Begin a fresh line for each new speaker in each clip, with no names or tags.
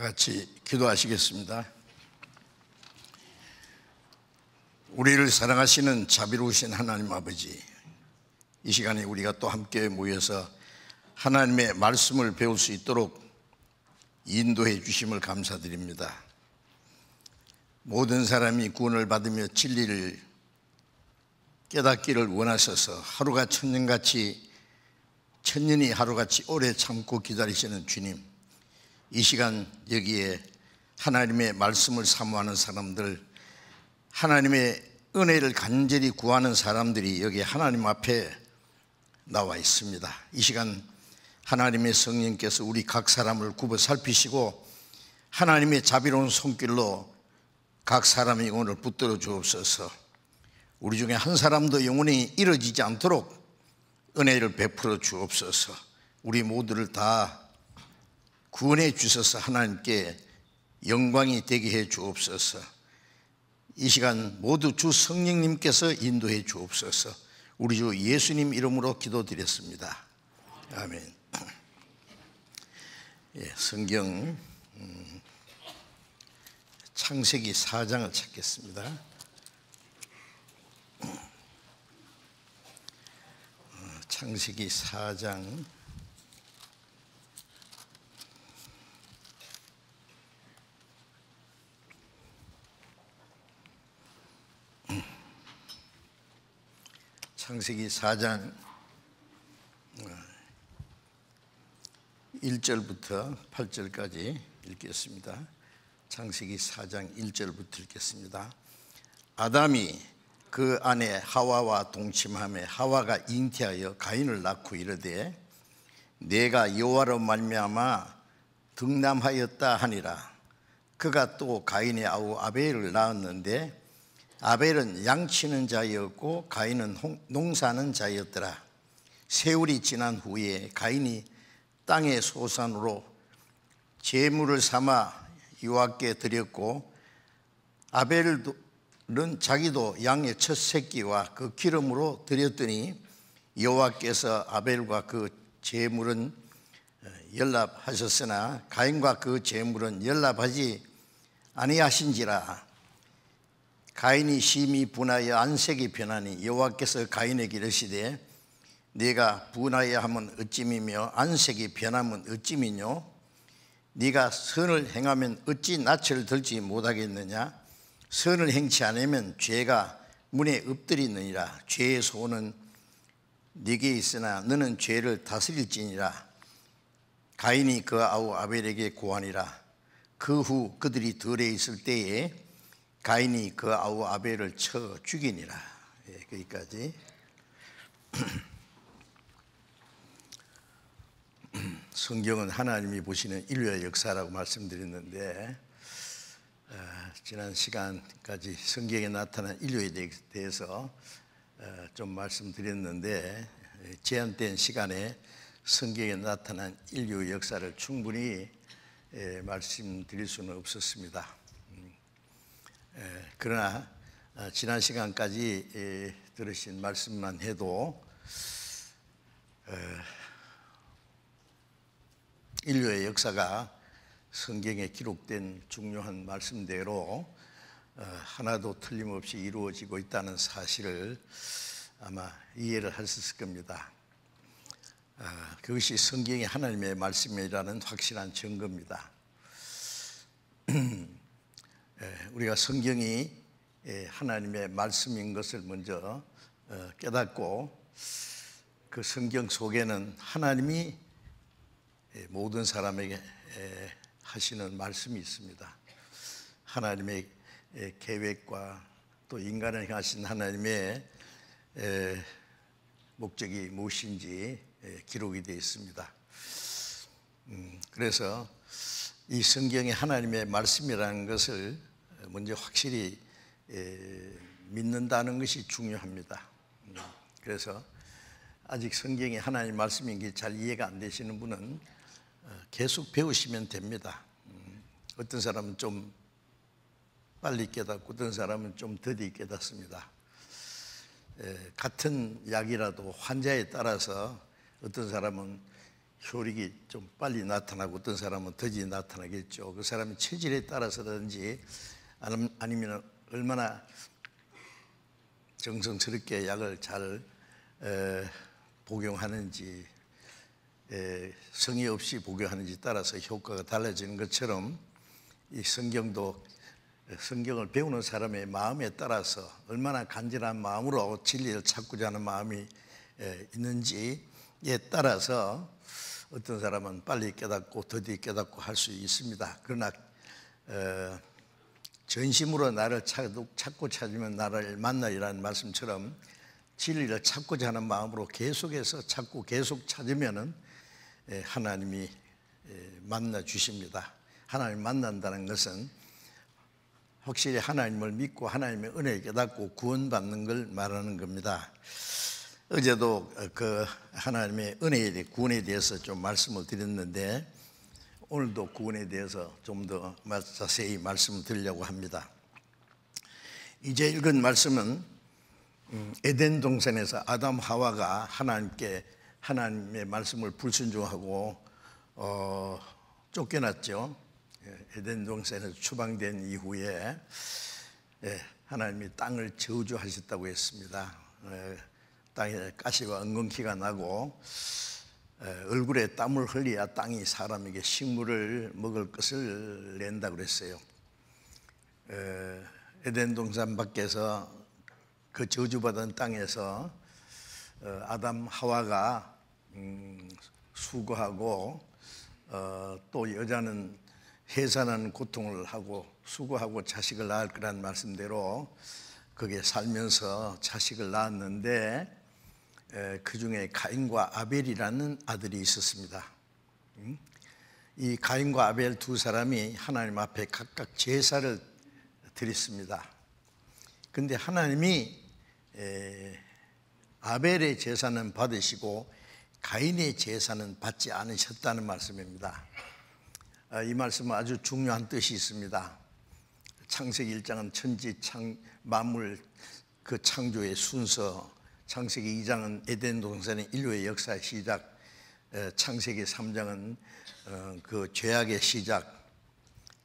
같이 기도하시겠습니다. 우리를 사랑하시는 자비로우신 하나님 아버지, 이 시간에 우리가 또 함께 모여서 하나님의 말씀을 배울 수 있도록 인도해 주심을 감사드립니다. 모든 사람이 구원을 받으며 진리를 깨닫기를 원하셔서 하루가 천년같이 천년이 하루같이 오래 참고 기다리시는 주님 이 시간 여기에 하나님의 말씀을 사모하는 사람들, 하나님의 은혜를 간절히 구하는 사람들이 여기 하나님 앞에 나와 있습니다. 이 시간 하나님의 성령께서 우리 각 사람을 굽어 살피시고 하나님의 자비로운 손길로 각 사람의 영혼을 붙들어 주옵소서 우리 중에 한 사람도 영혼이 잃어지지 않도록 은혜를 베풀어 주옵소서 우리 모두를 다 구원해 주셔서 하나님께 영광이 되게 해 주옵소서. 이 시간 모두 주 성령님께서 인도해 주옵소서. 우리 주 예수님 이름으로 기도드렸습니다. 아멘. 예, 성경 음, 창세기 4장을 찾겠습니다. 음, 창세기 4장 창세기 4장 1절부터 어, 8절까지 읽겠습니다. 창세기 4장 1절부터 읽겠습니다. 아담이 그 아내 하와와 동침함에 하와가 잉태하여 가인을 낳고 이르되 내가 여호와로 말미암아 등남하였다 하니라. 그가 또 가인의 아우 아벨을 낳았는데 아벨은 양치는 자였고 가인은 농사는 자였더라. 세월이 지난 후에 가인이 땅의 소산으로 재물을 삼아 여호께 드렸고 아벨은 자기도 양의 첫 새끼와 그 기름으로 드렸더니 여호와께서 아벨과 그 재물은 어, 연락하셨으나 가인과 그 재물은 연락하지 아니하신지라 가인이 심히 분하여 안색이 변하니 여호와께서 가인에게 이르시되 네가 분하여 하면 어찌미며 안색이 변하면 어찌미뇨 네가 선을 행하면 어찌 낯을 들지 못하겠느냐 선을 행치 않으면 죄가 문에 엎드리느니라 죄의 소원은 네게 있으나 너는 죄를 다스릴지니라 가인이 그 아우 아벨에게 고하니라 그 후 그들이 들에 있을 때에 가인이 그 아우 아벨을 쳐 죽이니라. 예, 여기까지. 성경은 하나님이 보시는 인류의 역사라고 말씀드렸는데 어, 지난 시간까지 성경에 나타난 인류에 대해서 어, 좀 말씀드렸는데 예, 제한된 시간에 성경에 나타난 인류 역사를 충분히 예, 말씀드릴 수는 없었습니다. 예, 그러나 아, 지난 시간까지 예, 들으신 말씀만 해도 인류의 역사가 성경에 기록된 중요한 말씀대로 어, 하나도 틀림없이 이루어지고 있다는 사실을 아마 이해를 할 수 있을 겁니다. 아, 그것이 성경이 하나님의 말씀이라는 확실한 증거입니다. 예, 우리가 성경이 예, 하나님의 말씀인 것을 먼저 어, 깨닫고 그 성경 속에는 하나님이 예, 모든 사람에게 하시는 말씀이 있습니다. 하나님의 계획과 또 인간을 하신 하나님의 목적이 무엇인지 기록이 되어 있습니다. 음, 그래서 이 성경이 하나님의 말씀이라는 것을 먼저 확실히 믿는다는 것이 중요합니다. 그래서 아직 성경이 하나님 말씀인 게 잘 이해가 안 되시는 분은 어, 계속 배우시면 됩니다. 음, 어떤 사람은 좀 빨리 깨닫고 어떤 사람은 좀 더디 깨닫습니다. 같은 약이라도 환자에 따라서 어떤 사람은 효력이 좀 빨리 나타나고 어떤 사람은 더디 나타나겠죠. 그 사람의 체질에 따라서든지 아니면 얼마나 정성스럽게 약을 잘 에, 복용하는지 에, 성의 없이 복용하는지 따라서 효과가 달라지는 것처럼 이 성경도 성경을 배우는 사람의 마음에 따라서 얼마나 간절한 마음으로 진리를 찾고자 하는 마음이 있는지에 따라서 어떤 사람은 빨리 깨닫고 더디 깨닫고 할 수 있습니다. 그러나 어, 전심으로 나를 찾고 찾으면 나를 만나리라는 말씀처럼 진리를 찾고자 하는 마음으로 계속해서 찾고 계속 찾으면은 예, 하나님이 예, 만나 주십니다. 하나님 만난다는 것은 확실히 하나님을 믿고 하나님의 은혜 깨닫고 구원받는 걸 말하는 겁니다. 어제도 그 하나님의 은혜에 대해 구원에 대해서 좀 말씀을 드렸는데 오늘도 구원에 그 대해서 좀 더 자세히 말씀드리려고 합니다. 이제 읽은 말씀은 음, 에덴 동산에서 아담 하와가 하나님께 하나님의 말씀을 불순종하고 어, 쫓겨났죠. 예, 에덴 동산에서 추방된 이후에 예, 하나님이 땅을 저주하셨다고 했습니다. 예, 땅에 가시와 엉겅퀴가 나고 얼굴에 땀을 흘려야 땅이 사람에게 식물을 먹을 것을 낸다 그랬어요. 에덴 동산 밖에서 그 저주받은 땅에서 어, 아담 하와가 음, 수고하고 어, 또 여자는 해산한 고통을 하고 수고하고 자식을 낳을 거란 말씀대로 그게 살면서 자식을 낳았는데 그 중에 가인과 아벨이라는 아들이 있었습니다. 음? 이 가인과 아벨 두 사람이 하나님 앞에 각각 제사를 드렸습니다. 근데 하나님이 아벨의 제사는 받으시고 가인의 제사는 받지 않으셨다는 말씀입니다. 아, 이 말씀은 아주 중요한 뜻이 있습니다. 창세기 1장은 천지 창 만물 그 창조의 순서 창세기 2장은 에덴 동산의 인류의 역사의 시작, 어, 창세기 3장은 어, 그 죄악의 시작,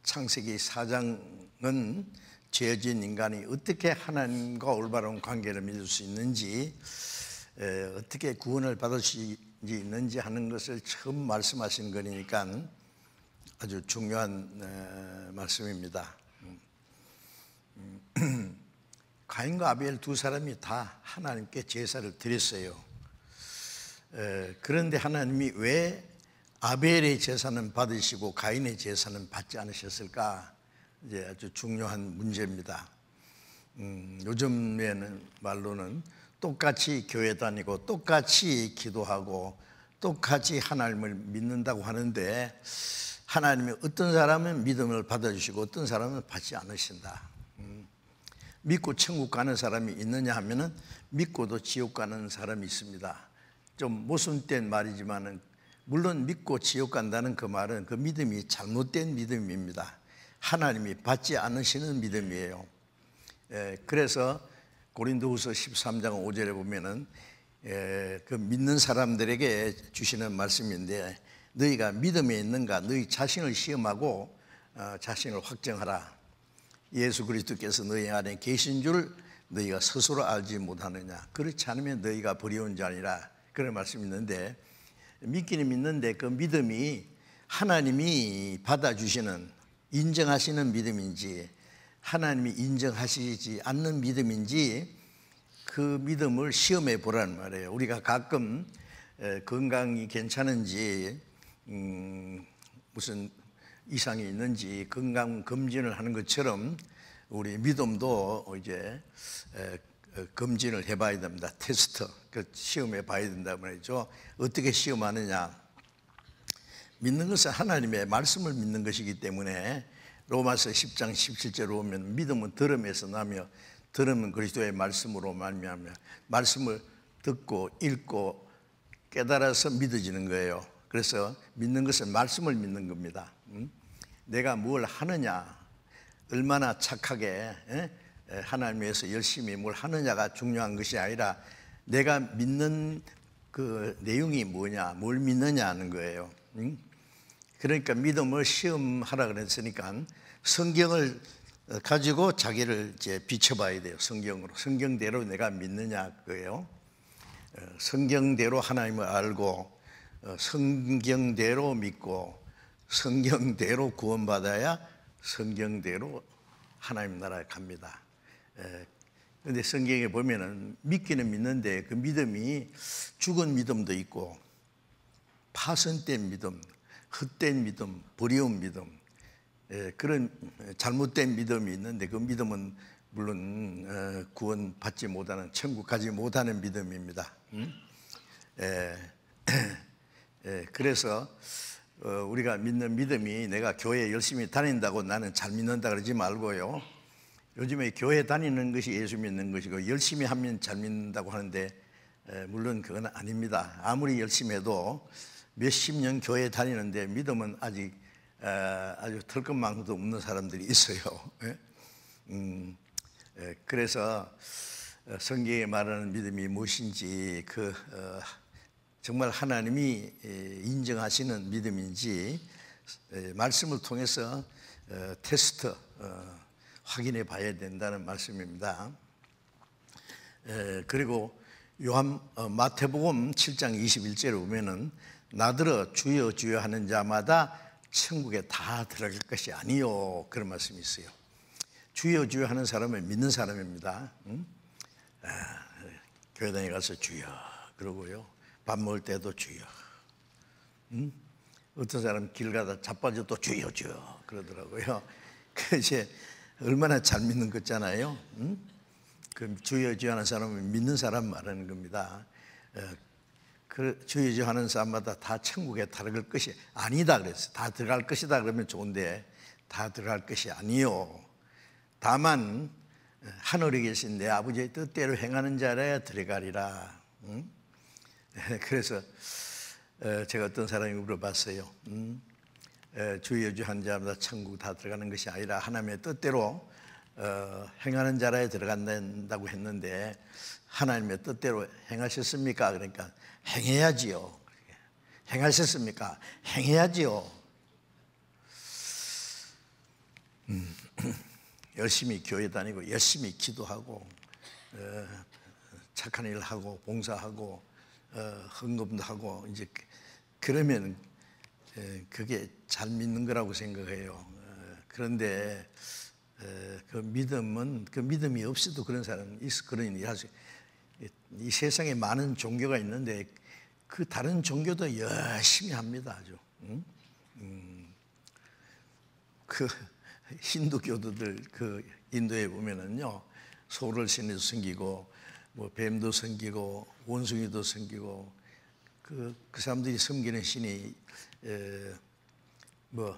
창세기 4장은 죄진 인간이 어떻게 하나님과 올바른 관계를 믿을 수 있는지, 어떻게 구원을 받을 수 있는지 하는 것을 처음 말씀하신 거니까 아주 중요한 어, 말씀입니다. 음. 음. 가인과 아벨 두 사람이 다 하나님께 제사를 드렸어요. 에, 그런데 하나님이 왜 아벨의 제사는 받으시고 가인의 제사는 받지 않으셨을까? 이제 아주 중요한 문제입니다. 음, 요즘에는 말로는 똑같이 교회 다니고 똑같이 기도하고 똑같이 하나님을 믿는다고 하는데 하나님이 어떤 사람은 믿음을 받아주시고 어떤 사람은 받지 않으신다. 믿고 천국 가는 사람이 있느냐 하면은 믿고도 지옥 가는 사람이 있습니다. 좀 모순된 말이지만은 물론 믿고 지옥 간다는 그 말은 그 믿음이 잘못된 믿음입니다. 하나님이 받지 않으시는 믿음이에요. 예, 그래서 고린도후서 13장 5절에 보면은 예, 그 믿는 사람들에게 주시는 말씀인데 너희가 믿음에 있는가 너희 자신을 시험하고 어, 자신을 확정하라. 예수 그리스도께서 너희 안에 계신 줄 너희가 스스로 알지 못하느냐 그렇지 않으면 너희가 버리온 자니라 그런 말씀이 있는데 믿기는 믿는데 그 믿음이 하나님이 받아주시는 인정하시는 믿음인지 하나님이 인정하시지 않는 믿음인지 그 믿음을 시험해 보라 말이에요. 우리가 가끔 건강이 괜찮은지 음 무슨 이상이 있는지 건강 검진을 하는 것처럼 우리 믿음도 이제 어, 검진을 해봐야 됩니다. 테스트 그 시험해 봐야 된다 말이죠. 어떻게 시험하느냐? 믿는 것은 하나님의 말씀을 믿는 것이기 때문에 로마서 10장 17절로 보면 믿음은 들음에서 나며 들음은 그리스도의 말씀으로 말미암아 말씀을 듣고 읽고 깨달아서 믿어지는 거예요. 그래서 믿는 것은 말씀을 믿는 겁니다. 내가 뭘 하느냐, 얼마나 착하게 하나님 위해서 열심히 뭘 하느냐가 중요한 것이 아니라 내가 믿는 그 내용이 뭐냐, 뭘 믿느냐 하는 거예요. 그러니까 믿음을 시험하라 그랬으니까 성경을 가지고 자기를 이제 비춰봐야 돼요. 성경으로. 성경대로 내가 믿느냐 그예요. 어, 성경대로 하나님을 알고 어, 성경대로 믿고 성경대로 구원받아야 성경대로 하나님 나라에 갑니다. 그런데 예. 성경에 보면은 믿기는 믿는데 그 믿음이 죽은 믿음도 있고 파손된 믿음, 헛된 믿음, 버려운 믿음 예, 그런 잘못된 믿음이 있는데 그 믿음은 물론 어, 구원 받지 못하는 천국 가지 못하는 믿음입니다. 음? 에, 예. 에, 그래서 어, 우리가 믿는 믿음이 내가 교회 열심히 다닌다고 나는 잘 믿는다 그러지 말고요. 요즘에 교회 다니는 것이 예수 믿는 것이고 열심히 하면 잘 믿는다고 하는데 에, 물론 그건 아닙니다. 아무리 열심히 해도 몇십 년 교회 다니는데 믿음은 아직 에, 아주 털끝만큼도 없는 사람들이 있어요. 예? 음, 에? 그래서 어, 성경에 말하는 믿음이 무엇인지 그 어, 정말 하나님이 인정하시는 믿음인지 말씀을 통해서 어, 테스트 어, 확인해 봐야 된다는 말씀입니다. 그리고 요한 어, 마태복음 7장 21절에 보면은 나들어 주여 주여 하는 자마다 천국에 다 들어갈 것이 아니요 그런 말씀이 있어요. 주여 주여 하는 사람은 믿는 사람입니다. 응? 음? 아, 교회당에 가서 주여 그러고요. 밥 먹을 때도 주여. 응? 어떤 사람 길 가다 자빠져도 주여 주여 그러더라고요. 그 이제 얼마나 잘 믿는 거잖아요. 응? 그 주여 주여 하는 사람은 믿는 사람 말하는 겁니다. 어, 그 주여 주여 하는 사람마다 다 천국에 다를 것이 아니다 그랬어요. 다 들어갈 것이다 그러면 좋은데 다 들어갈 것이 아니요. 다만 하늘에 어, 계신 내 아버지의 뜻대로 행하는 자라야 들어가리라. 응? 그래서 어, 제가 어떤 사람이 물어봤어요. 음, 주여주 한 자마다 천국 다 들어가는 것이 아니라 하나님의 뜻대로 어, 행하는 자라에 들어간다고 했는데 하나님의 뜻대로 행하셨습니까? 그러니까 행해야지요. 행하셨습니까? 행해야지요. 음, 열심히 교회 다니고 열심히 기도하고 어, 착한 일 하고 봉사하고 어, 헌금도 하고 이제 그, 그러면 예, 그게 잘 믿는 거라고 생각해요. 어, 그런데 어, 그 믿음은 그 믿음이 없이도 그런 사람 있을 그런 일이 하죠. 이 세상에 많은 종교가 있는데 그 다른 종교도 열심히 합니다 아주. 음. 그 힌두교도들 그 인도에 보면은요 소를 신에서 숨기고 뭐 뱀도 생기고 원숭이도 생기고 그, 그 사람들이 섬기는 신이 에, 뭐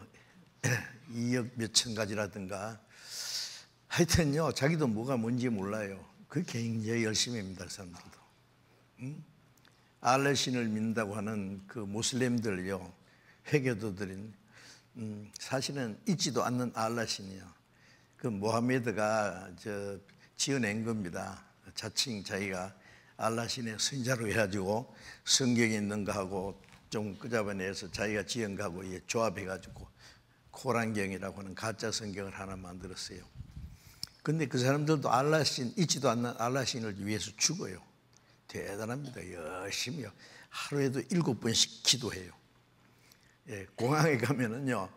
2억 몇 천 가지라든가 하여튼요 자기도 뭐가 뭔지 몰라요 그 굉장히 열심히 입니다 그 사람들도 음? 알레 신을 믿는다고 하는 그 모슬렘들요 회교도들인 음, 사실은 있지도 않는 알라 신이요 그 모하메드가 저 지어낸 겁니다 자칭 자기가 알라신의 순자로 해가지고 성경이 있는 가하고좀 끄잡아내서 자기가 지은 가하고 조합해가지고 코란경이라고 하는 가짜 성경을 하나 만들었어요. 근데 그 사람들도 알라신, 잊지도 않는 알라신을 위해서 죽어요. 대단합니다. 열심히요. 하루에도 일곱 번씩 기도해요. 예, 공항에 가면은요,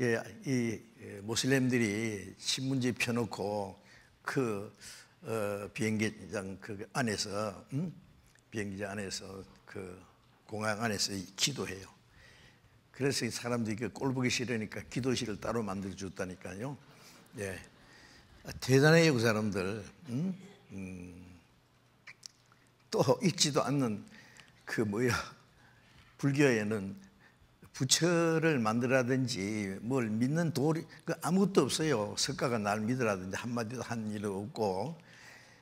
예, 이 예, 모슬렘들이 신문지 펴놓고 그 어, 비행기장 그 안에서 음? 비행기장 안에서 그 공항 안에서 기도해요. 그래서 사람들이 그 꼴보기 싫으니까 기도실을 따로 만들어 줬다니까요. 예, 아, 대단해요 그 사람들. 음? 음. 또 있지도 않는 그 뭐야 불교에는 부처를 만들라든지 뭘 믿는 도리 그 아무것도 없어요. 석가가 날 믿으라든지 한마디도 한 일은 없고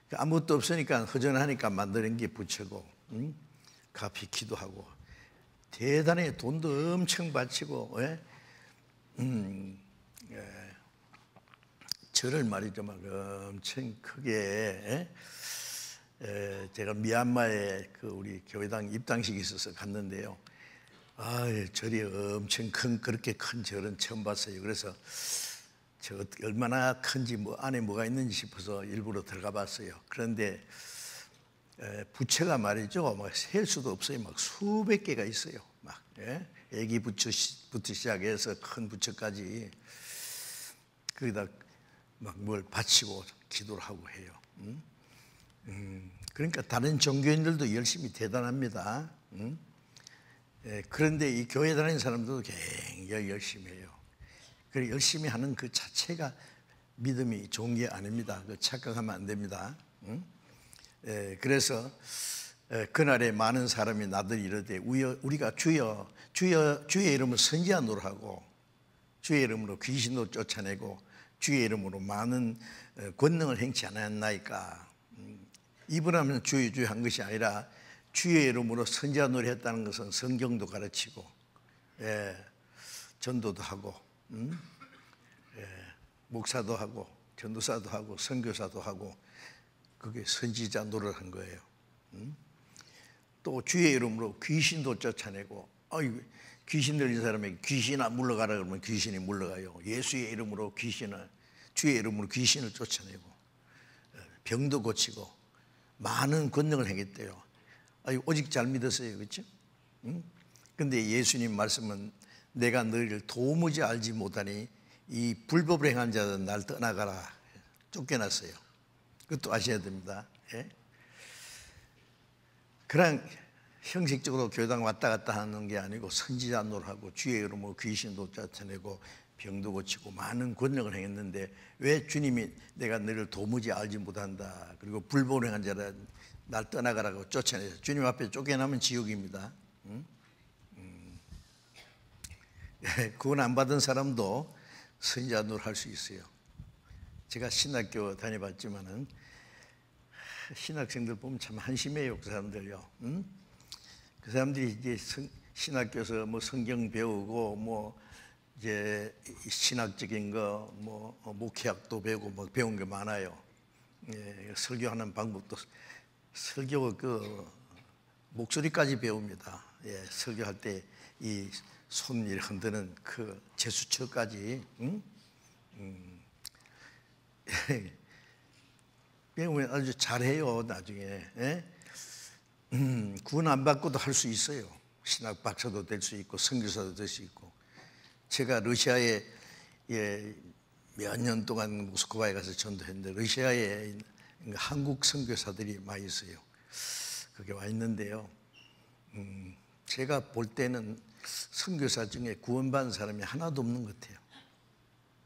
그 아무것도 없으니까 허전하니까 만드는 게 부채고 응? 갚이 기도하고 대단히 돈도 엄청 바치고 예? 음, 예. 저를 말이죠 막 엄청 크게 예? 예, 제가 미얀마에 그 우리 교회당 입당식이 있어서 갔는데요. 아, 예, 절이 엄청 큰 그렇게 큰 절은 처음 봤어요. 그래서 저 얼마나 큰지 뭐 안에 뭐가 있는지 싶어서 일부러 들어가 봤어요. 그런데 부채가 말이죠. 막셀 수도 없어요. 막 수백 개가 있어요. 막 예? 애기 부채부터 시작해서 큰 부채까지 거기다 막 뭘 바치고 기도를 하고 해요. 음? 음, 그러니까 다른 종교인들도 열심히 대단합니다. 음? 예, 그런데 이 교회 다니는 사람들도 굉장히 열심히 해요. 그래 열심히 하는 그 자체가 믿음이 좋은 게 아닙니다. 그 착각하면 안 됩니다. 응? 에, 예, 그래서 에, 예, 그날에 많은 사람이 나들 이르되 우리가 주여 주여 주의 이름을 선지한으 하고 주의 이름으로 귀신도 쫓아내고 주의 이름으로 많은 어, 권능을 행치 않았나이까. 이분하면 음, 주의 주의 한 것이 아니라 주의 이름으로 선지한으로 했다는 것은 성경도 가르치고 예, 전도도 하고 음? 목사도 하고 전도사도 하고 선교사도 하고 그게 선지자 노릇한 거예요. 음? 또 주의 이름으로 귀신도 쫓아내고 아이 귀신 들린 사람에 귀신아 물러가라 그러면 귀신이 물러가요. 예수의 이름으로 귀신을 주의 이름으로 귀신을 쫓아내고 예, 병도 고치고 많은 권능을 행했대요. 아이 오직 잘 믿었어요, 그렇죠? 음? 근데 예수님 말씀은 내가 너희를 도무지 알지 못하니 이 불법을 행한 자들은 날 떠나가라 쫓겨났어요. 그것도 아셔야 됩니다. 예? 그냥 형식적으로 교당 왔다 갔다 하는 게 아니고 선지자 노하고 주의로 귀신도 쫓아내고 병도 고치고 많은 권력을 행했는데 왜 주님이 내가 너를 도무지 알지 못한다 그리고 불법을 행한 자라 날 떠나가라고 쫓아내서 주님 앞에 쫓겨나면 지옥입니다. 예, 구원 안 받은 사람도 선자노를 지할수 있어요. 제가 신학교 다녀봤지만은 신학생들 보면 참 한심해요, 그 사람들요. 응? 그 사람들이 이제 성, 신학교에서 뭐 성경 배우고 뭐 이제 신학적인 거, 뭐 어, 목회학도 배우고 뭐 배운 게 많아요. 예, 설교하는 방법도 설교 그 목소리까지 배웁니다. 예, 설교할 때이 손일 흔드는 그 제수처까지 응? 음. 배우면 예, 아주 잘해요 나중에 예? 음, 구원 안 받고도 할 수 있어요 신학 박사도 될 수 있고 선교사도 될 수 있고 제가 러시아에 예, 몇 년 동안 모스크바에 가서 전도했는데 러시아에 한국 선교사들이 많이 있어요. 그게 와 있는데요. 음, 제가 볼 때는 선교사 중에 구원받은 사람이 하나도 없는 것 같아요.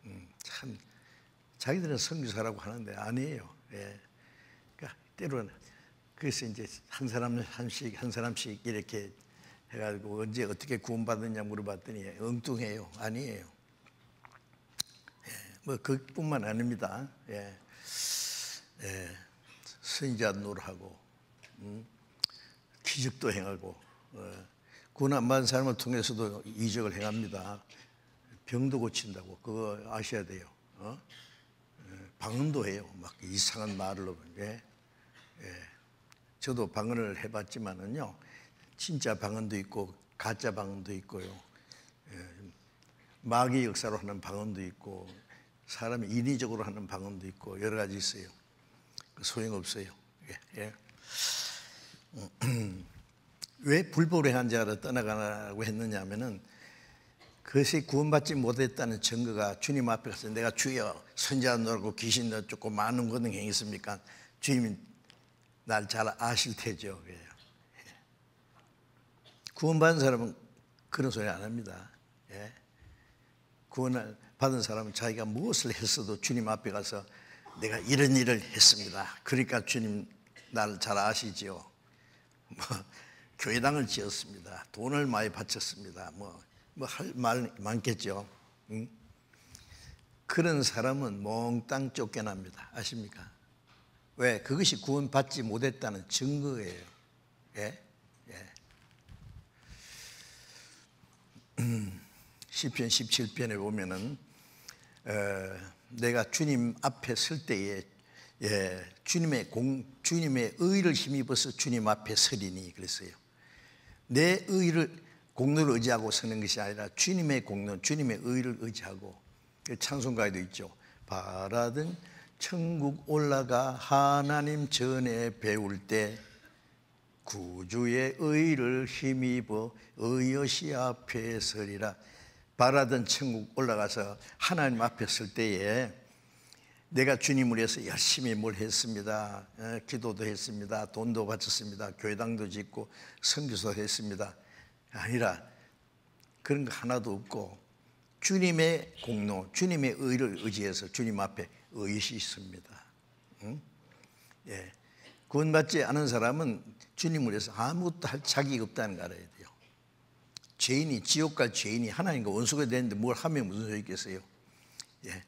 음, 참 자기들은 선교사라고 하는데 아니에요. 예. 그러니까 때로는 그래서 이제 한 사람 한씩 한 사람씩 이렇게 해가지고 언제 어떻게 구원받았냐 물어봤더니 엉뚱해요. 아니에요. 예, 뭐 그뿐만 아닙니다. 예, 예, 선자 노하고 음, 기적도 행하고 어, 구원받은 사람을 통해서도 이적을 해갑니다 병도 고친다고 그거 아셔야 돼요. 어? 예, 방언도 해요. 막 이상한 말로 예. 예. 저도 방언을 해봤지만은요, 진짜 방언도 있고 가짜 방언도 있고요. 예. 마귀 역사로 하는 방언도 있고 사람이 인위적으로 하는 방언도 있고 여러 가지 있어요. 그 소용 없어요. 예. 예. 음. 왜 불보의 한자를 떠나가라고 했느냐 하면은 그것이 구원받지 못했다는 증거가 주님 앞에 가서 내가 주여 선지자노라고 귀신도 쫓고 많은 거는 행했습니까? 주님 날 잘 아실 테죠. 예. 구원받은 사람은 그런 소리 안 합니다. 예. 구원을 받은 사람은 자기가 무엇을 했어도 주님 앞에 가서 내가 이런 일을 했습니다. 그러니까 주님 날 잘 아시지요. 뭐 교회당을 지었습니다. 돈을 많이 바쳤습니다. 뭐, 뭐 할 말 많겠죠. 응? 그런 사람은 몽땅 쫓겨납니다. 아십니까? 왜? 그것이 구원받지 못했다는 증거예요. 예? 예. 1 음, 0편 17편에 보면은 어, 내가 주님 앞에 설 때에 예, 주님의 공, 주님의 의를 힘입어서 주님 앞에 서리니 그랬어요. 내 의를 공로를 의지하고 서는 것이 아니라 주님의 공로, 주님의 의를 의지하고 그 찬송가에도 있죠. 바라든 천국 올라가 하나님 전에 배울 때 구주의 의를 힘입어 의여시 앞에 서리라 바라던 천국 올라가서 하나님 앞에 설 때에 내가 주님을 위해서 열심히 뭘 했습니다. 에, 예, 기도도 했습니다. 돈도 바쳤습니다. 교회당도 짓고 선교사도 했습니다. 아니라 그런 거 하나도 없고 주님의 공로, 주님의 의를 의지해서 주님 앞에 의시 있습니다. 응? 예. 구원받지 않은 사람은 주님을 위해서 아무것도 할자격 없다는 걸 알아야 돼요. 죄인이 지옥과 죄인이 하나님과 원수가 되는데 뭘 하면 무슨 소용이 있겠어요? 예.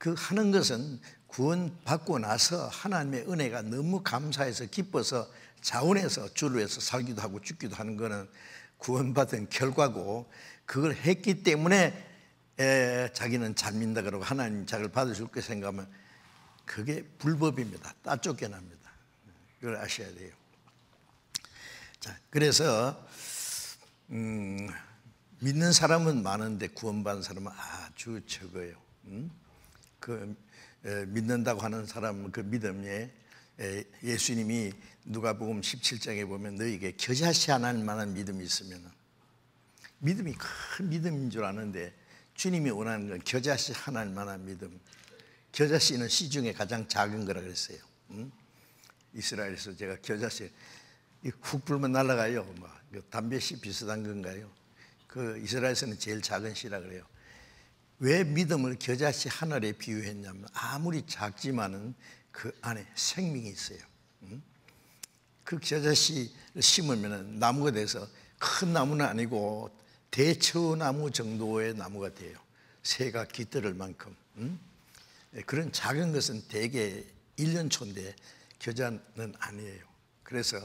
그 하는 것은 구원 받고 나서 하나님의 은혜가 너무 감사해서 기뻐서 자원해서 주를 위해서 살기도 하고 죽기도 하는 것은 구원받은 결과고 그걸 했기 때문에 에, 자기는 잘 믿는다 그러고 하나님 자기를 받으실 거 생각하면 그게 불법입니다. 따 쫓겨납니다. 그걸 아셔야 돼요. 자, 그래서 음, 믿는 사람은 많은데 구원받은 사람은 아주 적어요. 음? 그 믿는다고 하는 사람 그 믿음에 예수님이 누가복음 17장에 보면 너에게 겨자씨 하나님 만한 믿음이 있으면 믿음이 큰 믿음인 줄 아는데 주님이 원하는 건 겨자씨 하나님 만한 믿음. 겨자씨는 씨 중에 가장 작은 거라 그랬어요. 응? 이스라엘에서 제가 겨자씨 훅 불면 날아가요. 막 뭐, 그 담배씨 비슷한 건가요? 그 이스라엘에서는 제일 작은 씨라 그래요. 왜 믿음을 겨자씨 하나에 비유했냐면 아무리 작지만은 그 안에 생명이 있어요. 그 겨자씨를 심으면 나무가 돼서 큰 나무는 아니고 대처나무 정도의 나무가 돼요. 새가 깃들을 만큼. 예, 그런 작은 것은 대개 1년 초인데 겨자는 아니에요. 그래서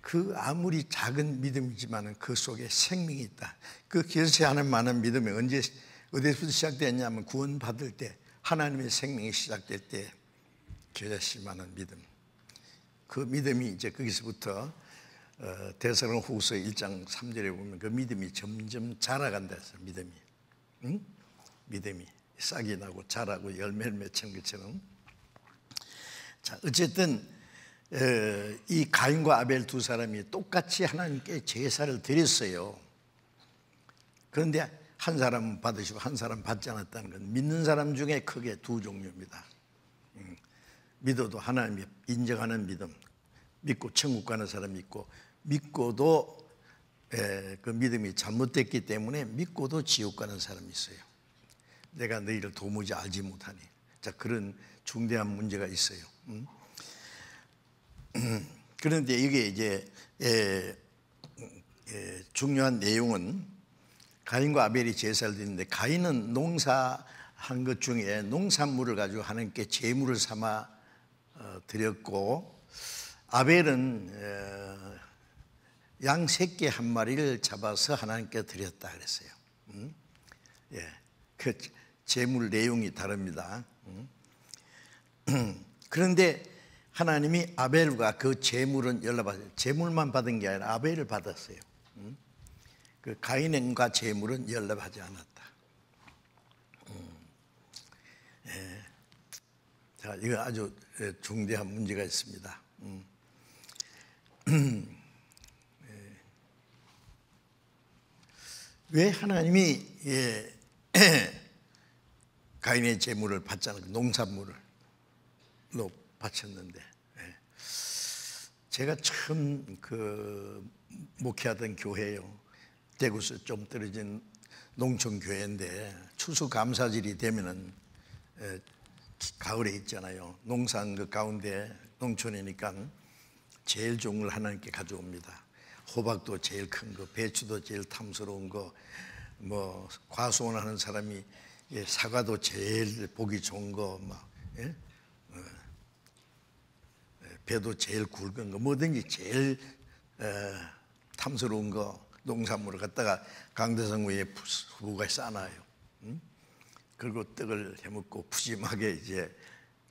그 아무리 작은 믿음이지만 그 속에 생명이 있다. 그 겨자씨 하나만은 믿음이 언제 어디서부터 시작됐냐면 구원받을 때 하나님의 생명이 시작될 때 결자심만한 믿음 그 믿음이 이제 거기서부터 어, 대사론 후서 1장 3절에 보면 그 믿음이 점점 자라간다 해서 믿음이 응? 믿음이 싹이 나고 자라고 열매를 맺힌 것처럼 자 어쨌든 에, 어, 이 가인과 아벨 두 사람이 똑같이 하나님께 제사를 드렸어요 그런데 한 사람 받으시고 한 사람 받지 않았다는 건 믿는 사람 중에 크게 두 종류입니다. 음, 믿어도 하나님 이 인정하는 믿음, 믿고 천국 가는 사람이 있고 믿고도 그 믿음이 잘못됐기 때문에 믿고도 지옥 가는 사람이 있어요. 내가 너희를 도무지 알지 못하니. 자 그런 중대한 문제가 있어요. 음? 그런데 이게 이제 에, 음, 에, 중요한 내용은 가인과 아벨이 제사를 드리는데 가인은 농사한 것 중에 농산물을 가지고 하나님께 제물을 삼아 어, 드렸고 아벨은 어, 양 새끼 한 마리를 잡아서 하나님께 드렸다 그랬어요. 음? 예, 그 제물 내용이 다릅니다. 음? 그런데 하나님이 아벨과 그 제물은 열라받 제물만 받은 게 아니라 아벨을 받았어요. 음? 그 가인행과 재물은 연락하지 않았다. 음. 예. 자, 이거 아주 예, 중대한 문제가 있습니다. 음. 예. 왜 하나님이 예. 가인의 재물을 받자는 농산물을 바쳤는데 예. 제가 처음 그 목회하던 교회요. 대구서 좀 떨어진 농촌교회인데 추수감사절이 되면은 에, 가을에 있잖아요. 농산 그 가운데 농촌이니까 제일 좋은 걸 하나님께 가져옵니다. 호박도 제일 큰 거, 배추도 제일 탐스러운 거, 뭐 과수원하는 사람이 예, 사과도 제일 보기 좋은 거, 막 뭐, 예? 어, 예, 배도 제일 굵은 거, 뭐든지 제일 에, 탐스러운 거 농산물을 갖다가 강대성 후에 부부가 싸놔요. 응? 그리고 떡을 해먹고 푸짐하게 이제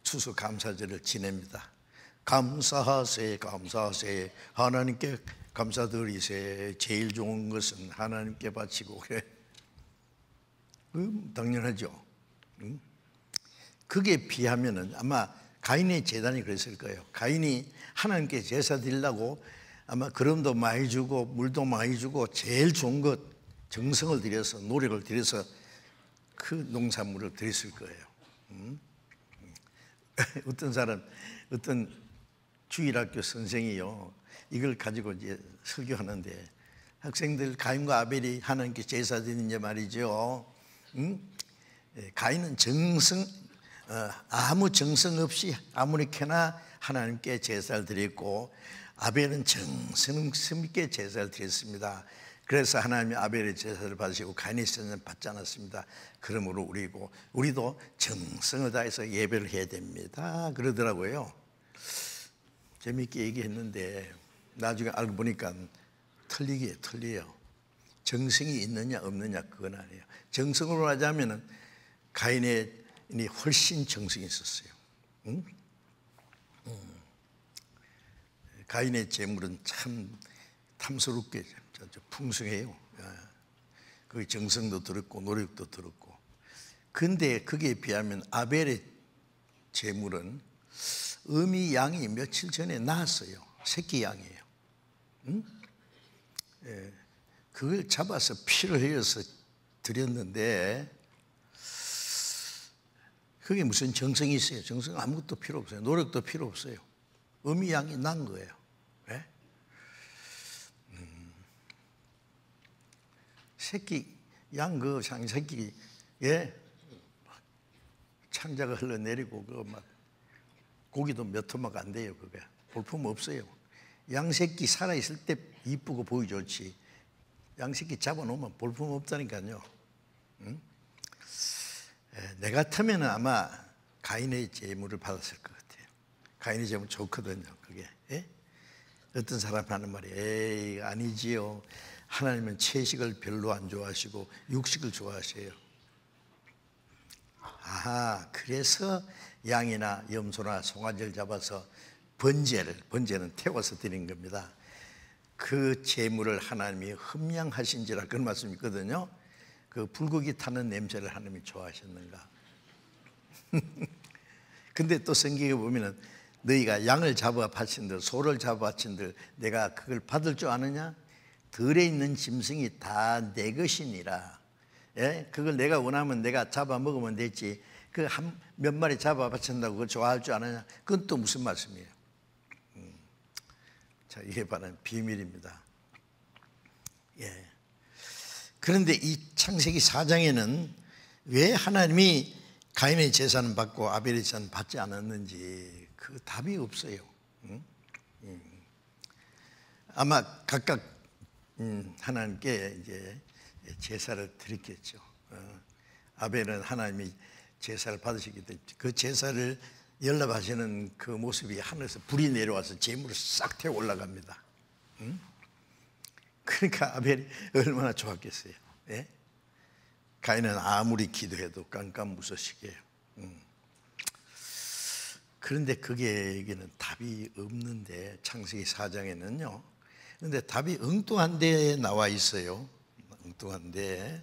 추수 감사절을 지냅니다. 감사하세, 감사하세, 하나님께 감사드리세. 제일 좋은 것은 하나님께 바치고 그 음, 당연하죠. 응? 그게 비하면은 아마 가인의 재단이 그랬을 거예요. 가인이 하나님께 제사 드리려고 아마 그름도 많이 주고 물도 많이 주고 제일 좋은 것 정성을 들여서 노력을 들여서 그 농산물을 드렸을 거예요. 음? 어떤 사람, 어떤 주일학교 선생이요 이걸 가지고 이제 설교하는데 학생들 가인과 아벨이 하나님께 제사드리는 말이죠. 음? 예, 가인은 정성 어, 아무 정성 없이 아무렇게나 하나님께 제사를 드렸고 아벨은 정성 있게 제사를 드렸습니다. 그래서 하나님이 아벨의 제사를 받으시고 가인의 제사는 받지 않았습니다. 그러므로 우리고 우리도 정성을 다해서 예배를 해야 됩니다. 그러더라고요. 재미있게 얘기했는데 나중에 알고 보니까 틀리게 틀려요. 정성이 있느냐 없느냐 그건 아니에요. 정성으로 하자면 가인의 훨씬 정성이 있었어요. 응? 가인의 재물은 참 탐스럽게 풍성해요. 예. 그 정성도 들었고 노력도 들었고. 근데 그에 비하면 아벨의 재물은 음이 양이 며칠 전에 낳았어요. 새끼 양이에요. 응? 예. 그걸 잡아서 피를 흘려서 드렸는데 그게 무슨 정성이 있어요. 정성 아무것도 필요 없어요. 노력도 필요 없어요. 음이양이 난 거예요. 왜? 예? 음, 새끼, 양 그 장새끼에 예? 창자가 흘러내리고 그막 고기도 몇 토막 안 돼요 그게 볼품 없어요. 양새끼 살아 있을 때 이쁘고 보이 좋지. 양새끼 잡아놓으면 볼품 없다니까요. 응? 음? 에, 내 같으면 아마 가인의 제물을 받았을 거 가인이 지금 좋거든요. 그게 예? 어떤 사람 하는 말이 에이 아니지요. 하나님은 채식을 별로 안 좋아하시고 육식을 좋아하세요. 아 그래서 양이나 염소나 송아지를 잡아서 번제를 번제는 태워서 드린 겁니다. 그 재물을 하나님이 흠양하신지라 그런 말씀이 있거든요. 그 불고기 타는 냄새를 하나님이 좋아하셨는가. 근데 또 성경에 보면은 너희가 양을 잡아 바친들 소를 잡아 바친들 내가 그걸 받을 줄 아느냐? 들에 있는 짐승이 다 내 것이니라. 예? 그걸 내가 원하면 내가 잡아 먹으면 되지. 그 한 몇 마리 잡아 바친다고 그걸 좋아할 줄 아느냐? 그건 또 무슨 말씀이에요? 음. 자, 이게 바로 비밀입니다. 예. 그런데 이 창세기 4장에는 왜 하나님이 가인의 재산을 받고 아벨의 재산을 받지 않았는지 그 답이 없어요. 음. 아마 각각 음, 하나님께 이제 제사를 드렸겠죠. 어. 아벨은 하나님이 제사를 받으시기 때문에 그 제사를 연락하시는 그 모습이 하늘에서 불이 내려와서 재물을 싹 태워 올라갑니다. 그러니까 아벨이 얼마나 좋았겠어요. 예? 가인은 아무리 기도해도 깜깜 무소식이에요. 음. 그런데 그게 여기는 답이 없는데 창세기 4장에는요. 그런데 답이 엉뚱한 데 나와 있어요. 엉뚱한 데.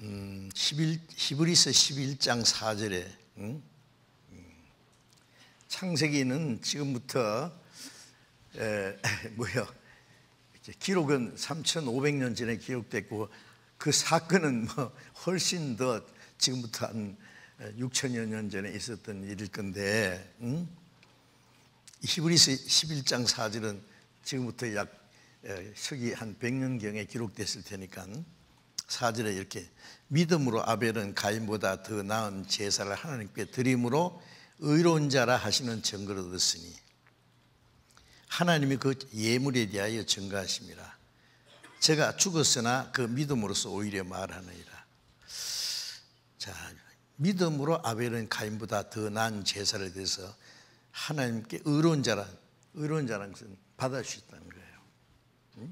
음, 11, 히브리서 11장 4절에 응? 음. 창세기는 지금부터 에, 뭐야 기록은 3,500년 전에 기록됐고 그 사건은 뭐 훨씬 더 지금부터 한 6천여 년 전에 있었던 일일 건데 음? 히브리서 11장 4절은 지금부터 약 서기 한 100년경에 기록됐을 테니까 4절에 이렇게 믿음으로 아벨은 가인보다 더 나은 제사를 하나님께 드림으로 의로운 자라 하시는 증거를 얻었으니 하나님이 그 예물에 대하여 증거하심이라 제가 죽었으나 그 믿음으로서 오히려 말하느니라 자 믿음으로 아벨은 가인보다 더 난 제사를 대려서 하나님께 의로운 자란 의로운 자란 것은 받을 수 있다는 거예요.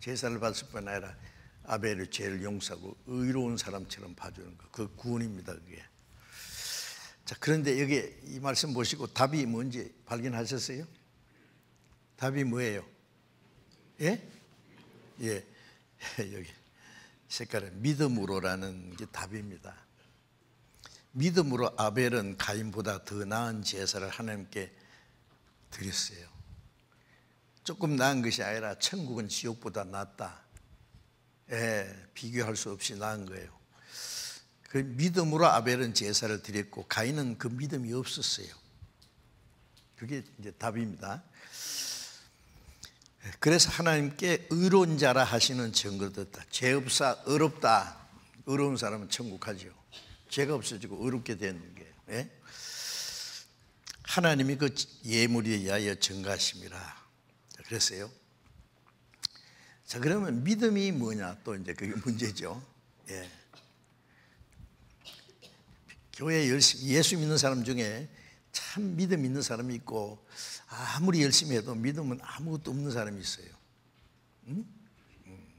제사를 받을 뿐 아니라 아벨의 죄를 용서하고 의로운 사람처럼 봐주는 거. 그 구원입니다, 그게. 자, 그런데 여기 이 말씀 보시고 답이 뭔지 발견하셨어요? 답이 뭐예요? 예? 예. 여기 색깔은 믿음으로라는 게 답입니다. 믿음으로 아벨은 가인보다 더 나은 제사를 하나님께 드렸어요. 조금 나은 것이 아니라 천국은 지옥보다 낫다. 예, 비교할 수 없이 나은 거예요. 그 믿음으로 아벨은 제사를 드렸고 가인은 그 믿음이 없었어요. 그게 이제 답입니다. 예, 그래서 하나님께 의론자라 하시는 증거를 듣다. 죄업사 어렵다. 어려운 사람은 천국 가죠. 죄가 없어지고 의롭게 되는 게 예? 하나님이 그 예물에 의하여 증가심이라 그랬어요. 자 그러면 믿음이 뭐냐 또 이제 그게 문제죠. 예. 교회 열심 예수 믿는 사람 중에 참 믿음 있는 사람이 있고 아무리 열심히 해도 믿음은 아무것도 없는 사람이 있어요. 응? 응.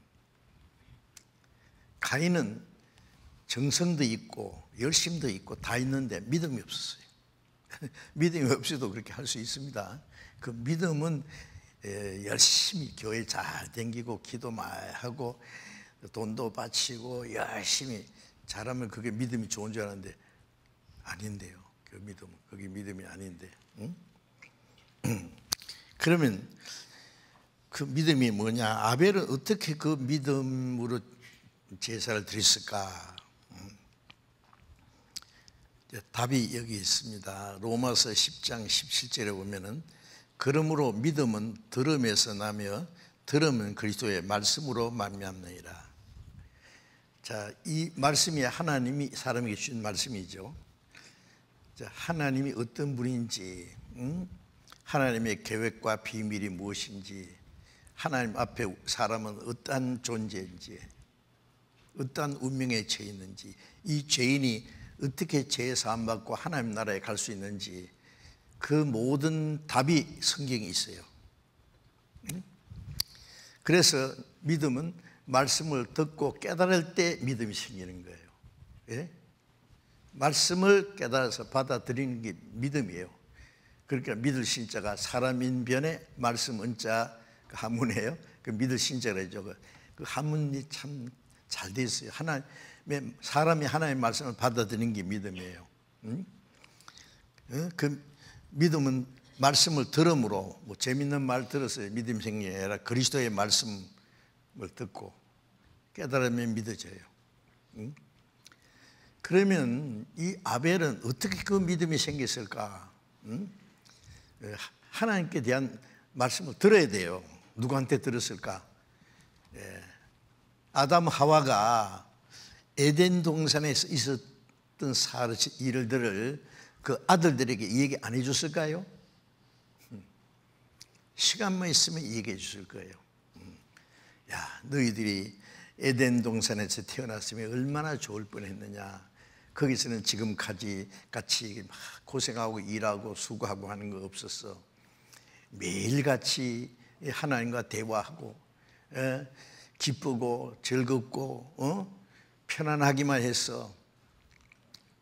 가인은 정성도 있고 열심도 있고 다 있는데 믿음이 없었어요. 믿음이 없어도 그렇게 할 수 있습니다. 그 믿음은 열심히 교회 잘 댕기고 기도 많이 하고 돈도 바치고 열심히 잘하면 그게 믿음이 좋은 줄 아는데 아닌데요. 그 믿음은 그게 믿음이 아닌데. 응? 그러면 그 믿음이 뭐냐? 아벨은 어떻게 그 믿음으로 제사를 드렸을까? 답이 여기 있습니다. 로마서 10장 17절에 보면은 그러므로 믿음은 들음에서 나며 들음은 그리스도의 말씀으로 만미암느니라. 자, 이 말씀이 하나님이 사람에게 주신 말씀이죠. 자, 하나님이 어떤 분인지, 응? 하나님의 계획과 비밀이 무엇인지, 하나님 앞에 사람은 어떠 존재인지, 어떠 운명에 처해 는지이 죄인이 어떻게 제사안 받고 하나님 나라에 갈 수 있는지 그 모든 답이 성경에 있어요. 그래서 믿음은 말씀을 듣고 깨달을 때 믿음이 생기는 거예요. 예? 말씀을 깨달아서 받아들이는 게 믿음이에요. 그러니까 믿을 신자가 사람인 변에 말씀 은자 그 한문이에요. 그 믿을 신자라 죠그 한문이 그 참잘돼 있어요. 하나 사람이 하나님의 말씀을 받아들이는 게 믿음이에요. 응? 어? 그 믿음은 말씀을 들음으로 뭐 재밌는 말 들었어요. 믿음 생기 아라 그리스도의 말씀을 듣고 깨달으면 믿어져요. 응? 그러면 이 아벨은 어떻게 그 믿음이 생겼을까? 응? 어, 하나님께 대한 말씀을 들어야 돼요. 누구한테 들었을까? 예. 아담 하와가 에덴 동산에 서 있었던 사르의 일들을 그 아들들에게 얘기 안 해줬을까요? 음. 시간만 있으면 얘기해 줄 거예요. 음. 야, 너희들이 에덴 동산에서 태어났으면 얼마나 좋을 뻔했느냐. 거기서는 지금까지 같이 막 고생하고 일하고 수고하고 하는 거 없었어. 매일같이 하나님과 대화하고 에? 어? 기쁘고 즐겁고 어? 편안하기만 했어.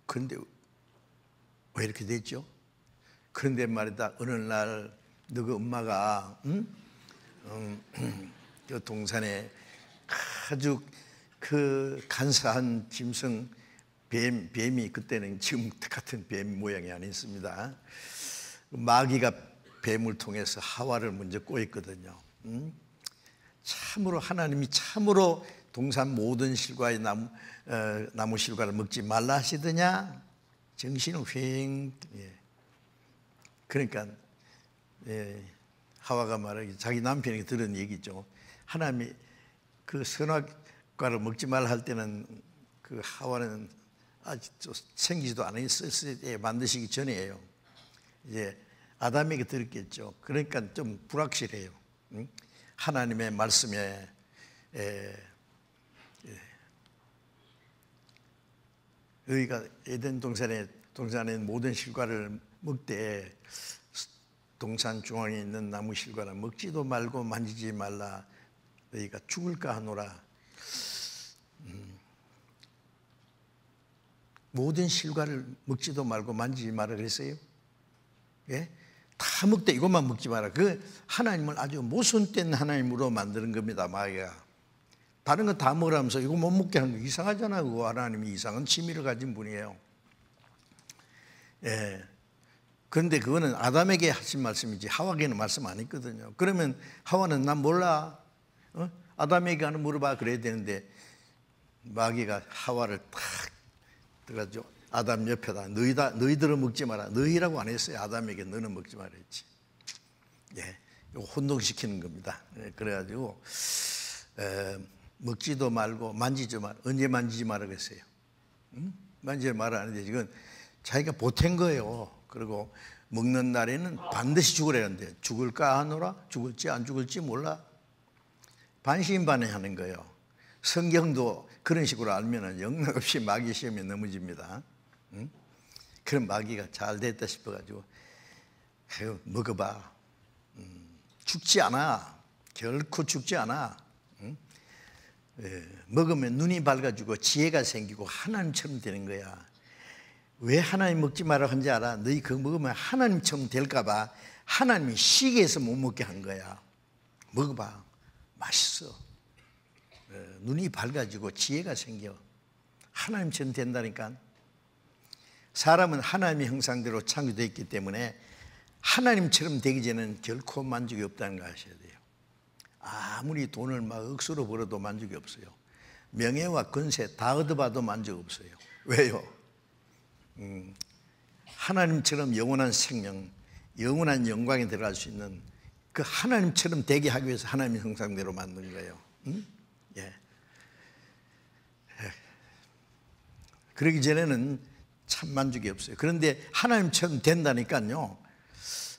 그런데 왜 이렇게 됐죠? 그런데 말이다 어느 날 너그 엄마가 응? 음, 그 동산에 아주 그 간사한 짐승 뱀, 뱀이 그때는 지금 같은 뱀 모양이 아니었습니다. 마귀가 뱀을 통해서 하와를 먼저 꼬였거든요. 음? 참으로 하나님이 참으로 동산 모든 실과의 나무, 어, 나무 실과를 먹지 말라 하시더냐? 정신을 휑. 예. 그러니까 예, 하와가 말하기 자기 남편에게 들은 얘기죠. 하나님이 그 선악과를 먹지 말라 할 때는 그 하와는 아직도 생기지도 않았을 때 만드시기 전이에요. 이제 아담에게 들었겠죠. 그러니까 좀 불확실해요. 응? 하나님의 말씀에 에, 예, 여기가 에덴 동산에 동산에 모든 실과를 먹되 동산 중앙에 있는 나무 실과라 먹지도 말고 만지지 말라 너희가 죽을까 하노라 음, 모든 실과를 먹지도 말고 만지지 말라 그랬어요 예? 다 먹되 이것만 먹지 마라 그 하나님을 아주 모순된 하나님으로 만드는 겁니다 마귀가 다른 거 다 먹으라면서 이거 못 먹게 하는 거이상하잖아 그거 하나님이 이상한 취미를 가진 분이에요. 예. 그런데 그거는 아담에게 하신 말씀이지 하와에게는 말씀 안 했거든요. 그러면 하와는 난 몰라. 어? 아담에게 하는 물어봐 그래야 되는데 마귀가 하와를 탁 들어가죠. 아담 옆에다 너희다 너희들은 먹지 마라. 너희라고 안 했어요. 아담에게 너는 먹지 말라 했지. 예. 이거 혼동시키는 겁니다. 예, 그래가지고 에, 먹지도 말고 만지지 말. 언제 만지지 말라 겠어요 응? 만지지 말라 하는데 지금 자기가 보탠 거예요. 그리고 먹는 날에는 반드시 죽으라는데 죽을까 하노라 죽을지 안 죽을지 몰라 반신반의하는 거예요. 성경도 그런 식으로 알면 영락없이 마귀 시험에 넘어집니다. 응? 그런 마귀가 잘 됐다 싶어가지고 먹어봐. 음, 죽지 않아. 결코 죽지 않아. 예, 먹으면 눈이 밝아지고 지혜가 생기고 하나님처럼 되는 거야. 왜 하나님 먹지 말라 한지 알아? 너희 그거 먹으면 하나님처럼 될까봐 하나님이 시기해서 못 먹게 한 거야. 먹어봐. 맛있어. 예, 눈이 밝아지고 지혜가 생겨. 하나님처럼 된다니까. 사람은 하나님의 형상대로 창조되어 있기 때문에 하나님처럼 되기 전에는 결코 만족이 없다는 거 아셔야 돼 아무리 돈을 막 억수로 벌어도 만족이 없어요. 명예와 권세 다 얻어봐도 만족 없어요. 왜요? 음, 하나님처럼 영원한 생명, 영원한 영광에 들어갈 수 있는 그 하나님처럼 되게 하기 위해서 하나님의 형상대로 만든 거예요. 음? 예. 예. 그러기 전에는 참 만족이 없어요. 그런데 하나님처럼 된다니까요.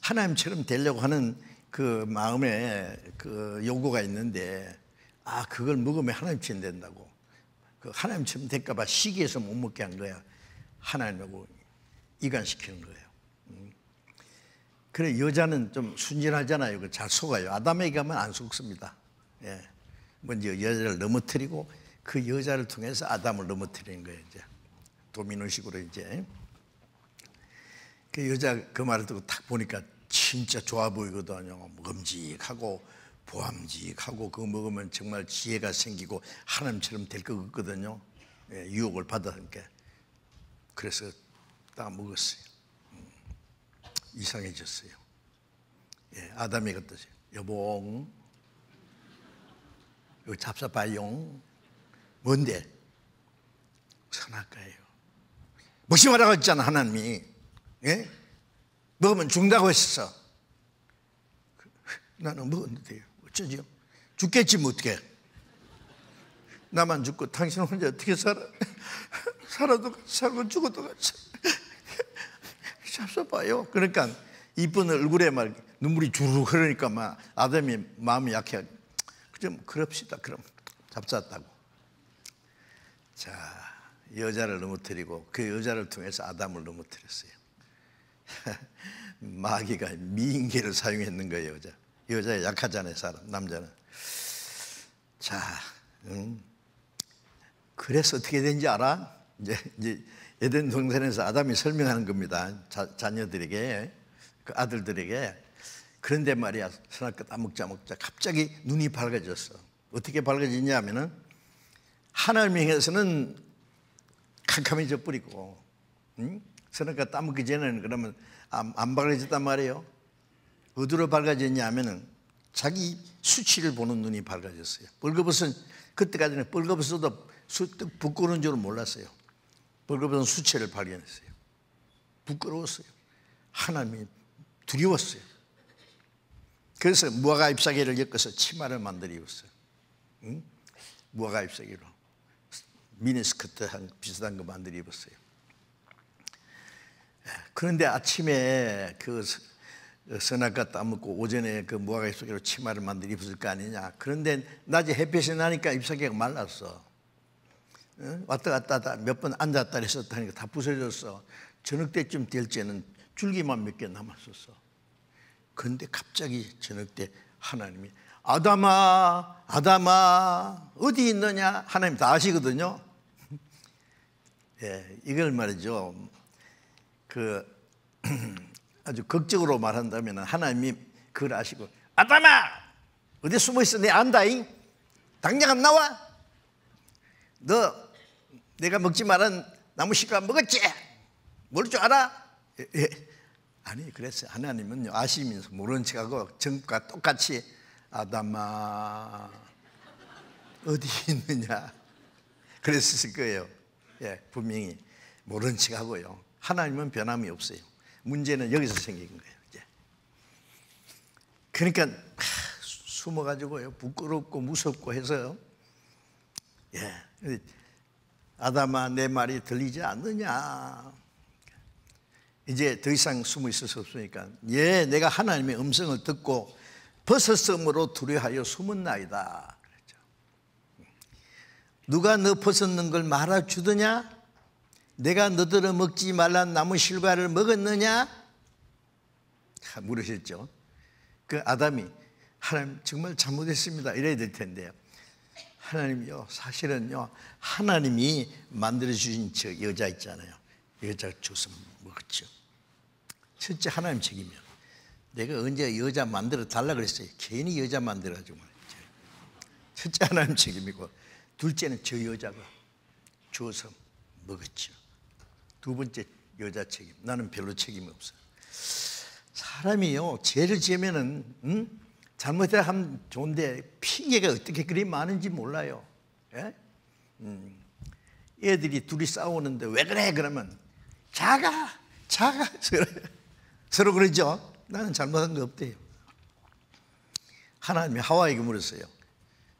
하나님처럼 되려고 하는 그 마음에 그 요구가 있는데 아 그걸 먹으면 하나님 처럼 된다고 그 하나님 처럼 될까봐 시기에서 못 먹게 한 거야 하나님하고 이간시키는 거예요. 음. 그래 여자는 좀 순진하잖아요. 그 잘 속아요. 아담에게 하면 안 속습니다. 예. 먼저 여자를 넘어뜨리고 그 여자를 통해서 아담을 넘어뜨리는 거예요. 이제 도미노식으로 이제 그 여자 그 말을 듣고 탁 보니까 진짜 좋아 보이거든요. 먹음직하고 보암직하고 그거 먹으면 정말 지혜가 생기고 하나님처럼 될 것 같거든요. 예, 유혹을 받아니까 그래서 딱 먹었어요. 음, 이상해졌어요. 예, 아담이 그랬듯이 여봉 여기 잡사바용 뭔데? 선악과예요. 무심하라고 했잖아 하나님이. 예? 먹으면 죽는다고 했어. 그, 나는 먹었는데어쩌지 죽겠지, 뭐 어떻게. 나만 죽고 당신 혼자 어떻게 살아? 살아도 살고 죽어도 같이. 잡숴봐요. 그러니까 이쁜 얼굴에 막 눈물이 주르륵 흐르니까 막 아담이 마음이 약해. 좀 그럽시다. 그럼 잡쌌다고. 자, 여자를 넘어뜨리고 그 여자를 통해서 아담을 넘어뜨렸어요. 마귀가 미인계를 사용했는 거예요, 여자. 여자 약하잖아요, 사람, 남자는. 자, 음. 그래서 어떻게 된지 알아? 이제, 이제 에덴 동산에서 아담이 설명하는 겁니다. 자, 자녀들에게, 그 아들들에게. 그런데 말이야, 선악과 따먹자 먹자. 갑자기 눈이 밝아졌어. 어떻게 밝아지냐 하면은, 하나님에서는 캄캄해져 버리고, 음? 그러 따먹기 전에는 그러면 안, 안 밝아졌단 말이에요. 어디로 밝아졌냐 하면은 자기 수치를 보는 눈이 밝아졌어요. 벌거벗은 그때까지는 벌거벗어도 부끄러운 줄 몰랐어요. 벌거벗은 수치를 발견했어요. 부끄러웠어요. 하나님이 두려웠어요. 그래서 무화과 잎사귀를 엮어서 치마를 만들었어요. 응? 무화과 잎사귀로 미니스커트한 비슷한 거 만들어 입었어요. 그런데 아침에 그 선악과 따먹고 오전에 그 무화과 잎사귀로 치마를 만들어 입었을 거 아니냐. 그런데 낮에 햇볕이 나니까 잎사귀가 말랐어. 왔다 갔다 하다 몇 번 앉았다 했었다니까 다 부서졌어. 저녁 때쯤 될때는 줄기만 몇 개 남았었어. 그런데 갑자기 저녁 때 하나님이 아담아, 아담아, 어디 있느냐? 하나님 다 아시거든요. 예, 이걸 말이죠. 그 아주 극적으로 말한다면 하나님이 그걸 아시고 아담아 어디 숨어 있어 내 안다잉 당장 안 나와 너 내가 먹지 말은 나무 씨가 먹었지 모를 줄 알아 예, 예. 아니 그래서 하나님은요 아시면서 모른 척하고 전과 똑같이 아담아 어디 있느냐 그랬을 거예요 예 분명히 모른 척하고요 하나님은 변함이 없어요. 문제는 여기서 생긴 거예요. 이제. 그러니까 숨어가지고요 부끄럽고 무섭고 해서 예 아담아 내 말이 들리지 않느냐 이제 더 이상 숨어 있을 수 없으니까 예 내가 하나님의 음성을 듣고 벗었음으로 두려하여 숨은나이다 그렇죠. 누가 너 벗었는 걸 말아주더냐 내가 너들어 먹지 말란 나무 실과를 먹었느냐? 물으셨죠. 그 아담이 하나님 정말 잘못했습니다. 이래야 될 텐데요. 하나님요 사실은요 하나님이 만들어 주신 저 여자 있잖아요. 여자 줘서 먹었죠. 뭐 첫째 하나님 책임이요. 내가 언제 여자 만들어 달라 그랬어요. 괜히 여자 만들어 가지고 첫째 하나님 책임이고 둘째는 저 여자가 주어서 먹었죠. 뭐두 번째 여자 책임. 나는 별로 책임이 없어요. 사람이요 죄를 지으면은 음? 잘못 하면 좋은데 핑계가 어떻게 그리 많은지 몰라요. 예? 음. 애들이 둘이 싸우는데 왜 그래 그러면 자가 자가 서로, 서로 그러죠. 나는 잘못한 거 없대요. 하나님이 하와에게 물었어요.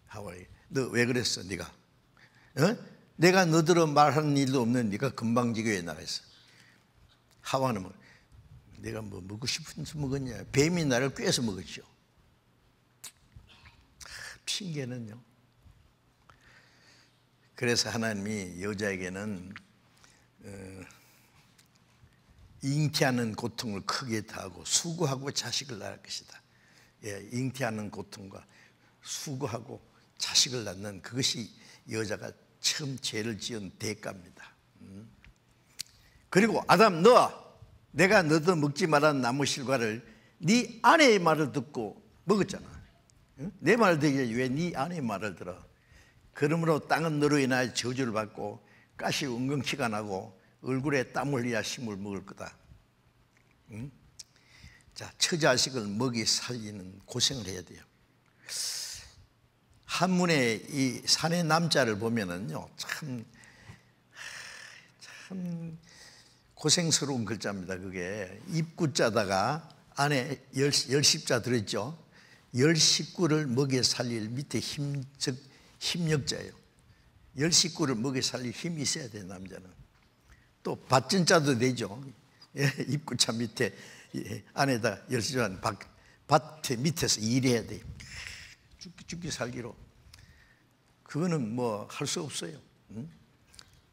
하와에 너왜 그랬어 네가? 어? 내가 너더러 말하는 일도 없는 네가 금방지게 왜 나가 있어? 하와는 뭐, 내가 뭐 먹고 싶은서 먹었냐? 뱀이 나를 꿰서 먹었죠. 핑계는요. 그래서 하나님이 여자에게는 어, 잉태하는 고통을 크게 다고 수고하고 자식을 낳을 것이다. 예, 잉태하는 고통과 수고하고 자식을 낳는 그것이 여자가 처음 죄를 지은 대가입니다. 음. 그리고 아담 너 내가 너도 먹지 말한 나무 실과를 네 아내의 말을 듣고 먹었잖아. 내 말을 듣기왜네 아내의 말을 들어? 그러므로 땅은 너로 인하여 저주를 받고 가시 은근치가 나고 얼굴에 땀 흘리야 심을 먹을 거다. 응? 자, 처자식을 먹이 살리는 고생을 해야 돼요. 한문의 이 산의 남자를 보면은요, 참, 참 고생스러운 글자입니다. 그게 입구자다가 안에 열, 열십자 들었죠. 열식구를 먹여 살릴 밑에 힘, 즉, 힘력자예요. 열식구를 먹여 살릴 힘이 있어야 돼, 남자는. 또, 밭진자도 되죠. 예, 입구차 밑에, 예, 안에다 열심자 밭, 밭에 밑에서 일해야 돼. 죽기, 죽기 살기로. 그거는 뭐 할 수 없어요. 응?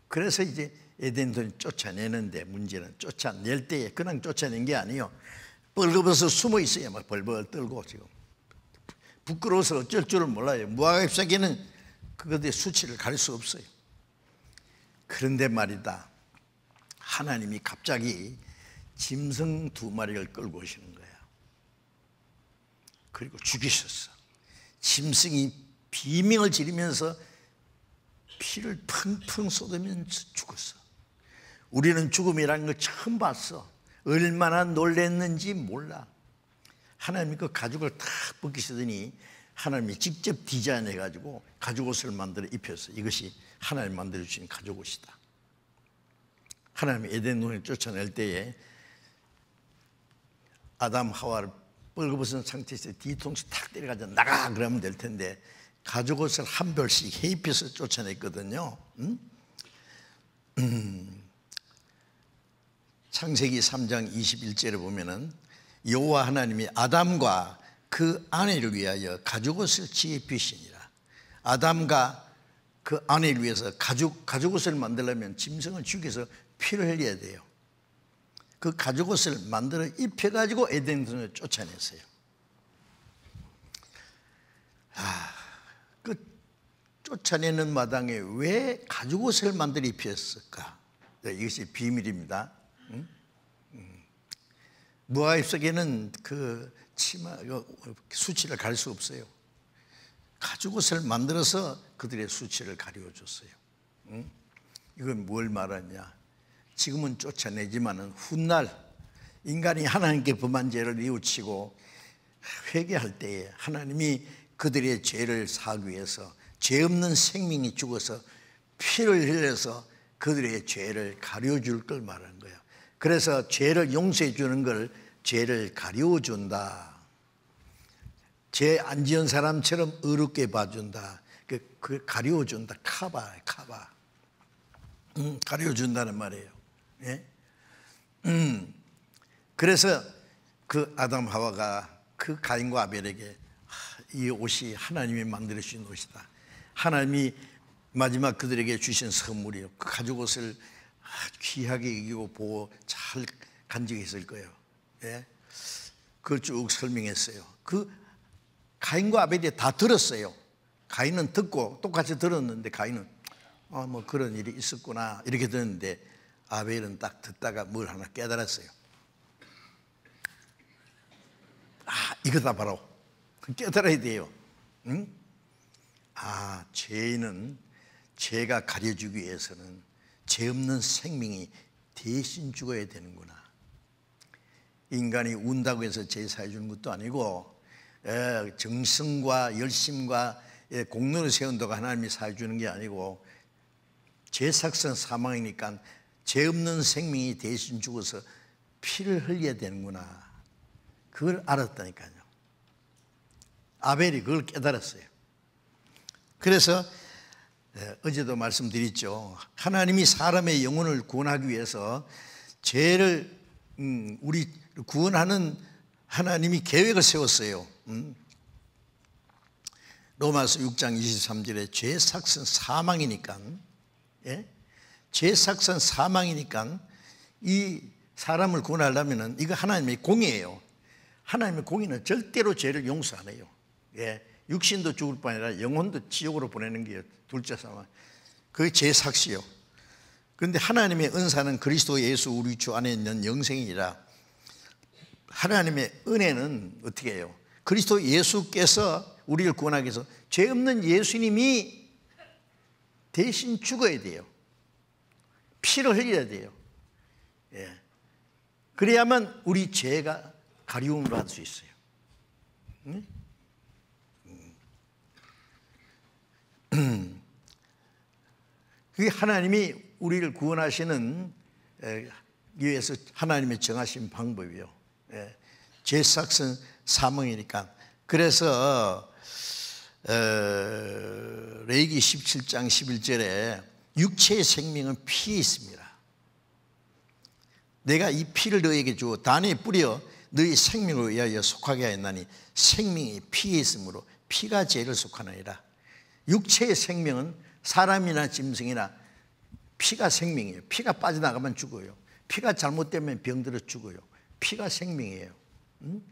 그래서 이제 에덴을 쫓아내는데 문제는 쫓아낼 때에 그냥 쫓아낸 게아니요 벌거벗어 숨어 있어요. 막 벌벌 떨고 지금. 부끄러워서 어쩔 줄을 몰라요. 무화입사기는 그것에 수치를 가릴 수 없어요. 그런데 말이다. 하나님이 갑자기 짐승 두 마리를 끌고 오시는 거야. 그리고 죽이셨어. 짐승이 비명을 지르면서 피를 펑펑 쏟으면 죽었어. 우리는 죽음이라는 걸 처음 봤어. 얼마나 놀랬는지 몰라. 하나님이 그 가죽을 탁 벗기시더니 하나님이 직접 디자인해 가지고 가죽옷을 만들어 입혔어. 이것이 하나님 만들어 주신 가죽옷이다. 하나님이 에덴 논을 쫓아낼 때에 아담 하와를 뻘거벗은 상태에서 뒤통수 탁 때려가지고 나가 그러면 될 텐데 가죽옷을 한 벌씩 헤이핏을 쫓아냈거든요. 음? 음. 창세기 3장 21절에 보면은 여호와 하나님이 아담과 그 아내를 위하여 가죽옷을 지혜피시니라. 아담과 그 아내를 위해서 가죽 가죽옷을 만들려면 짐승을 죽여서 피를 흘려야 돼요. 그 가죽옷을 만들어 입혀가지고 에덴 동을 쫓아냈어요. 아. 쫓아내는 마당에 왜 가죽 옷을 만들 입혔을까? 네, 이것이 비밀입니다.
응? 응.
무화입 속에는 그 치마, 수치를 가수 없어요. 가죽 옷을 만들어서 그들의 수치를 가려줬어요. 응? 음? 이건 뭘 말하냐? 지금은 쫓아내지만은 훗날 인간이 하나님께 범한 죄를 뉘우치고 회개할 때에 하나님이 그들의 죄를 사기 위해서 죄 없는 생명이 죽어서 피를 흘려서 그들의 죄를 가려줄 걸 말하는 거예요. 그래서 죄를 용서해 주는 걸 죄를 가려준다. 죄 안 지은 사람처럼 의롭게 봐준다. 그, 그 가려준다. 카바, 카바. 음, 가려준다는 말이에요. 예? 음, 그래서 그 아담 하와가 그 가인과 아벨에게 이 옷이 하나님이 만들어주신 옷이다. 하나님이 마지막 그들에게 주신 선물이에요. 그 가죽 옷을 귀하게 이기고 보고 잘 간직했을 거예요. 예? 그걸 쭉 설명했어요. 그 가인과 아벨이 다 들었어요. 가인은 듣고 똑같이 들었는데 가인은 아, 뭐 그런 일이 있었구나 이렇게 들었는데 아벨은 딱 듣다가 뭘 하나 깨달았어요. 아, 이거다 바로 깨달아야 돼요. 응? 아, 죄는 죄가 가려주기 위해서는 죄 없는 생명이 대신 죽어야 되는구나. 인간이 운다고 해서 제사해 주는 것도 아니고 에, 정성과 열심과 에, 공로를 세운다고 하나님이 사해 주는 게 아니고 죄삭선 사망이니까 죄 없는 생명이 대신 죽어서 피를 흘려야 되는구나. 그걸 알았다니까요. 아벨이 그걸 깨달았어요. 그래서 예, 어제도 말씀드렸죠. 하나님이 사람의 영혼을 구원하기 위해서 죄를 음, 우리 구원하는 하나님이 계획을 세웠어요. 음. 로마서 6장 23절에 죄 삭선 사망이니까 예? 죄 삭선 사망이니까 이 사람을 구원하려면 이거 하나님의 공이에요. 하나님의 공의는 절대로 죄를 용서 안 해요. 예. 육신도 죽을 뿐 아니라 영혼도 지옥으로 보내는 게 둘째 사망. 그게 제 삭시요. 그런데 하나님의 은사는 그리스도 예수 우리 주 안에 있는 영생이라 하나님의 은혜는 어떻게 해요? 그리스도 예수께서 우리를 구원하기 위해서 죄 없는 예수님이 대신 죽어야 돼요. 피를 흘려야 돼요. 예. 그래야만 우리 죄가 가리움을 받을 수 있어요. 응? 그게 하나님이 우리를 구원하시는 위해서 하나님이 정하신 방법이요. 예. 제삭은 사명이니까. 그래서 레이기 17장 11절에 육체의 생명은 피에 있습니다. 내가 이 피를 너에게 주어 단에 뿌려 너희 생명을 위하여 속하게 하였나니 생명이 피에 있으므로 피가 죄를 속하느니라. 육체의 생명은 사람이나 짐승이나 피가 생명이에요. 피가 빠져나가면 죽어요. 피가 잘못되면 병들어 죽어요. 피가 생명이에요. 음?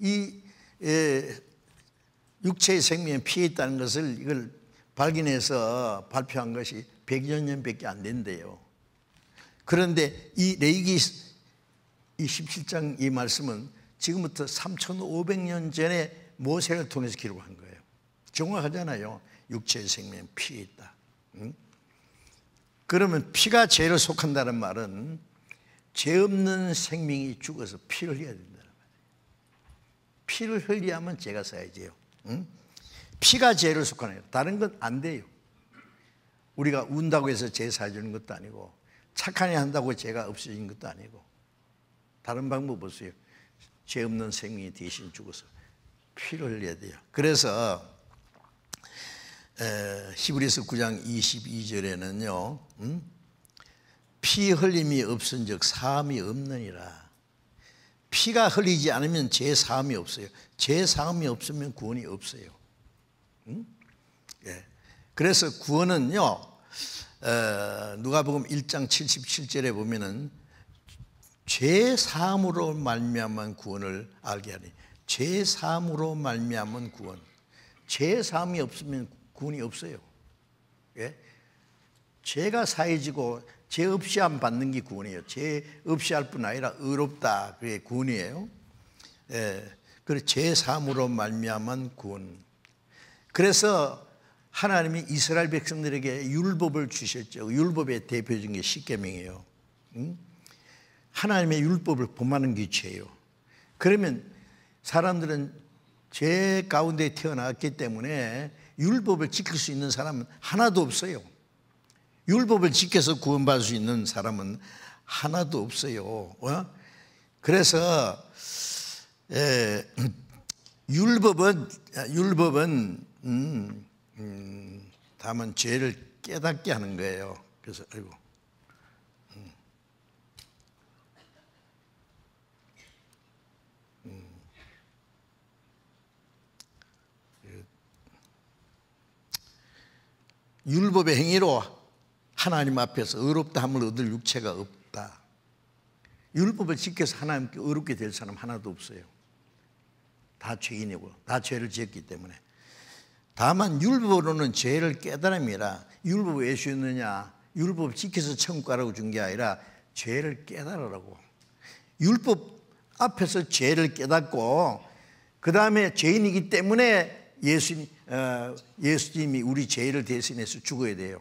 이 에, 육체의 생명에 피해 있다는 것을 이걸 발견해서 발표한 것이 100여 년밖에 안 된대요. 그런데 이 레이기 27장 이 말씀은 지금부터 3,500년 전에 모세를 통해서 기록한 거예요. 정확하잖아요. 육체의 생명 피에 있다. 응? 그러면 피가 죄를 속한다는 말은 죄 없는 생명이 죽어서 피를 흘려야 된다는 말이에요. 피를 흘리면 죄가 사야지요. 응? 피가 죄를 속하는 요 다른 건 안 돼요. 우리가 운다고 해서 죄 사주는 것도 아니고 착한 애 한다고 죄가 없어진 것도 아니고 다른 방법 없어요. 죄 없는 생명이 대신 죽어서 피를 흘려야 돼요. 그래서 히브리서 9장 22절에는요. 음? 피 흘림이 없은 즉 사함이 없느니라. 피가 흘리지 않으면 제 사함이 없어요. 제 사함이 없으면 구원이 없어요. 음? 예. 그래서 구원은요. 어, 누가복음 1장 77절에 보면은 죄 사함으로 말미암은 구원을 알게 하니 죄 사함으로 말미암은 구원. 죄 사함이 없으면 군이 없어요. 예? 죄가 사해지고 죄 없이 안 받는 게 구원이에요. 죄 없이 할 뿐 아니라 의롭다 그게 구원이에요. 예. 그리고 죄 사무로 말미암은 구원. 그래서 하나님이 이스라엘 백성들에게 율법을 주셨죠. 율법의 대표적인 게 십계명이에요. 응? 하나님의 율법을 범하는 게 죄예요. 그러면 사람들은 죄 가운데 태어났기 때문에 율법을 지킬 수 있는 사람은 하나도 없어요. 율법을 지켜서 구원받을 수 있는 사람은 하나도 없어요. 어? 그래서 에, 예, 율법은 율법은 음, 음, 다만 죄를 깨닫게 하는 거예요. 그래서 아이고 율법의 행위로 하나님 앞에서 의롭다함을 얻을 육체가 없다. 율법을 지켜서 하나님께 의롭게 될 사람 하나도 없어요. 다 죄인이고 다 죄를 지었기 때문에 다만 율법으로는 죄를 깨달음이라 율법 왜 주느냐 율법 지켜서 처음 가라고 준 게 아니라 죄를 깨달으라고 율법 앞에서 죄를 깨닫고 그 다음에 죄인이기 때문에 예수님, 어, 예수님이 우리 죄를 대신해서 죽어야 돼요.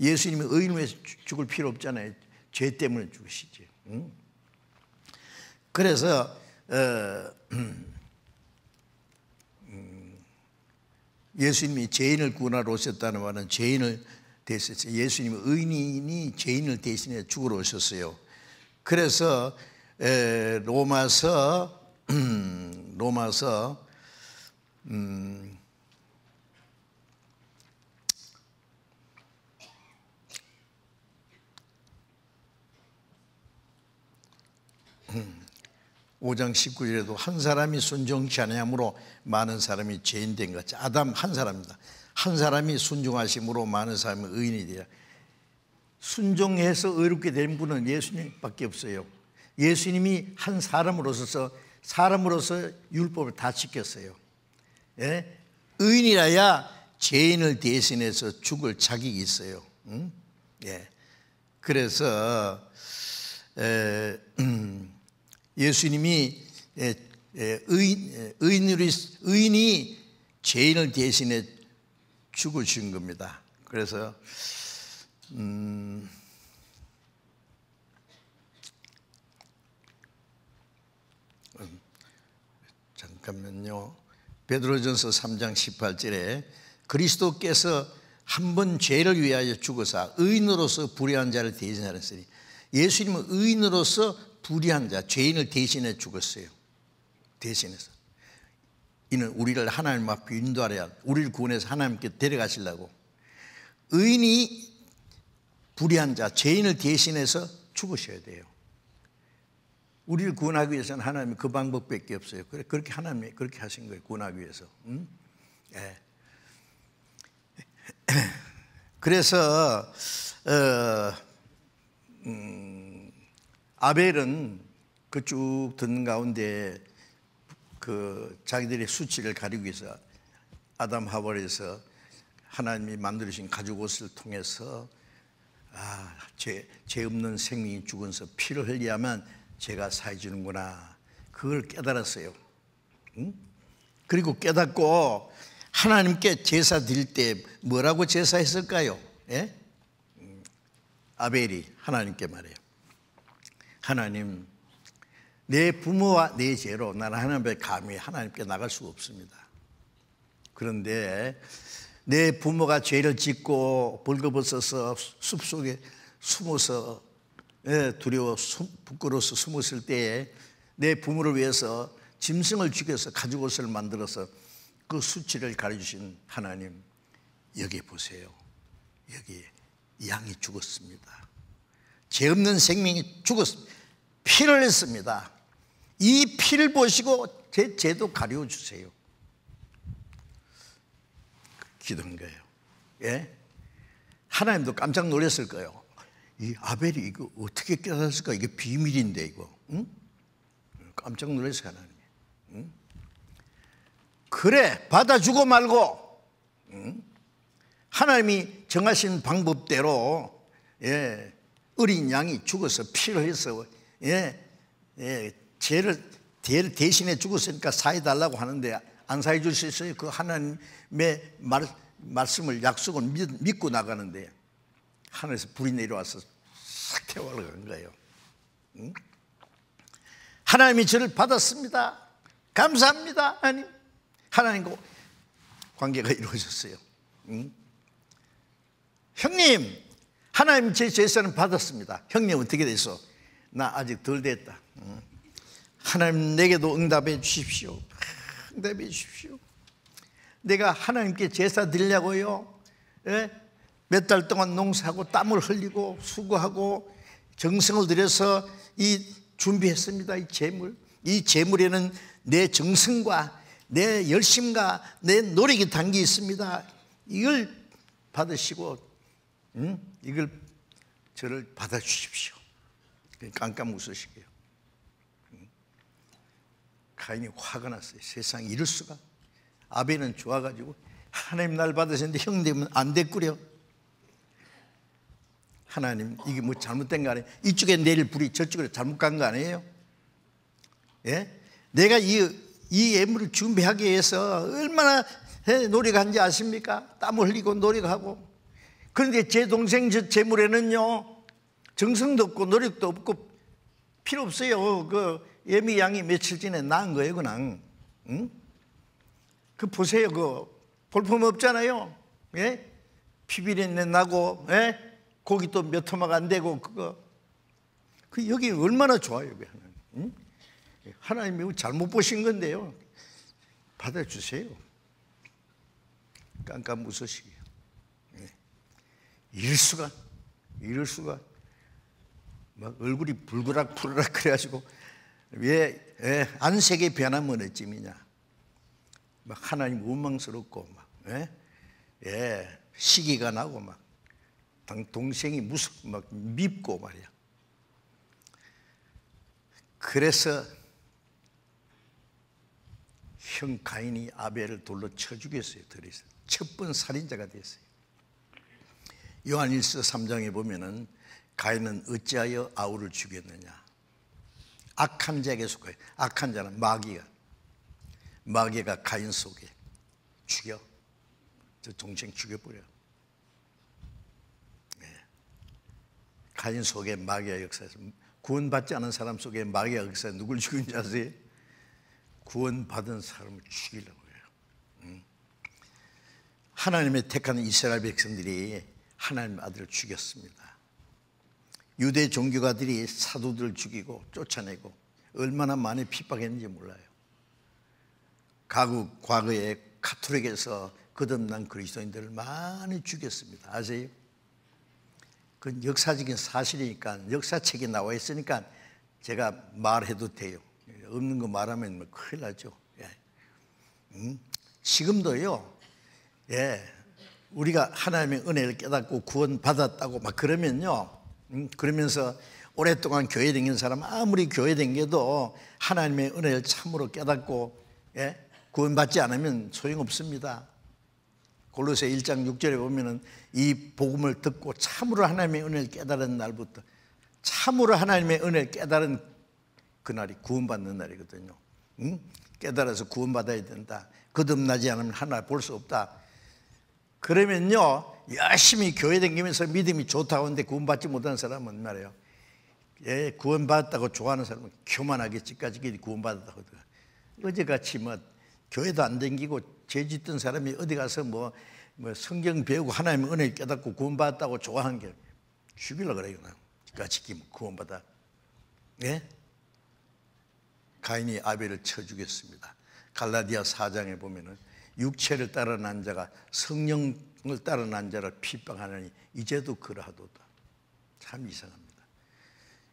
예수님이 의인을 위해서 죽을 필요 없잖아요. 죄 때문에 죽으시지. 응? 그래서 어, 음, 예수님이 죄인을 구원하러 오셨다는 말은 죄인을 대신해서 예수님이 의인이 죄인을 대신해 죽으러 오셨어요. 그래서 에, 로마서 로마서 음, 5장 19절에도 한 사람이 순종치 않으므로 많은 사람이 죄인된 것 같이 아담 한 사람입니다. 한 사람이 순종하심으로 많은 사람이 의인이 되라. 순종해서 의롭게 된 분은 예수님밖에 없어요. 예수님이 한 사람으로서 사람으로서 율법을 다 지켰어요. 예? 의인이라야 죄인을 대신해서 죽을 자격이 있어요. 응? 예. 그래서 에, 음, 예수님이 에, 예, 에, 예, 의인, 예, 의인으로, 의인이 죄인을 대신해 죽으신 겁니다. 그래서 음, 음 잠깐만요. 베드로전서 3장 18절에 그리스도께서 한 번 죄를 위하여 죽어사 의인으로서 불의한 자를 대신하였으니 예수님은 의인으로서 불의한 자, 죄인을 대신해 죽었어요. 대신해서. 이는 우리를 하나님 앞에 인도하려 우리를 구원해서 하나님께 데려가시려고 의인이 불의한 자, 죄인을 대신해서 죽으셔야 돼요. 우리를 구원하기 위해서는 하나님이 그 방법밖에 없어요. 그래 그렇게 하나님이 그렇게 하신 거예요. 구원하기 위해서. 음? 예. 그래서 어, 음, 아벨은 그 쭉 듣는 가운데 그 자기들의 수치를 가리기 위해서 아담 하월에서 하나님이 만들으신 가죽 옷을 통해서 아, 죄, 죄 없는 생명이 죽어서 피를 흘리야만 제가 사해주는구나. 그걸 깨달았어요. 응? 그리고 깨닫고 하나님께 제사 드릴 때 뭐라고 제사했을까요? 예? 아벨이 하나님께 말해요. 하나님, 내 부모와 내 죄로 나는 하나님의 감히 하나님께 나갈 수 없습니다. 그런데 내 부모가 죄를 짓고 벌거벗어서 숲속에 숨어서 예, 두려워 부끄러워서 숨었을 때에 내 부모를 위해서 짐승을 죽여서 가죽옷을 만들어서 그 수치를 가려주신 하나님 여기 보세요 여기 양이 죽었습니다 죄 없는 생명이 죽었습니다 피를 했습니다 이 피를 보시고 제 죄도 가려주세요 기도인 거예요 예? 하나님도 깜짝 놀랐을 거예요 이 아벨이 이거 어떻게 깨달았을까? 이게 비밀인데 이거. 응? 깜짝 놀라서 하나님. 응? 그래 받아주고 말고 응? 하나님이 정하신 방법대로 예, 어린 양이 죽어서 피를 해서 예, 예, 죄를 대신에 죽었으니까 사해달라고 하는데 안 사해줄 수 있어요. 그 하나님의 말, 말씀을 약속을 믿, 믿고 나가는데 하늘에서 불이 내려와서 싹 태워올라간 거예요. 응? 하나님이 저를 받았습니다. 감사합니다. 하나 하나님과 관계가 이루어졌어요. 응? 형님, 하나님 제 제사는 받았습니다. 형님 어떻게 됐어? 나 아직 덜 됐다. 응? 하나님 내게도 응답해 주십시오. 응답해 주십시오. 내가 하나님께 제사 드리려고요. 예? 몇달 동안 농사하고 땀을 흘리고 수고하고 정성을 들여서 이 준비했습니다. 이 재물. 이 재물에는 내 정성과 내 열심과 내 노력이 담겨 있습니다. 이걸 받으시고, 음? 이걸 저를 받아주십시오. 깜깜 웃으시게요. 가인이 화가 났어요. 세상 이럴 수가. 아벨은 좋아가지고 하나님 날 받으셨는데 형 되면 안 됐구려. 하나님 이게 뭐 잘못된 거 아니에요? 이쪽에 내릴 불이 저쪽으로 잘못 간 거 아니에요? 예? 내가 이, 이 예물을 준비하기 위해서 얼마나 노력한지 아십니까? 땀 흘리고 노력하고 그런데 제 동생 저 재물에는요 정성도 없고 노력도 없고 필요 없어요 그 예미 양이 며칠 전에 낳은 거예요 그냥 응? 그 보세요 그 볼품 없잖아요 예? 피비린내 나고 예? 고기 도몇 토막 안 되고 그거 그 여기 얼마나 좋아요, 하나님. 하나님이 잘못 보신 건데요. 받아주세요. 깜깜 무소식이 예. 이럴 수가, 이럴 수가. 막 얼굴이 불그락 불그락 그래가지고 왜, 예, 안색의 변함 어쯤이냐막 하나님 원망스럽고 막 예? 예, 시기가 나고 막당 동생이 무섭 막 밉고 말이야. 그래서 형 가인이 아벨을 돌로 쳐 죽였어요. 들에서 첫번 살인자가 됐어요. 요한일서 3장에 보면은 가인은 어찌하여 아우를 죽였느냐? 악한 자에게 속해. 악한 자는 마귀가 마귀가 가인 속에 죽여. 저 동생 죽여버려. 가진 속에 마귀의 역사에서 구원받지 않은 사람 속에 마귀의 역사에 누굴 죽인지 아세요? 구원받은 사람을 죽이려고 해요. 음. 하나님의 택한 이스라엘 백성들이 하나님 아들을 죽였습니다. 유대 종교가들이 사도들을 죽이고 쫓아내고 얼마나 많이 핍박했는지 몰라요. 가국 과거에 카톨릭에서 거듭난 그리스도인들을 많이 죽였습니다. 아세요? 그건 역사적인 사실이니까 역사책에 나와 있으니까 제가 말해도 돼요. 없는 거 말하면 뭐 큰일 나죠. 예. 음, 지금도요. 예. 우리가 하나님의 은혜를 깨닫고 구원 받았다고 막 그러면요. 음, 그러면서 오랫동안 교회 다닌 사람 아무리 교회 다녀도 하나님의 은혜를 참으로 깨닫고 예? 구원받지 않으면 소용없습니다. 골로새 1장 6절에 보면은 이 복음을 듣고 참으로 하나님의 은혜를 깨달은 날부터 참으로 하나님의 은혜를 깨달은 그날이 구원받는 날이거든요. 응? 깨달아서 구원받아야 된다. 거듭나지 않으면 하나 볼 수 없다. 그러면요, 열심히 교회 다니면서 믿음이 좋다고 하는데 구원받지 못하 사람은 말이에요. 예, 구원받았다고 좋아하는 사람은 교만하게 집까지 구원받았다고. 어제같이 뭐 교회도 안 댕기고 죄 짓던 사람이 어디 가서 뭐, 뭐 성경 배우고 하나님의 은혜 깨닫고 구원받았다고 좋아한게 죽일라 그래요. 같이 구원받아. 예? 가인이 아벨을 쳐 죽였습니다. 갈라디아 4장에 보면은 육체를 따라 난 자가 성령을 따라 난 자를 핍박하느니 이제도 그러하도다. 참 이상합니다.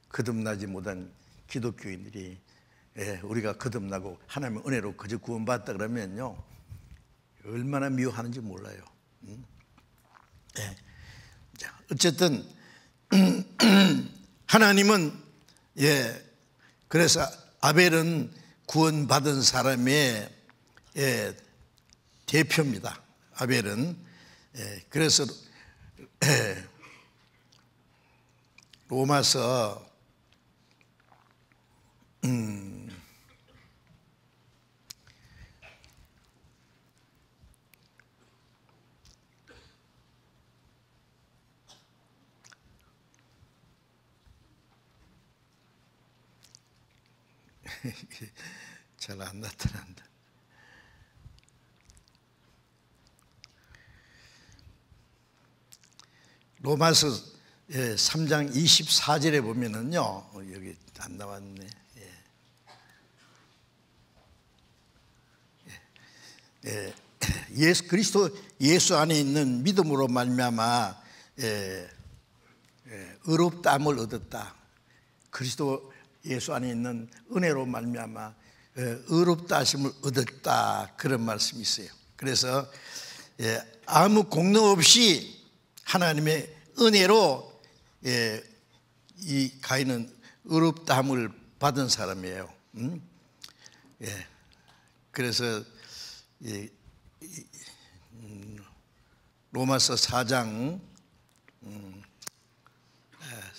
거듭나지 못한 기독교인들이 예, 우리가 거듭나고 하나님의 은혜로 그저 구원받다 았 그러면요 얼마나 미워하는지 몰라요. 음? 예. 자, 어쨌든 하나님은 예 그래서 아벨은 구원받은 사람의 예, 대표입니다. 아벨은 예, 그래서 예, 로마서 음, 잘 안 나타난다. 로마서 3장 예, 24절에 보면은요, 어, 여기 안 나왔네. 예. 예수 그리스도 예수 안에 있는 믿음으로 말미암아 예, 예, 의롭다함을 얻었다. 그리스도 예수 안에 있는 은혜로 말미암아 의롭다 심을 얻었다 그런 말씀이 있어요. 그래서 아무 공로 없이 하나님의 은혜로 이 가인은 의롭다함을 받은 사람이에요. 음? 그래서 이, 이, 음, 로마서 4장 음, 아,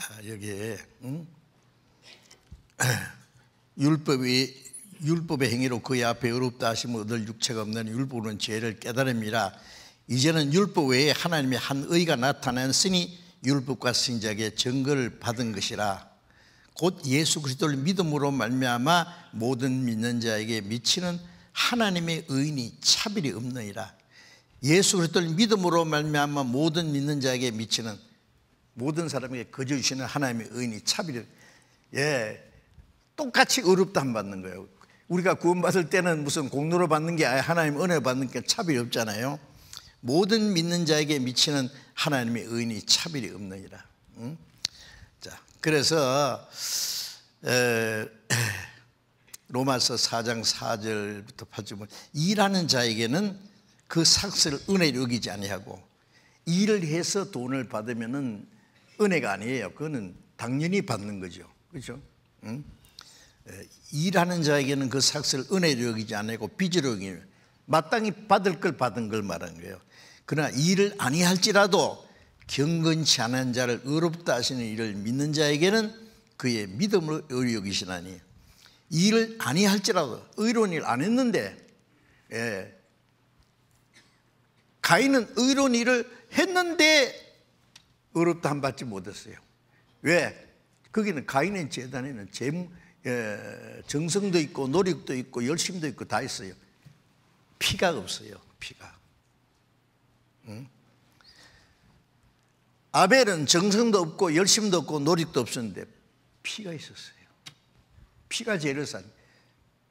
아, 여기에 음? 율법이 율법의 행위로 그의 앞에 의롭다 하심을 얻을 육체가 없는 율법은 죄를 깨달음이라 이제는 율법 외에 하나님의 한 의가 나타났으니 율법과 신작의 증거를 받은 것이라 곧 예수 그리스도를 믿음으로 말미암아 모든 믿는 자에게 미치는 하나님의 의인이 차별이 없느니라. 예수 그리스도를 믿음으로 말미암아 모든 믿는 자에게 미치는 모든 사람에게 거저 주시는 하나님의 의인이 차별이 예 똑같이 의롭다 함 받는 거예요. 우리가 구원받을 때는 무슨 공로로 받는 게아니 하나님 은혜 받는 게 차별이 없잖아요. 모든 믿는 자에게 미치는 하나님의 의인이 차별이 없느니라. 응? 그래서 로마서 4장 4절부터 8절 뭐, 일하는 자에게는 그 삭스를 은혜를 여기지 아니하고 일을 해서 돈을 받으면은 혜가 아니에요. 그거는 당연히 받는 거죠. 그렇죠? 응? 일하는 자에게는 그 삭스를 은혜로 여기지 아 않고 빚으로 여기는 마땅히 받을 걸 받은 걸말하는 거예요. 그러나 일을 아니할지라도 경건치 않은 자를 의롭다 하시는 이를 믿는 자에게는 그의 믿음을 의로 여기시나니 일을 아니할지라도 의로운 일을안 했는데 예. 가인은 의로운 일을 했는데 의롭다 한 받지 못했어요. 왜? 거기는 가인의 재단에는 재, 예, 정성도 있고 노력도 있고 열심도 있고 다 있어요. 피가 없어요. 피가. 응? 아벨은 정성도 없고 열심도 없고 노력도 없었는데 피가 있었어요. 피가 죄를 산.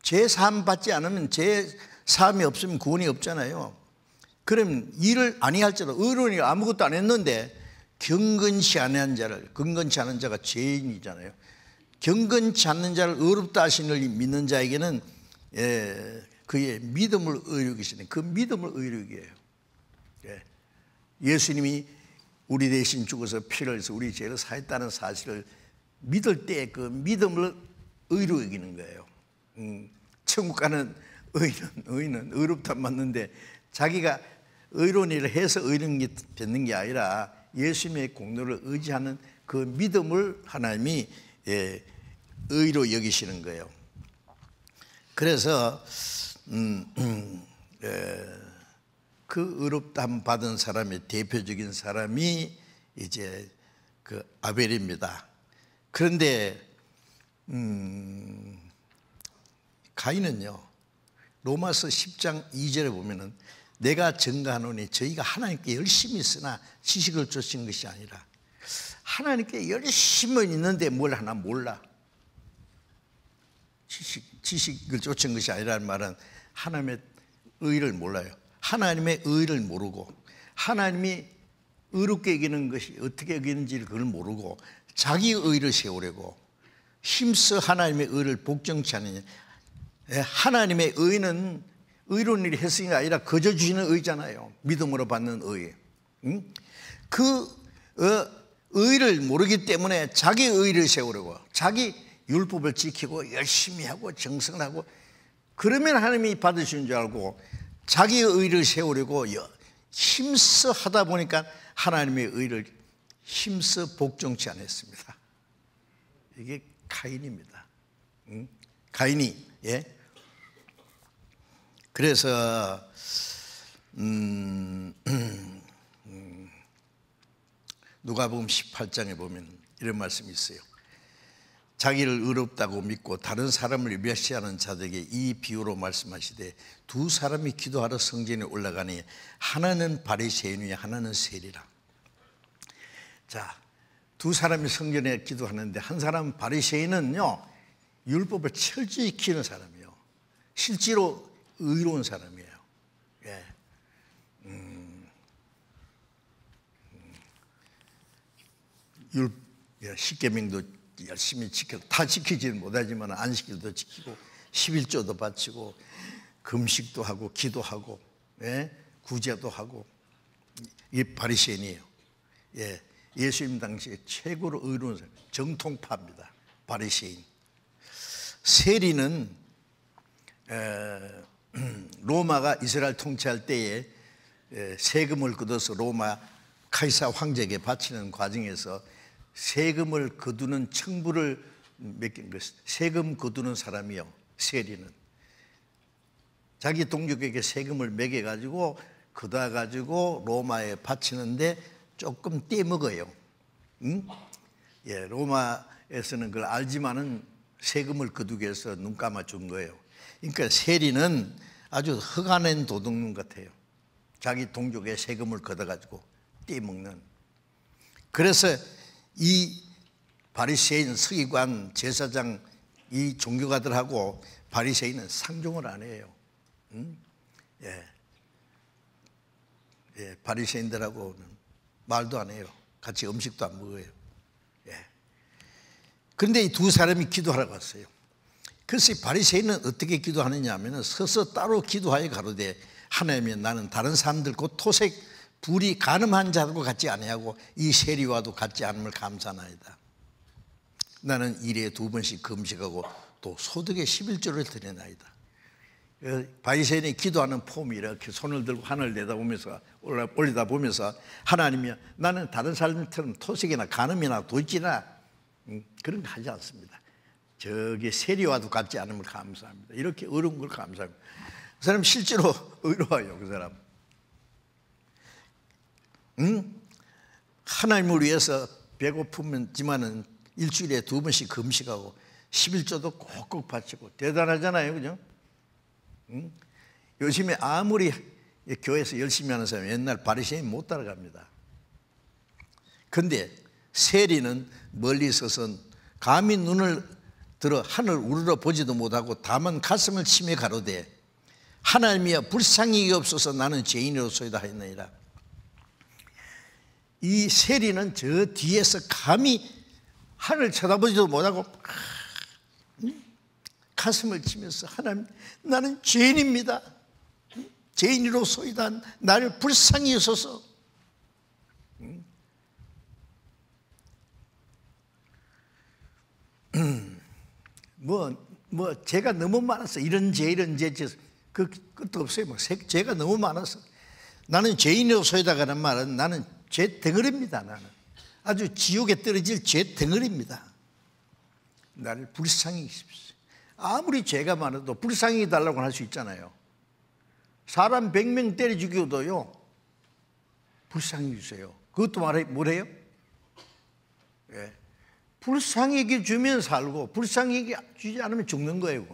제삶 받지 않으면 제 삶이 없으면 구원이 없잖아요. 그럼 일을 아니할지라도 의론이 아무것도 안 했는데 경건치 않은 자를 경건치 않은 자가 죄인이잖아요. 경건치 않는 자를 의롭다 하신을 믿는 자에게는 예, 그의 믿음을 의료기시는 그 믿음을 의료기예요. 예. 예수님이 우리 대신 죽어서 피를 해서 우리 죄를 사했다는 사실을 믿을 때 그 믿음을 의로 이기는 거예요. 음, 천국 가는 의는, 의는 의롭다 맞는데 자기가 의로운 일을 해서 의로운 게 되는 게 아니라 예수님의 공로를 의지하는 그 믿음을 하나님이 예, 의로 여기시는 거예요. 그래서 음, 음. 그 의롭담 받은 사람의 대표적인 사람이 이제 그 아벨입니다. 그런데 음, 가인은요 로마서 10장 2절에 보면은 내가 증가하노니 저희가 하나님께 열심히 있나 지식을 쫓은 것이 아니라 하나님께 열심은 있는데 뭘 하나 몰라 지식, 지식을 쫓은 것이 아니라는 말은 하나님의 의를 몰라요 하나님의 의를 모르고 하나님이 의롭게 이기는 것이 어떻게 이기는지를 그걸 모르고 자기 의를 세우려고 힘써 하나님의 의를 복정치 않느냐 예, 하나님의 의는 의로운 일이 했으니 아니라 거저 주시는 의잖아요 믿음으로 받는 의 응? 그 어, 의를 모르기 때문에 자기 의를 세우려고 자기 율법을 지키고 열심히 하고 정성하고 그러면 하나님이 받으시는 줄 알고 자기 의를 의 세우려고 힘써 하다 보니까 하나님의 의를 힘써 복종치 않았습니다. 이게 가인입니다. 응? 가인이 예. 그래서 음, 음 누가복음 18장에 보면 이런 말씀이 있어요. 자기를 의롭다고 믿고 다른 사람을 멸시하는 자들에게 이 비유로 말씀하시되 두 사람이 기도하러 성전에 올라가니 하나는 바리새인이요 하나는 세리라. 자, 두 사람이 성전에 기도하는데 한 사람 바리새인은요 율법을 철저히 지키는 사람이요 실제로 의로운 사람이에요. 예. 음. 음. 율, 예, 십계명도 열심히 지켜 다 지키지는 못하지만 안식일도 지키고 11조도 바치고 금식도 하고 기도하고 예? 구제도 하고 이 바리새인이에요. 예. 예수님 당시에 최고로 의로운 사람, 정통파입니다. 바리새인. 세리는 에, 로마가 이스라엘 통치할 때 에, 세금을 걷어서 로마 카이사 황제에게 바치는 과정에서 세금을 거두는 청부를 맡긴 것이 세금 거두는 사람이요. 세리는. 자기 동족에게 세금을 매겨가지고 거둬가지고 로마에 바치는데 조금 떼먹어요. 응? 예, 로마에서는 그걸 알지만은 세금을 거두기 위해서 눈 감아 준 거예요. 그러니까 세리는 아주 허가낸 도둑놈 같아요. 자기 동족의 세금을 걷어가지고 떼먹는. 그래서 이 바리새인 서기관 제사장 이 종교가들하고 바리새인은 상종을 안 해요. 음? 예. 예, 바리새인들하고는 말도 안 해요. 같이 음식도 안 먹어요. 예. 그런데 이 두 사람이 기도하라고 왔어요. 그래서 바리새인은 어떻게 기도하느냐 하면 서서 따로 기도하여 가로되 하나님이 나는 다른 사람들 곧 토색 불이 가늠한 자들과 같지 아니하고 이 세리와도 같지 않음을 감사나이다. 나는 일에 두 번씩 금식하고 또 소득의 11조를 드리나이다. 어, 바리새인이 기도하는 폼이 이렇게 손을 들고 하늘 내다보면서 올리다 보면서 하나님이 나는 다른 사람처럼 토색이나 간음이나 돌지나 음, 그런 거 하지 않습니다. 저게 세리와도 같지 않음을 감사합니다. 이렇게 어려운 걸 감사합니다. 그 사람 실제로 의로워요, 그 사람. 응? 하나님을 위해서 배고프지만은 면 일주일에 두 번씩 금식하고 11조도 꼭꼭 바치고 대단하잖아요. 그죠? 응? 요즘에 아무리 교회에서 열심히 하는 사람 옛날 바리새인 못 따라갑니다. 근데 세리는 멀리 서선 감히 눈을 들어 하늘 우러러 보지도 못하고 다만 가슴을 치며 가로되 하나님이여 불쌍히 없어서 나는 죄인으로서이다 하였느니라. 이 세리는 저 뒤에서 감히 하늘 쳐다보지도 못하고 가슴을 치면서 하나님 나는 죄인입니다. 죄인으로서이다 나를 불쌍히 여소서. 음. 뭐, 뭐, 죄가 너무 많아서 이런 죄, 이런 죄, 그, 끝도 없어요. 뭐, 죄가 너무 많아서. 나는 죄인으로서이다라는 말은 나는 죄 덩어리입니다, 나는. 아주 지옥에 떨어질 죄 덩어리입니다. 나를 불쌍히 십시오 아무리 죄가 많아도 불쌍히 달라고 할 수 있잖아요. 사람 100명 때려 죽여도요, 불쌍히 주세요. 그것도 말해, 뭐래요? 예. 불쌍히 주면 살고, 불쌍히 주지 않으면 죽는 거예요,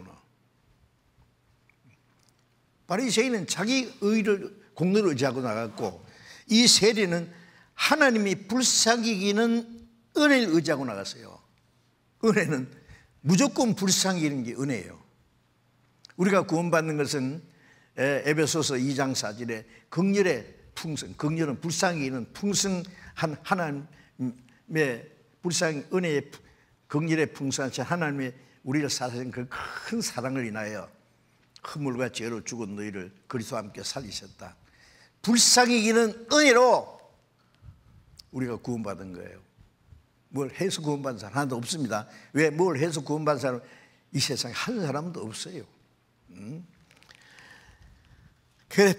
바리새인은 자기 의를 공로를 의지하고 나갔고, 이 세리는 하나님이 불쌍히기는 은혜를 의지하고 나갔어요. 은혜는 무조건 불쌍히기는 게 은혜예요. 우리가 구원받는 것은 에베소서 2장 4절에 극렬의 풍성, 극렬은 불쌍히기는 풍성한 하나님의 불쌍히 은혜의 극렬의 풍성하 하나님의 우리를 사사신 그큰 사랑을 인하여 흐물과 죄로 죽은 너희를 그리스도와 함께 살리셨다. 불쌍히기는 은혜로 우리가 구원받은 거예요. 뭘 해서 구원받은 사람 하나도 없습니다. 왜 뭘 해서 구원받은 사람 이 세상에 한 사람도 없어요. 음? 그래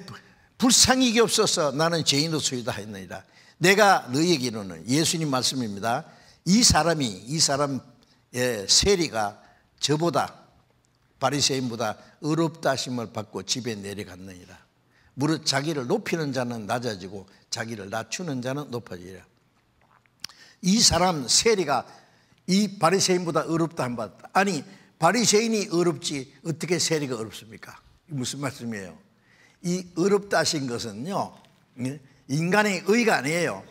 불쌍히 없어서 나는 죄인으로이다 했느니라. 내가 너에게는 예수님 말씀입니다. 이 사람이 이 사람의 세리가 저보다 바리새인보다 의롭다 심을 받고 집에 내려갔느니라. 무릇 자기를 높이는 자는 낮아지고 자기를 낮추는 자는 높아지리라. 이 사람 세리가 이 바리새인보다 어렵다 한 바. 아니 바리새인이 어렵지 어떻게 세리가 어렵습니까? 무슨 말씀이에요? 이 어렵다 하신 것은요 인간의 의가 아니에요.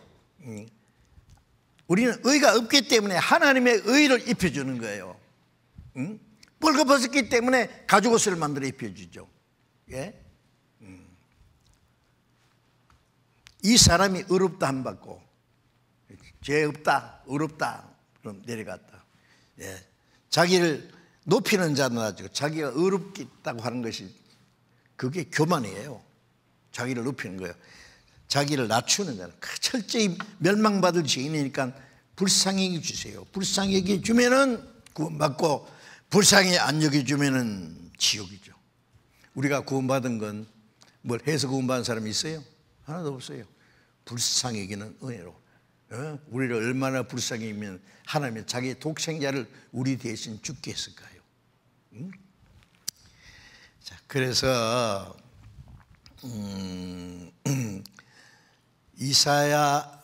우리는 의가 없기 때문에 하나님의 의를 입혀주는 거예요. 뻘거벗었기 때문에 가죽옷을 만들어 입혀주죠. 예? 이 사람이 의롭다 안 받고 죄 없다, 의롭다 그럼 내려갔다. 예. 자기를 높이는 자는 아주 자기가 의롭다고 하는 것이 그게 교만이에요. 자기를 높이는 거예요. 자기를 낮추는 자는 그 철저히 멸망받을 죄인이니까 불쌍히 여주세요 불쌍히 여주면은 구원받고 불쌍히 안 여겨주면은 지옥이죠. 우리가 구원받은 건 뭘 해서 구원받은 사람이 있어요? 하나도 없어요. 불쌍히 여기는 은혜로. 어? 우리를 얼마나 불쌍히 이면 하나님이 자기 독생자를 우리 대신 죽게 했을까요? 응? 자, 그래서 음, 이사야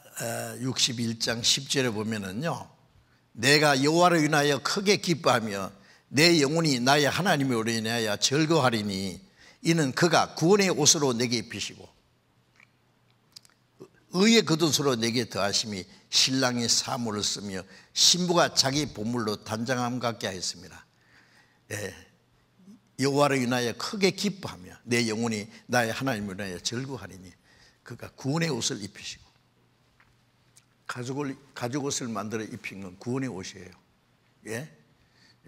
61장 어, 10절에 보면은요. 내가 여호와를 인하여 크게 기뻐하며 내 영혼이 나의 하나님의 오래 인하여 즐거하리니 이는 그가 구원의 옷으로 내게 입히시고 의의 겉옷으로 내게 더하심이 신랑이 사물을 쓰며 신부가 자기 보물로 단장함 갖게 하였습니다. 예. 여호와를 인하여 크게 기뻐하며 내 영혼이 나의 하나님을 인하여 절구하리니 그가 구원의 옷을 입히시고 가죽을 가죽 옷을 만들어 입힌 건 구원의 옷이에요. 예?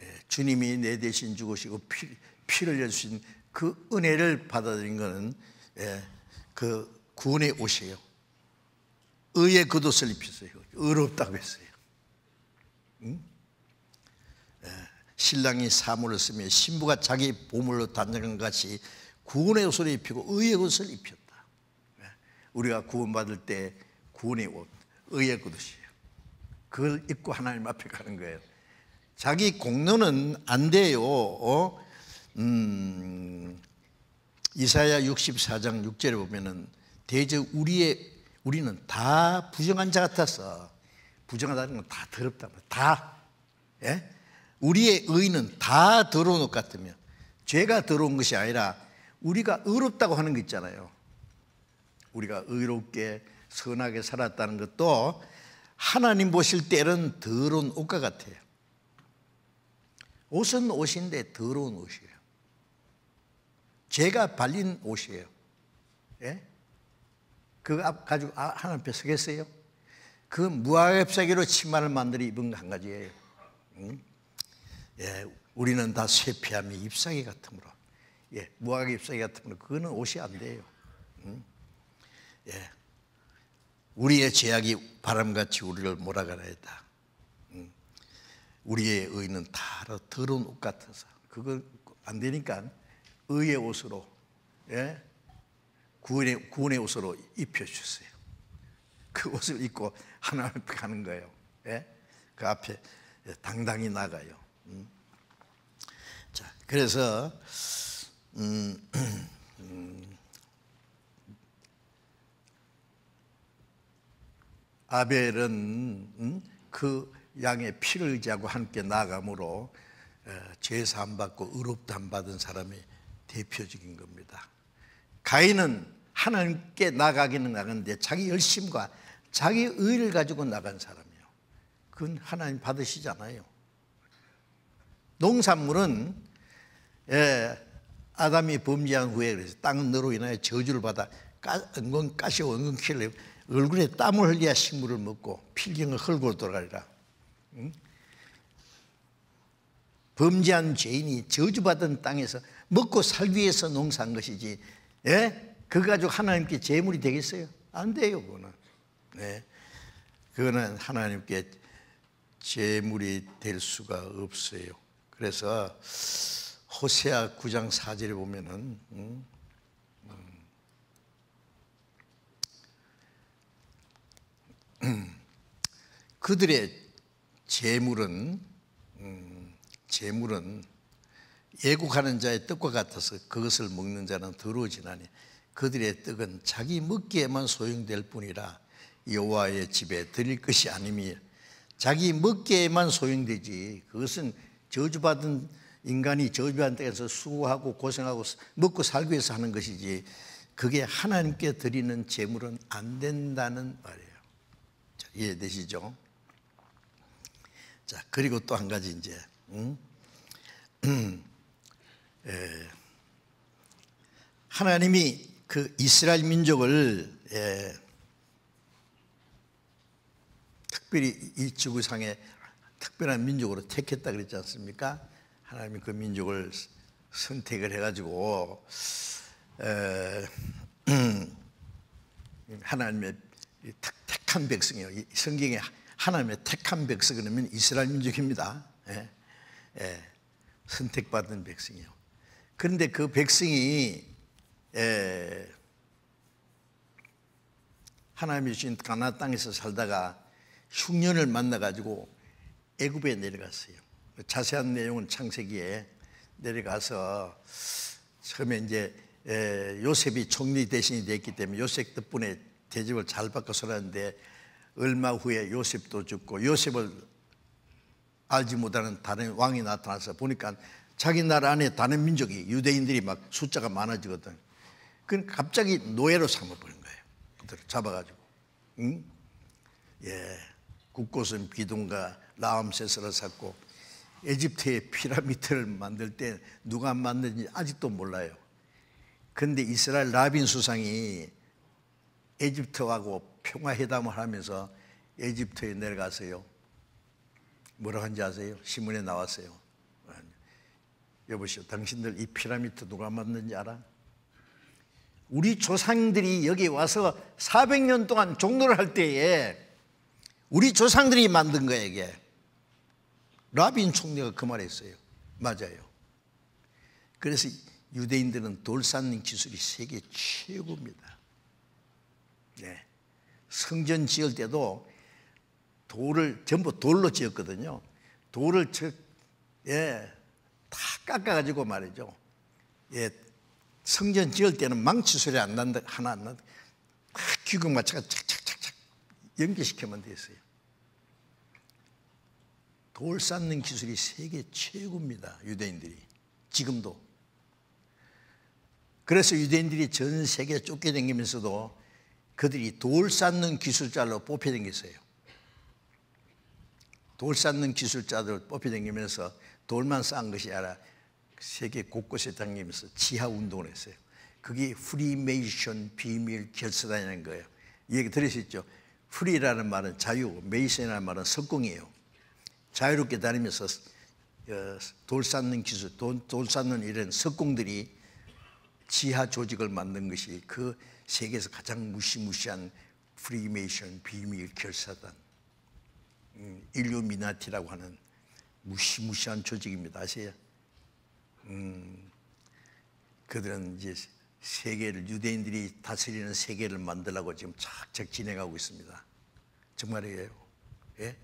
예. 주님이 내 대신 죽으시고 피, 피를 내주신 그 은혜를 받아들인 것은 예, 그 구원의 옷이에요. 의의 겉옷을 입혔어요. 의롭다고 했어요. 예, 신랑이 사물을 쓰며 신부가 자기 보물로 단장한 같이 구원의 옷을 입히고 의의 옷을 입혔다. 우리가 구원받을 때 구원의 옷, 의의 옷이에요 그걸 입고 하나님 앞에 가는 거예요. 자기 공로는 안 돼요. 어? 음, 이사야 64장 6절에 보면은 대저 우리의 우리는 다 부정한 자 같아서 부정하다는 건 다 더럽다. 다. 예? 우리의 의는 다 더러운 옷 같으며 죄가 더러운 것이 아니라 우리가 의롭다고 하는 거 있잖아요. 우리가 의롭게 선하게 살았다는 것도 하나님 보실 때는 더러운 옷과 같아요. 옷은 옷인데 더러운 옷이에요. 죄가 발린 옷이에요. 예? 그거 가지고 아, 하나님 앞에 서겠어요? 그무화웹세기로 치마를 만들어 입은 거 한 가지예요. 응? 예, 우리는 다세피함이 잎사귀 같으므로, 예, 무화과 잎사귀 같으므로 그거는 옷이 안 돼요. 응? 예, 우리의 제약이 바람같이 우리를 몰아가나했다 응? 우리의 의는 다 더러운 옷 같아서 그건 안 되니까 의의 옷으로 예? 구원의, 구원의 옷으로 입혀주셨어요. 그 옷을 입고 하나님 앞에 가는 거예요. 예? 그 앞에 당당히 나가요. 음. 자, 그래서, 음, 음 아벨은 음, 그 양의 피를 의지하고 함께 나감으로 제사 어, 안 받고 의롭다 안 받은 사람이 대표적인 겁니다. 가인은 하나님께 나가기는 나갔는데 자기 열심과 자기 의를 가지고 나간 사람이에요. 그건 하나님 받으시지 아요 농산물은 예, 아담이 범죄한 후에 그래서 땅은 로 인하여 저주를 받아 까, 은근 까시 은근 키를 얼굴에 땀을 흘려 식물을 먹고 필경을 헐고 돌아가리라. 응? 범죄한 죄인이 저주받은 땅에서 먹고 살기 위해서 농사한 것이지 예? 그 가지고 하나님께 재물이 되겠어요? 안 돼요, 그거는. 네. 그거는 하나님께 재물이 될 수가 없어요. 그래서 호세아 9장 4절에 보면은 음, 음, 그들의 재물은 음, 재물은 예국하는 자의 뜻과 같아서 그것을 먹는 자는 더러워지나니 그들의 떡은 자기 먹기에만 소용될 뿐이라 여호와의 집에 드릴 것이 아니니 자기 먹기에만 소용되지 그것은 저주받은 인간이 저주받 땅에서 수고하고 고생하고 먹고 살기 위해서 하는 것이지 그게 하나님께 드리는 재물은 안 된다는 말이에요. 자, 이해되시죠? 자 그리고 또 한 가지 이제 음? 에, 하나님이 그 이스라엘 민족을 예, 특별히 이 지구상에 특별한 민족으로 택했다 그랬지 않습니까? 하나님이 그 민족을 선택을 해가지고 에, 하나님의 택한 백성이요 성경에 하나님의 택한 백성 그러면 이스라엘 민족입니다. 예, 예, 선택받은 백성이요. 그런데 그 백성이 에, 예. 하나님이 주신 가나 땅에서 살다가 흉년을 만나가지고 애굽에 내려갔어요. 자세한 내용은 창세기에 내려가서 처음에 이제 예, 요셉이 총리 대신이 됐기 때문에 요셉 덕분에 대접을 잘 받고 살았는데 얼마 후에 요셉도 죽고 요셉을 알지 못하는 다른 왕이 나타나서 보니까 자기 나라 안에 다른 민족이 유대인들이 막 숫자가 많아지거든. 그건 갑자기 노예로 삼아버린 거예요. 그들을 잡아가지고. 응? 예. 국곳은 비동과 라암세스를 샀고 에집트의 피라미드를 만들 때 누가 만든지 아직도 몰라요. 근데 이스라엘 라빈 수상이 에집트하고 평화회담을 하면서 에집트에 내려가세요. 뭐라고 한지 아세요? 신문에 나왔어요. 여보시오, 당신들 이 피라미드 누가 만든지 알아? 우리 조상들이 여기 와서 400년 동안 종로를 할 때에 우리 조상들이 만든 거야 이게. 라빈 총리가 그 말했어요. 을 맞아요. 그래서 유대인들은 돌 쌓는 기술이 세계 최고입니다. 네. 성전 지을 때도 돌을 전부 돌로 지었거든요. 돌을 즉, 예, 다 깎아가지고 말이죠. 예, 성전 지을 때는 망치 소리 안 난다, 하나 안 난다. 딱귀금 그 마차가 착착착착 연계시켜면되 됐어요. 돌 쌓는 기술이 세계 최고입니다. 유대인들이. 지금도. 그래서 유대인들이 전 세계에 쫓겨다니면서도 그들이 돌 쌓는 기술자로 뽑혀다녔어요. 돌 쌓는 기술자들 뽑혀다니면서 돌만 쌓은 것이 아니라 세계 곳곳에 다니면서 지하 운동을 했어요. 그게 프리메이션 비밀 결사단이라는 거예요. 얘기 들으셨죠? 프리라는 말은 자유, 메이슨이라는 말은 석궁이에요. 자유롭게 다니면서 어, 돌 쌓는 기술, 돌, 돌 쌓는 이런 석궁들이 지하 조직을 만든 것이 그 세계에서 가장 무시무시한 프리메이션 비밀 결사단 음, 일류미나티라고 하는 무시무시한 조직입니다. 아세요? 음, 그들은 이제 세계를 유대인들이 다스리는 세계를 만들라고 지금 착착 진행하고 있습니다. 정말이에요. 예?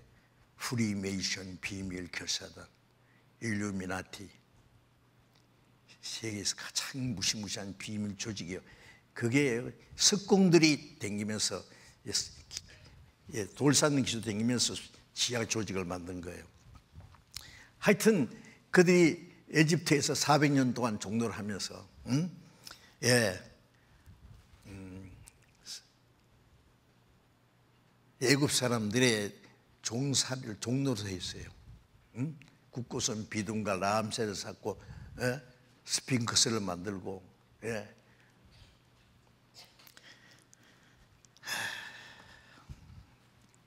프리메이션 비밀 결사단, 일루미나티, 세계에서 가장 무시무시한 비밀 조직이요 그게 석공들이 댕기면서 예, 돌 쌓는 기술 댕기면서 지하 조직을 만든 거예요. 하여튼 그들이 에집트에서 400년 동안 종로를 하면서 응? 예. 음, 애굽 사람들의 종사를 종로로 했어요. 응? 국고선 비둥과 라암세를 샀고 예? 스핑크스를 만들고 예.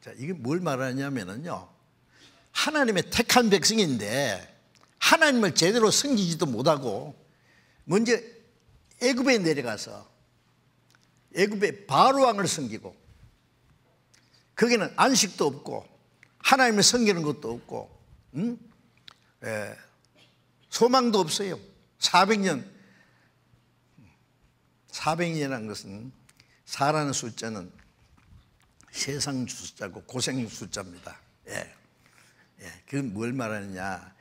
자 이게 뭘 말하냐면은요 하나님의 택한 백성인데 하나님을 제대로 섬기지도 못하고 먼저 애굽에 내려가서 애굽의 바로 왕을 섬기고 거기는 안식도 없고 하나님을 섬기는 것도 없고 음? 에, 예, 소망도 없어요. 400년 400년이라는 것은 사라는 숫자는 세상 숫자고 고생 숫자입니다. 예. 예. 그건 뭘 말하느냐?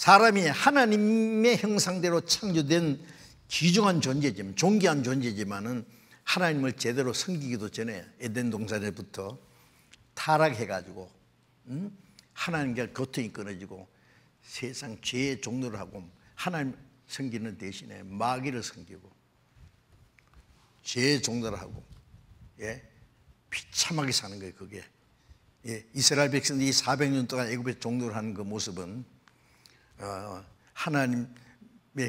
사람이 하나님의 형상대로 창조된 귀중한 존재지만 존귀한 존재지만은 하나님을 제대로 섬기기도 전에 에덴 동산에부터 타락해가지고 음? 하나님과 교통이 끊어지고 세상 죄의 종로를 하고 하나님 섬기는 대신에 마귀를 섬기고 죄의 종로를 하고 예? 비참하게 사는 거예요 그게 예? 이스라엘 백성들이 400년 동안 애굽의 종로를 하는 그 모습은 어, 하나님의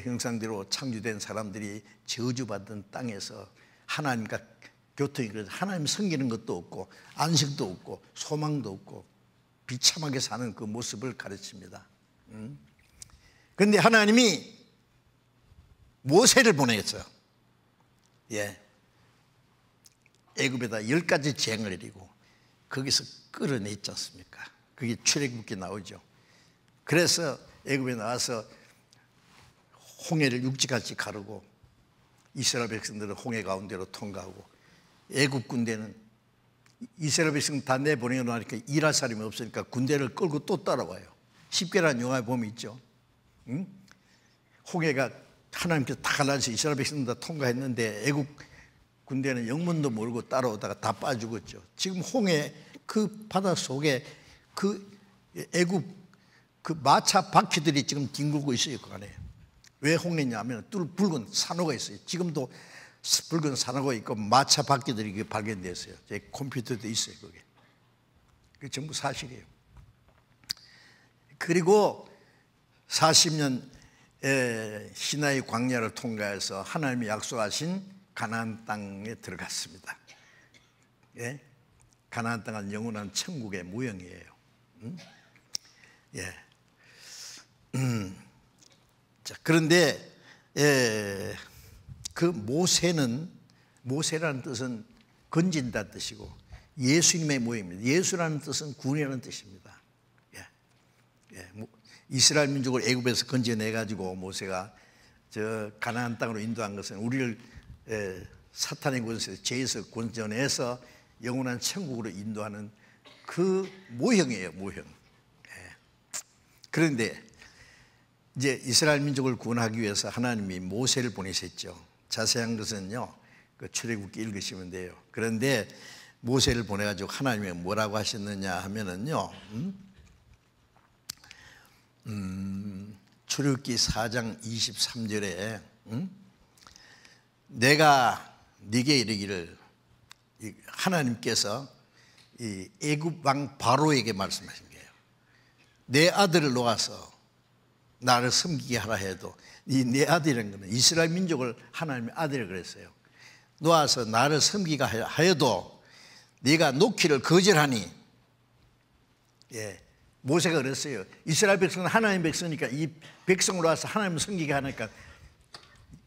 형상대로 창조된 사람들이 저주받은 땅에서 하나님과 교통이 그래서 하나님 섬기는 것도 없고 안식도 없고 소망도 없고 비참하게 사는 그 모습을 가르칩니다. 음? 그런데 음? 하나님이 모세를 보내겠어요. 예. 애굽에다 열 가지 재앙을 내리고 거기서 끌어내지 않습니까? 그게 출애굽기 나오죠. 그래서 애굽에 나와서 홍해를 육지같이 가르고 이스라엘 백성들은 홍해 가운데로 통과하고 애굽 군대는 이스라엘 백성 다 내보내고 나니까 일할 사람이 없으니까 군대를 끌고 또 따라와요. 십계란 영화에 보면 있죠. 응? 홍해가 하나님께서 다 갈라져서 이스라엘 백성들 다 통과했는데 애굽 군대는 영문도 모르고 따라오다가 다 빠죽었죠. 지금 홍해 그 바다 속에 그애굽 그 마차 바퀴들이 지금 뒹굴고 있어요, 그 안에. 왜 홍리냐면 뚫 붉은 산호가 있어요. 지금도 붉은 산호가 있고 마차 바퀴들이 발견됐어요. 제 컴퓨터도 있어요, 그게. 그 전부 사실이에요. 그리고 40년 시나이 광야를 통과해서 하나님이 약속하신 가나안 땅에 들어갔습니다. 예? 가나안 땅은 영원한 천국의 모형이에요. 음? 예. 음, 자, 그런데 예, 그 모세는 모세라는 뜻은 건진다 뜻이고 예수님의 모임입니다. 예수라는 뜻은 군이라는 뜻입니다. 예, 예, 뭐, 이스라엘 민족을 애굽에서 건져내 가지고 모세가 저 가나안 땅으로 인도한 것은 우리를 예, 사탄의 권세에서 죄에서 권전해서 영원한 천국으로 인도하는 그 모형이에요, 모형. 예. 그런데 이제 이스라엘 민족을 구원하기 위해서 하나님이 모세를 보내셨죠. 자세한 것은요, 그 출애굽기 읽으시면 돼요. 그런데 모세를 보내가지고 하나님이 뭐라고 하셨느냐 하면은요, 음? 음, 출애굽기 4장 23절에 음? 내가 네게 이르기를 하나님께서 이 애굽 왕 바로에게 말씀하신 거예요. 내 아들을 놓아서 나를 섬기게 하라 해도 이내 아들이라는 거는 이스라엘 민족을 하나님의 아들을 그랬어요. 놓아서 나를 섬기가 하여도 네가 놓기를 거절하니 예. 모세가 그랬어요. 이스라엘 백성은 하나님 백성이니까 이 백성으로 와서 하나님을 섬기게 하니까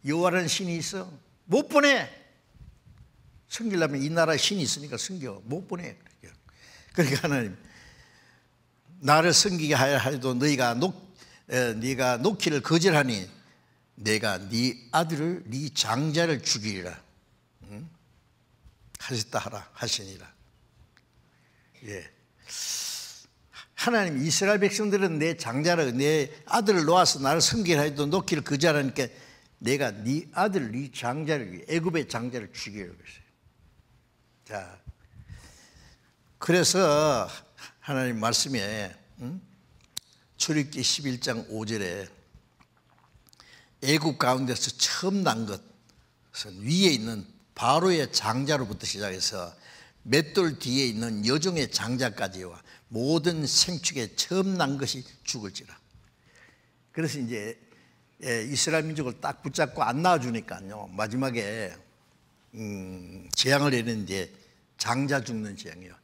여호와라는 신이 있어. 못 보내. 섬기려면 이 나라에 신이 있으니까 섬겨. 못 보내. 그러니까 하나님 나를 섬기게 하여도 너희가 놓 네가 놓기를 거절하니 내가 네 아들을 네 장자를 죽이리라 응? 하셨다 하라 하시니라 예. 하나님 이스라엘 백성들은 내 장자를 내 아들을 놓아서 나를 섬기라 해도 놓기를 거절하니까 내가 네 아들 네 장자를 애굽의 장자를 죽이려고 했어요 자 그래서 하나님 말씀에 응? 출입기 11장 5절에 애굽 가운데서 처음 난 것은 위에 있는 바로의 장자로부터 시작해서 몇 돌 뒤에 있는 여종의 장자까지와 모든 생축에 처음 난 것이 죽을지라. 그래서 이제 예, 이스라엘 민족을 딱 붙잡고 안놔주니까요 마지막에 음, 재앙을 내는데 장자 죽는 재앙이요.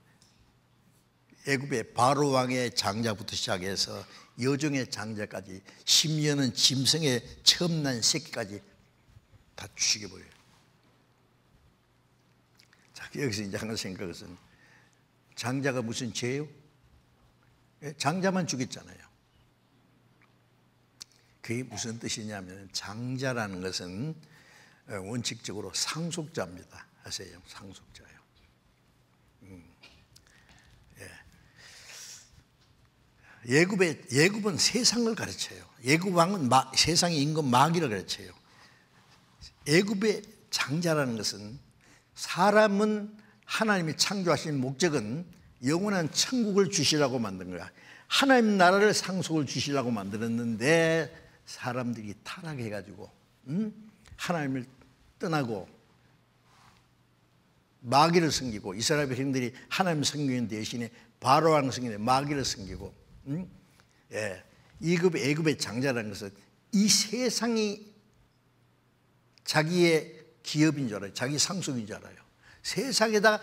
애굽의 바로 왕의 장자부터 시작해서 여종의 장자까지 심지어는 짐승의 처음 난 새끼까지 다 죽여버려요. 자, 여기서 이제 하나 생각은 장자가 무슨 죄요? 예, 장자만 죽였잖아요. 그게 무슨 뜻이냐면 장자라는 것은 어, 원칙적으로 상속자입니다. 아세요? 상속자. 예굽의 예굽은 세상을 가르쳐요. 예굽 왕은 마, 세상의 임금 마귀를 가르쳐요. 예굽의 장자라는 것은 사람은 하나님이 창조하신 목적은 영원한 천국을 주시라고 만든 거야. 하나님 나라를 상속을 주시라고 만들었는데 사람들이 타락해가지고 음? 하나님을 떠나고 마귀를 섬기고 이스라엘 백성들이 하나님 섬기는 대신에 바로왕 섬기는 마귀를 섬기고 예. 이급 애급의 장자라는 것은 이 세상이 자기의 기업인 줄 알아요. 자기 상속인 줄 알아요. 세상에다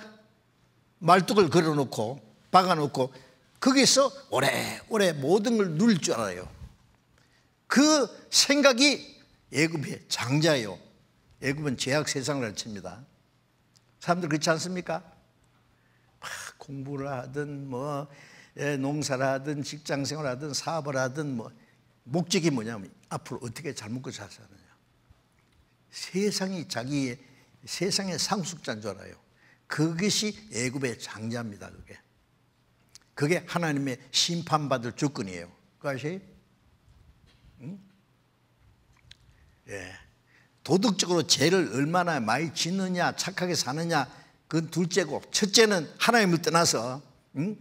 말뚝을 걸어놓고 박아놓고 거기서 오래오래 모든 걸 누릴 줄 알아요. 그 생각이 애급의 장자예요. 애급은 제약 세상을칩니다. 사람들 그렇지 않습니까? 막 공부를 하든 뭐 예, 농사를 하든 직장 생활을 하든 사업을 하든 뭐 목적이 뭐냐면 앞으로 어떻게 잘 먹고 잘 사느냐. 세상이 자기의 세상의 상속자인 줄 알아요. 그것이 애굽의 장자입니다. 그게. 그게 하나님의 심판받을 조건이에요. 그것이 응? 예. 도덕적으로 죄를 얼마나 많이 짓느냐, 착하게 사느냐, 그건 둘째고, 첫째는 하나님을 떠나서, 응?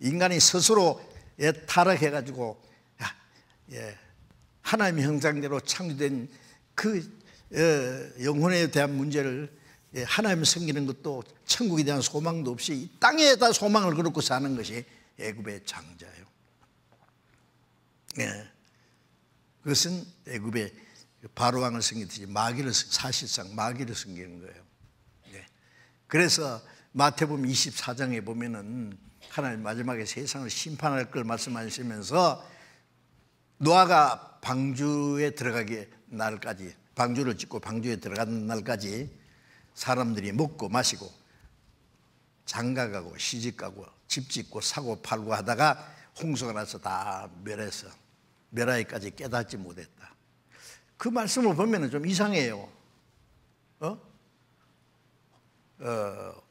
인간이 스스로 타락해가지고 아, 예, 하나님의 형상대로 창조된 그 예, 영혼에 대한 문제를 예, 하나님을 섬기는 것도 천국에 대한 소망도 없이 땅에다 소망을 걸고 사는 것이 애굽의 장자예요. 예, 그것은 애굽의 바로왕을 섬기듯이 마귀를 사실상 마귀를 섬기는 거예요. 예, 그래서 마태복음 24장에 보면은 하나님 마지막에 세상을 심판할 걸 말씀하시면서 노아가 방주에 들어가기 날까지 방주를 짓고 방주에 들어가는 날까지 사람들이 먹고 마시고 장가가고 시집가고 집 짓고 사고 팔고 하다가 홍수가 나서 다 멸해서 멸하기까지 깨닫지 못했다. 그 말씀을 보면 좀 이상해요. 어? 어,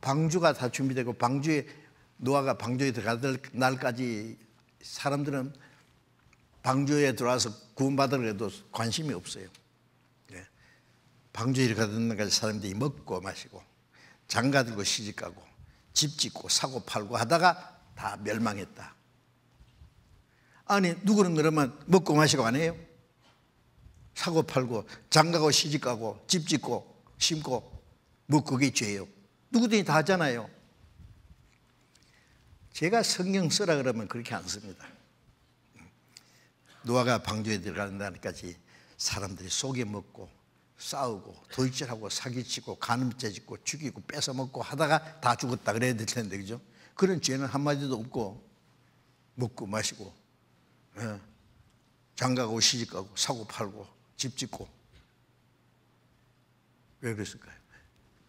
방주가 다 준비되고 방주에 노아가 방주에 들어갈 날까지 사람들은 방주에 들어와서 구원받으려 해도 관심이 없어요. 예. 방주에 들 가던 날까지 사람들이 먹고 마시고 장가 들고 시집 가고 집 짓고 사고 팔고 하다가 다 멸망했다. 아니 누구는 그러면 먹고 마시고 안 해요? 사고 팔고 장가고 시집 가고 집 짓고 심고 뭐 그게 죄예요. 누구든지 다 하잖아요. 제가 성경 쓰라 그러면 그렇게 안 씁니다. 노아가 방주에 들어가는 날까지 사람들이 속에 먹고 싸우고 돌질하고 사기치고 간음죄 짓고 죽이고 뺏어 먹고 하다가 다 죽었다 그래야 될 텐데 그죠? 그런 죄는 한 마디도 없고 먹고 마시고 예. 어, 장가고 시집가고 사고 팔고 집 짓고 왜 그랬을까요?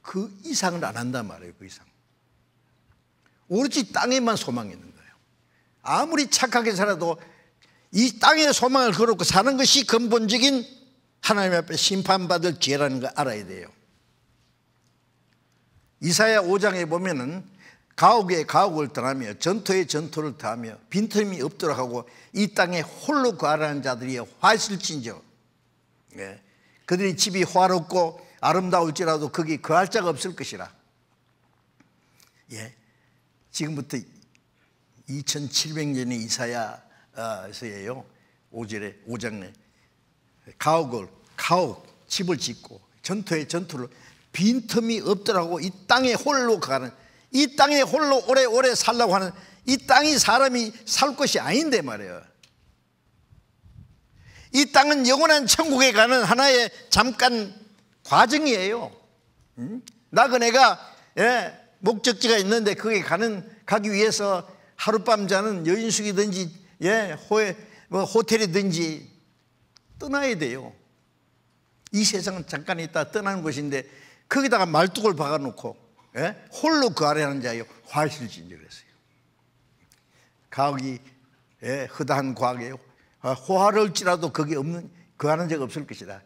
그 이상을 안 한단 말이에요. 그 이상. 오로지 땅에만 소망이 있는 거예요. 아무리 착하게 살아도 이 땅에 소망을 걸고 사는 것이 근본적인 하나님 앞에 심판받을 죄라는 걸 알아야 돼요. 이사야 5장에 보면은 가옥에 가옥을 떠나며 전투에 전투를 다하며 빈틈이 없도록 하고 이 땅에 홀로 거하라는 자들이 화실진저 예. 그들의 집이 화롭고 아름다울지라도 거기 거할 자가 없을 것이라 예. 지금부터 2700년의 이사야에서예요. 5절에 5장에 가옥을 가옥 집을 짓고 전투에 전투를 빈틈이 없더라고 이 땅에 홀로 가는 이 땅에 홀로 오래오래 살라고 하는 이 땅이 사람이 살 것이 아닌데 말이에요. 이 땅은 영원한 천국에 가는 하나의 잠깐 과정이에요. 음? 나그네가 예, 목적지가 있는데 거기 가는 가기 위해서 하룻밤 자는 여인숙이든지 예, 호에, 뭐 호텔이든지 떠나야 돼요. 이 세상은 잠깐 있다 떠나는 곳인데 거기다가 말뚝을 박아놓고 예? 홀로 그 아래 하는 자요 화실진이 그랬어요. 가옥이 예, 허다한 과학에 이요 아, 호화를지라도 거기 없는 그 하는 적 없을 것이다.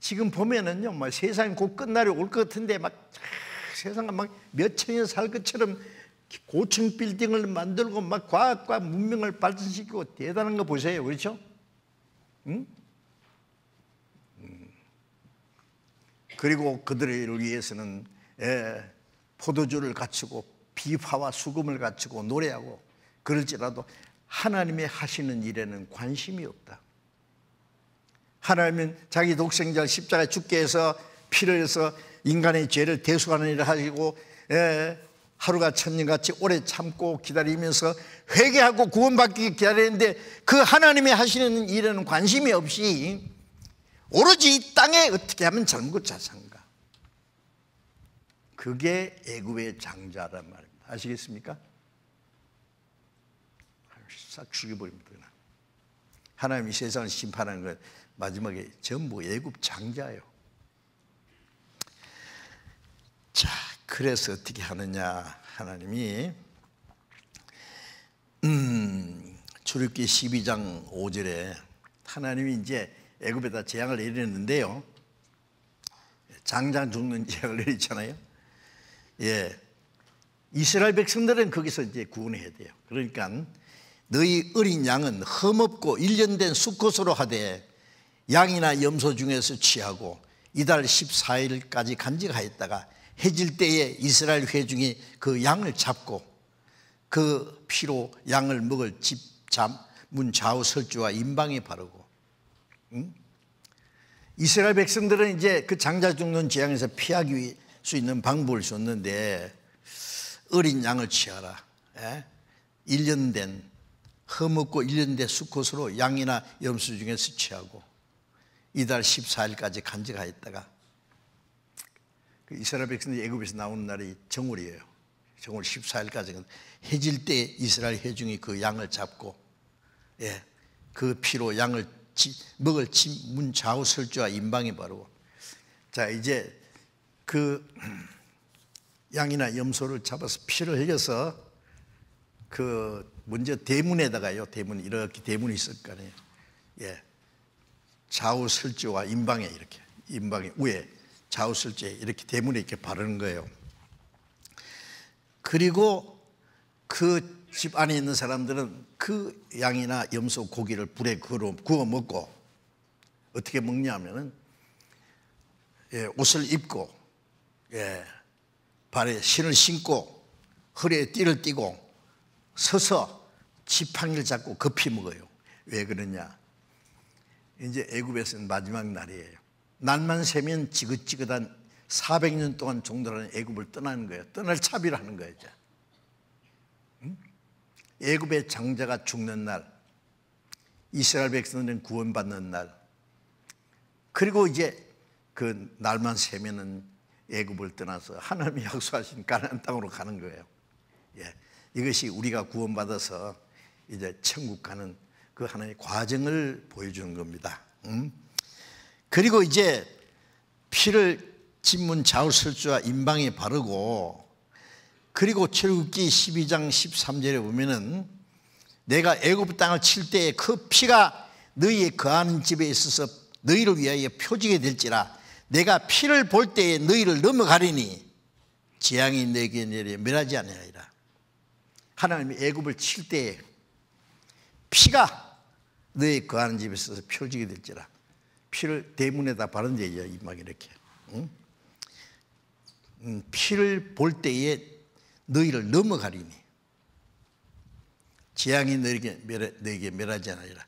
지금 보면은요, 뭐 세상이 곧 끝날이 올 것 같은데 막 세상은막 몇 천 년 살 것처럼 고층 빌딩을 만들고 막 과학과 문명을 발전시키고 대단한 거 보세요. 그렇죠? 응? 음. 그리고 그들을 위해서는 에, 예, 포도주를 갖추고 비파와 수금을 갖추고 노래하고 그럴지라도 하나님의 하시는 일에는 관심이 없다. 하나님은 자기 독생자십자가 죽게 해서 피를 해서 인간의 죄를 대수하는 일을 하시고 예, 하루가 천년같이 오래 참고 기다리면서 회개하고 구원받기 기다리는데 그 하나님이 하시는 일에는 관심이 없이 오로지 이 땅에 어떻게 하면 전국 자산가 그게 애굽의 장자란 말입니다 아시겠습니까? 싹 죽여버립니다 하나님이 세상을 심판하는 건 마지막에 전부 애굽 장자예요 자, 그래서 어떻게 하느냐? 하나님이 음, 출애기 12장 5절에 하나님이 이제 애굽에다 재앙을 내렸는데요. 장장 죽는 재앙을 내렸잖아요 예. 이스라엘 백성들은 거기서 이제 구원해야 돼요. 그러니까 너희 어린 양은 험없고 일련된 수컷으로 하되 양이나 염소 중에서 취하고 이달 14일까지 간직하였다가 해질 때에 이스라엘 회중이 그 양을 잡고 그 피로 양을 먹을 집 잠문 좌우 설주와 임방에 바르고 응? 이스라엘 백성들은 이제 그 장자 죽는 재앙에서 피하기 위해 수 있는 방법을 줬는데 어린 양을 취하라 예? 1년 된 허먹고 1년 된 수컷으로 양이나 염수 중에서 취하고 이달 14일까지 간직하였다가 그 이스라엘 백성들이 애굽에서 나오는 날이 정월이에요. 정월 14일까지는 해질 때 이스라엘 해중이 그 양을 잡고 예, 그 피로 양을 지, 먹을 침, 문 좌우 설주와 임방에 바르고 자 이제 그 양이나 염소를 잡아서 피를 흘려서 그 먼저 대문에다가요 대문 이렇게 대문이 있을 거 아니에요 예 좌우 설주와 임방에 이렇게 임방에 위에 자우술제 이렇게 대문에 이렇게 바르는 거예요. 그리고 그 집 안에 있는 사람들은 그 양이나 염소 고기를 불에 구워 먹고 어떻게 먹냐 하면은 예, 옷을 입고 예, 발에 신을 신고 허리에 띠를 띠고 서서 지팡이를 잡고 급히 먹어요. 왜 그러냐? 이제 애굽에서는 마지막 날이에요. 날만 세면 지긋지긋한 400년 동안 종들하는 애굽을 떠나는 거예요. 떠날 차비를 하는 거예요. 이제. 애굽의 장자가 죽는 날, 이스라엘 백성들은 구원받는 날, 그리고 이제 그 날만 세면은 애굽을 떠나서 하나님이 약속하신 가나안 땅으로 가는 거예요. 예. 이것이 우리가 구원받아서 이제 천국 가는 그 하나의 과정을 보여주는 겁니다. 응? 그리고 이제 피를 진문 자우설주와 임방에 바르고 그리고 출국기 12장 13절에 보면은 내가 애굽 땅을 칠 때에 그 피가 너희의 거하는 그 집에 있어서 너희를 위하여 표지게 될지라 내가 피를 볼 때에 너희를 넘어가리니 재앙이 내게 내려 멸하지 아니하리라 하나님이 애굽을 칠 때에 피가 너희 거하는 그 집에 있어서 표지게 될지라 피를 대문에다 바른 얘기야. 막 이렇게. 응? 음, 피를 볼 때에 너희를 넘어가리니. 재앙이 너에게, 멸하, 너에게 멸하지 않으리라.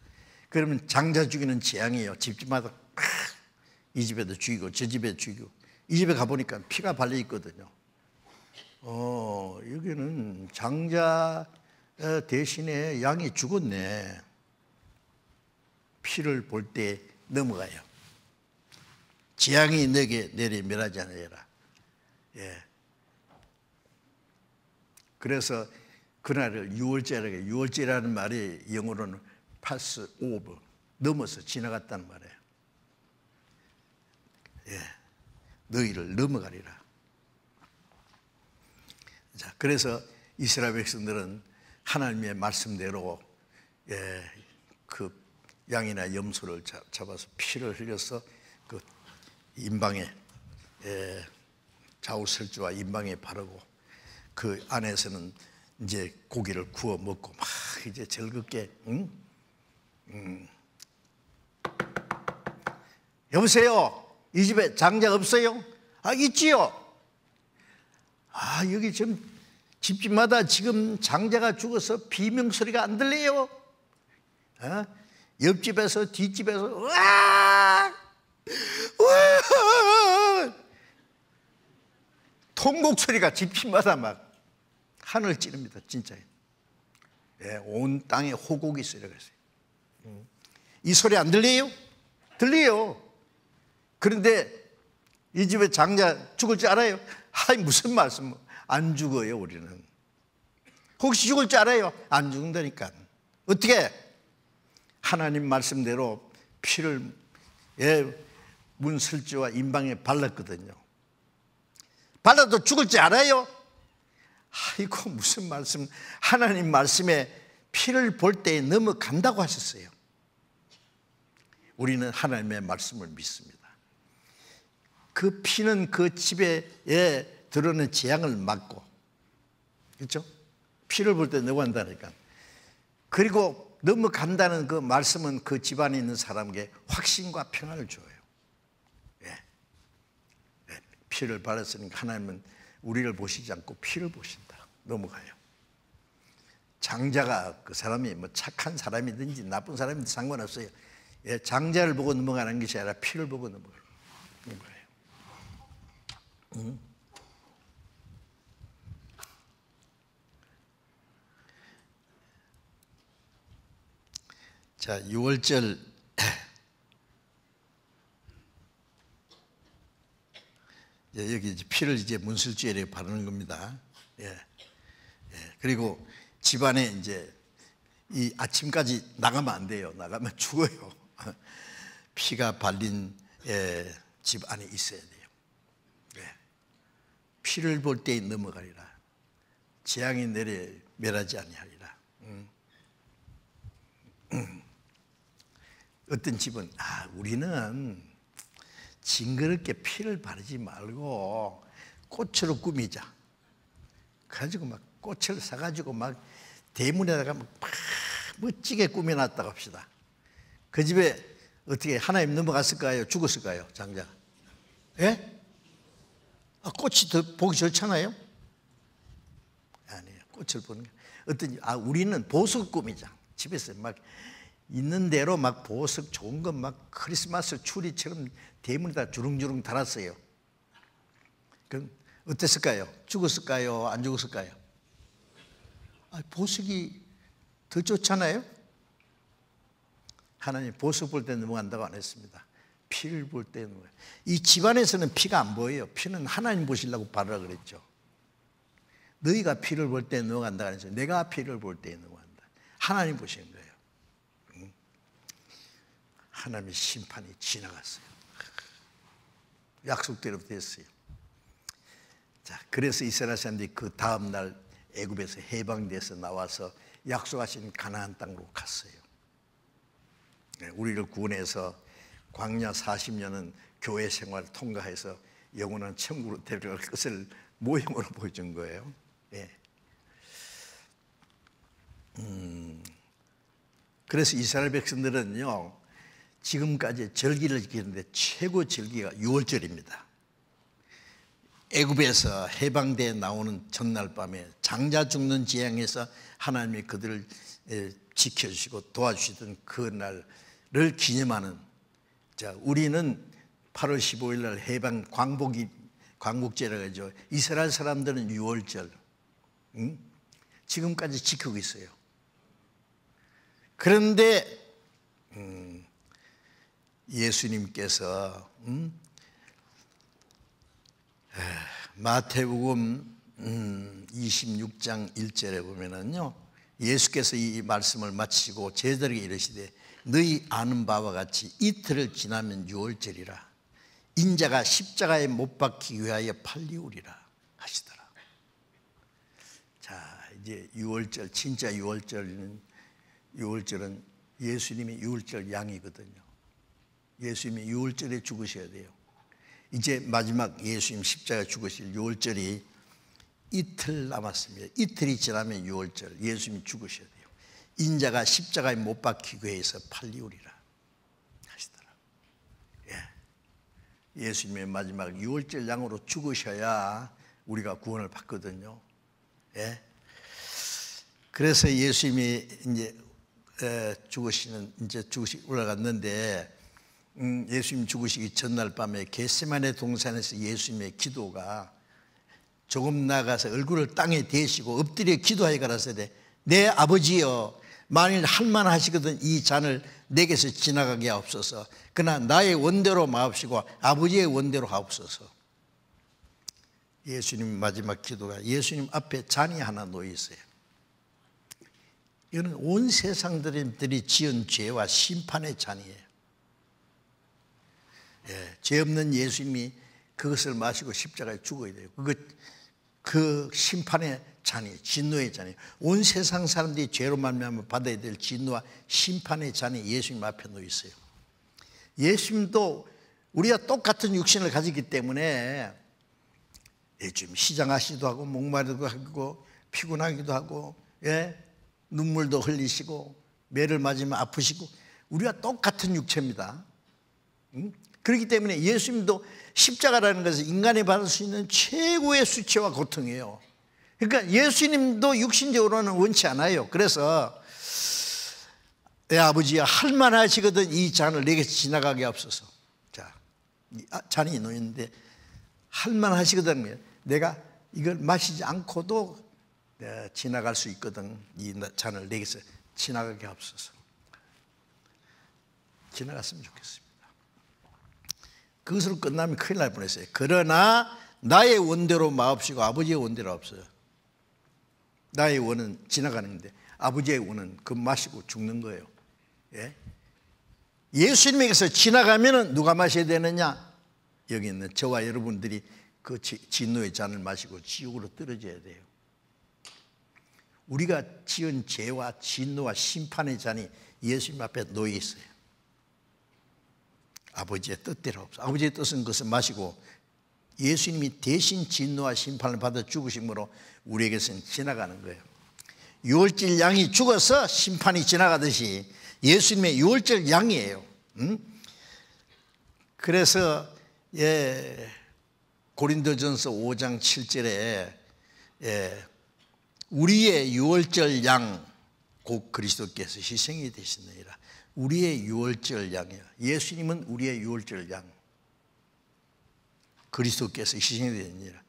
그러면 장자 죽이는 재앙이에요. 집집마다 이 집에도 죽이고 저 집에 죽이고 이 집에 가보니까 피가 발려 있거든요. 어, 여기는 장자 어, 대신에 양이 죽었네. 피를 볼때 넘어가요. 지향이 내게 내리 멸하지 않으라 예. 그래서 그날을 6월째라고 6월째라는 말이 영어로는 pass 넘어서 지나갔단 말이에요. 예. 너희를 넘어가리라. 자, 그래서 이스라엘 백성들은 하나님의 말씀대로 예, 그 양이나 염소를 잡아서 피를 흘려서 그 인방에 예, 좌우설주와 임방에 바르고 그 안에서는 이제 고기를 구워 먹고 막 이제 즐겁게 응? 음. 여보세요 이 집에 장작 없어요? 아 있지요 아 여기 지금 집집마다 지금 장자가 죽어서 비명 소리가 안 들려요. 어? 옆집에서 뒷집에서 와! 와! 통곡 소리가 집집마다 막 하늘 찌릅니다. 진짜. 예, 온 땅에 호곡이 쓰려갔어요. 음. 이 소리 안 들려요? 들려요. 그런데 이 집에 장자 죽을 줄 알아요? 하이 무슨 말씀? 안 죽어요 우리는. 혹시 죽을 줄 알아요? 안 죽는다니까. 어떻게? 하나님 말씀대로 피를 예, 문설지와 임방에 발랐거든요. 발라도 죽을 줄 알아요? 아이고 무슨 말씀 하나님 말씀에 피를 볼 때에 넘어간다고 하셨어요. 우리는 하나님의 말씀을 믿습니다. 그 피는 그 집에 들어오는 재앙을 막고 그죠 피를 볼 때 넘어간다니까. 그리고 넘어간다는 그 말씀은 그 집안에 있는 사람에게 확신과 평안을 줘요. 예. 예. 피를 발랐으니까 하나님은 우리를 보시지 않고 피를 보신다. 넘어가요. 장자가 그 사람이 뭐 착한 사람이든지 나쁜 사람이든지 상관없어요. 예, 장자를 보고 넘어가는 것이 아니라 피를 보고 넘어가는 거예요. 음. 자, 6월절 이 예, 여기 이제 피를 이제 문술주에 바르는 겁니다. 예. 예. 그리고 집안에 이제 이 아침까지 나가면 안 돼요. 나가면 죽어요. 피가 발린 예, 집 안에 있어야 돼요. 예. 피를 볼 때에 넘어가리라. 재앙이 내려 멸하지 아니하리라. 음. 어떤 집은 아 우리는 징그럽게 피를 바르지 말고 꽃으로 꾸미자. 가지고 막 꽃을 사가지고 막 대문에다가 막 멋지게 꾸며놨다 합시다. 그 집에 어떻게 하나님 넘어갔을까요? 죽었을까요? 장자. 예? 아, 꽃이 더 보기 좋잖아요? 아니에요. 꽃을 보는 게. 어떤, 아, 우리는 보석 꾸미자. 집에서 막 있는 대로 막 보석 좋은 것 막 크리스마스 추리처럼 대문에 다 주렁주렁 달았어요. 그럼 어땠을까요? 죽었을까요? 안 죽었을까요? 아, 보석이 더 좋잖아요? 하나님 보석 볼 때 넘어간다고 안 했습니다. 피를 볼 때넘이 집안에서는 피가 안 보여요. 피는 하나님 보시려고 바르라 그랬죠. 너희가 피를 볼 때 넘어간다고 안 했어요. 내가 피를 볼 때 넘어간다. 하나님 보시는 거예요. 하나님의 심판이 지나갔어요. 약속대로 됐어요. 자, 그래서 이스라엘 사람들이 그 다음 날 애굽에서 해방돼서 나와서 약속하신 가나안 땅으로 갔어요. 네, 우리를 구원해서 광야 40년은 교회 생활 통과해서 영원한 천국으로 데려갈 것을 모형으로 보여준 거예요. 예. 음, 그래서 이스라엘 백성들은요, 지금까지 절기를 지키는데 최고 절기가 6월절입니다. 애굽에서 해방돼 나오는 전날 밤에 장자 죽는 지향에서 하나님이 그들을 지켜주시고 도와주시던 그 날을 기념하는 자 우리는 8월 15일 날 해방 광복이 광복제라고 하죠. 이스라엘 사람들은 6월절 응? 지금까지 지키고 있어요. 그런데 음, 예수님께서 음? 아, 마태복음 26장 음, 1절에 보면은요 예수께서 이 말씀을 마치고 제자들에게 이르시되 너희 아는 바와 같이 이틀을 지나면 유월절이라 인자가 십자가에 못 박히기 위하여 팔리우리라 하시더라 자 이제 유월절 진짜 유월절은 유월절은 예수님의 유월절 양이거든요 예수님이 6월절에 죽으셔야 돼요. 이제 마지막 예수님 십자가 죽으실 6월절이 이틀 남았습니다. 이틀이 지나면 6월절 예수님이 죽으셔야 돼요. 인자가 십자가에 못 박히기 해서 팔리우리라 하시더라. 예. 예수님의 마지막 6월절 양으로 죽으셔야 우리가 구원을 받거든요. 예. 그래서 예수님이 이제 죽으시는 이제 죽으시 올라갔는데 음, 예수님 죽으시기 전날 밤에 겟세만의 동산에서 예수님의 기도가 조금 나가서 얼굴을 땅에 대시고 엎드려 기도하여 가라사대 내 아버지여 만일 할만 하시거든 이 잔을 내게서 지나가게 하옵소서 그러나 나의 원대로 마옵시고 아버지의 원대로 하옵소서 예수님 마지막 기도가 예수님 앞에 잔이 하나 놓여 있어요 이거는 온 세상들이 지은 죄와 심판의 잔이에요 예, 죄 없는 예수님이 그것을 마시고 십자가에 죽어야 돼요. 그그 심판의 잔이 진노의 잔이 온 세상 사람들이 죄로 말미암아 받아야 될 진노와 심판의 잔이 예수님 앞에 놓여 있어요. 예수님도 우리가 똑같은 육신을 가지기 때문에 예수님 시장하시도 하고 목마르도 하고 피곤하기도 하고 예? 눈물도 흘리시고 매를 맞으면 아프시고 우리가 똑같은 육체입니다. 응? 그렇기 때문에 예수님도 십자가라는 것은 인간이 받을 수 있는 최고의 수치와 고통이에요. 그러니까 예수님도 육신적으로는 원치 않아요. 그래서 내 아버지야 할만하시거든 이 잔을 내게 지나가게 앞서서 자 아, 잔이 놓였는데 할만하시거든 내가 이걸 마시지 않고도 지나갈 수 있거든 이 잔을 내게서 지나가게 앞서서 지나갔으면 좋겠습니 그것으로 끝나면 큰일 날 뻔했어요. 그러나 나의 원대로 마옵시고 아버지의 원대로 없어요. 나의 원은 지나가는데 아버지의 원은 그 마시고 죽는 거예요. 예? 예수님에게서 지나가면 누가 마셔야 되느냐? 여기 있는 저와 여러분들이 그 진노의 잔을 마시고 지옥으로 떨어져야 돼요. 우리가 지은 죄와 진노와 심판의 잔이 예수님 앞에 놓여 있어요. 아버지의 뜻대로 없어. 아버지의 뜻은 그것을 마시고 예수님이 대신 진노와 심판을 받아 죽으심으로 우리에게서는 지나가는 거예요. 유월절 양이 죽어서 심판이 지나가듯이 예수님의 유월절 양이에요. 음? 그래서 예, 고린도전서 5장 7절에 예, 우리의 유월절 양 곧 그리스도께서 희생이 되시느니라. 우리의 유월절 양이야 예수님은 우리의 유월절 양. 그리스도께서 희생이 되니라.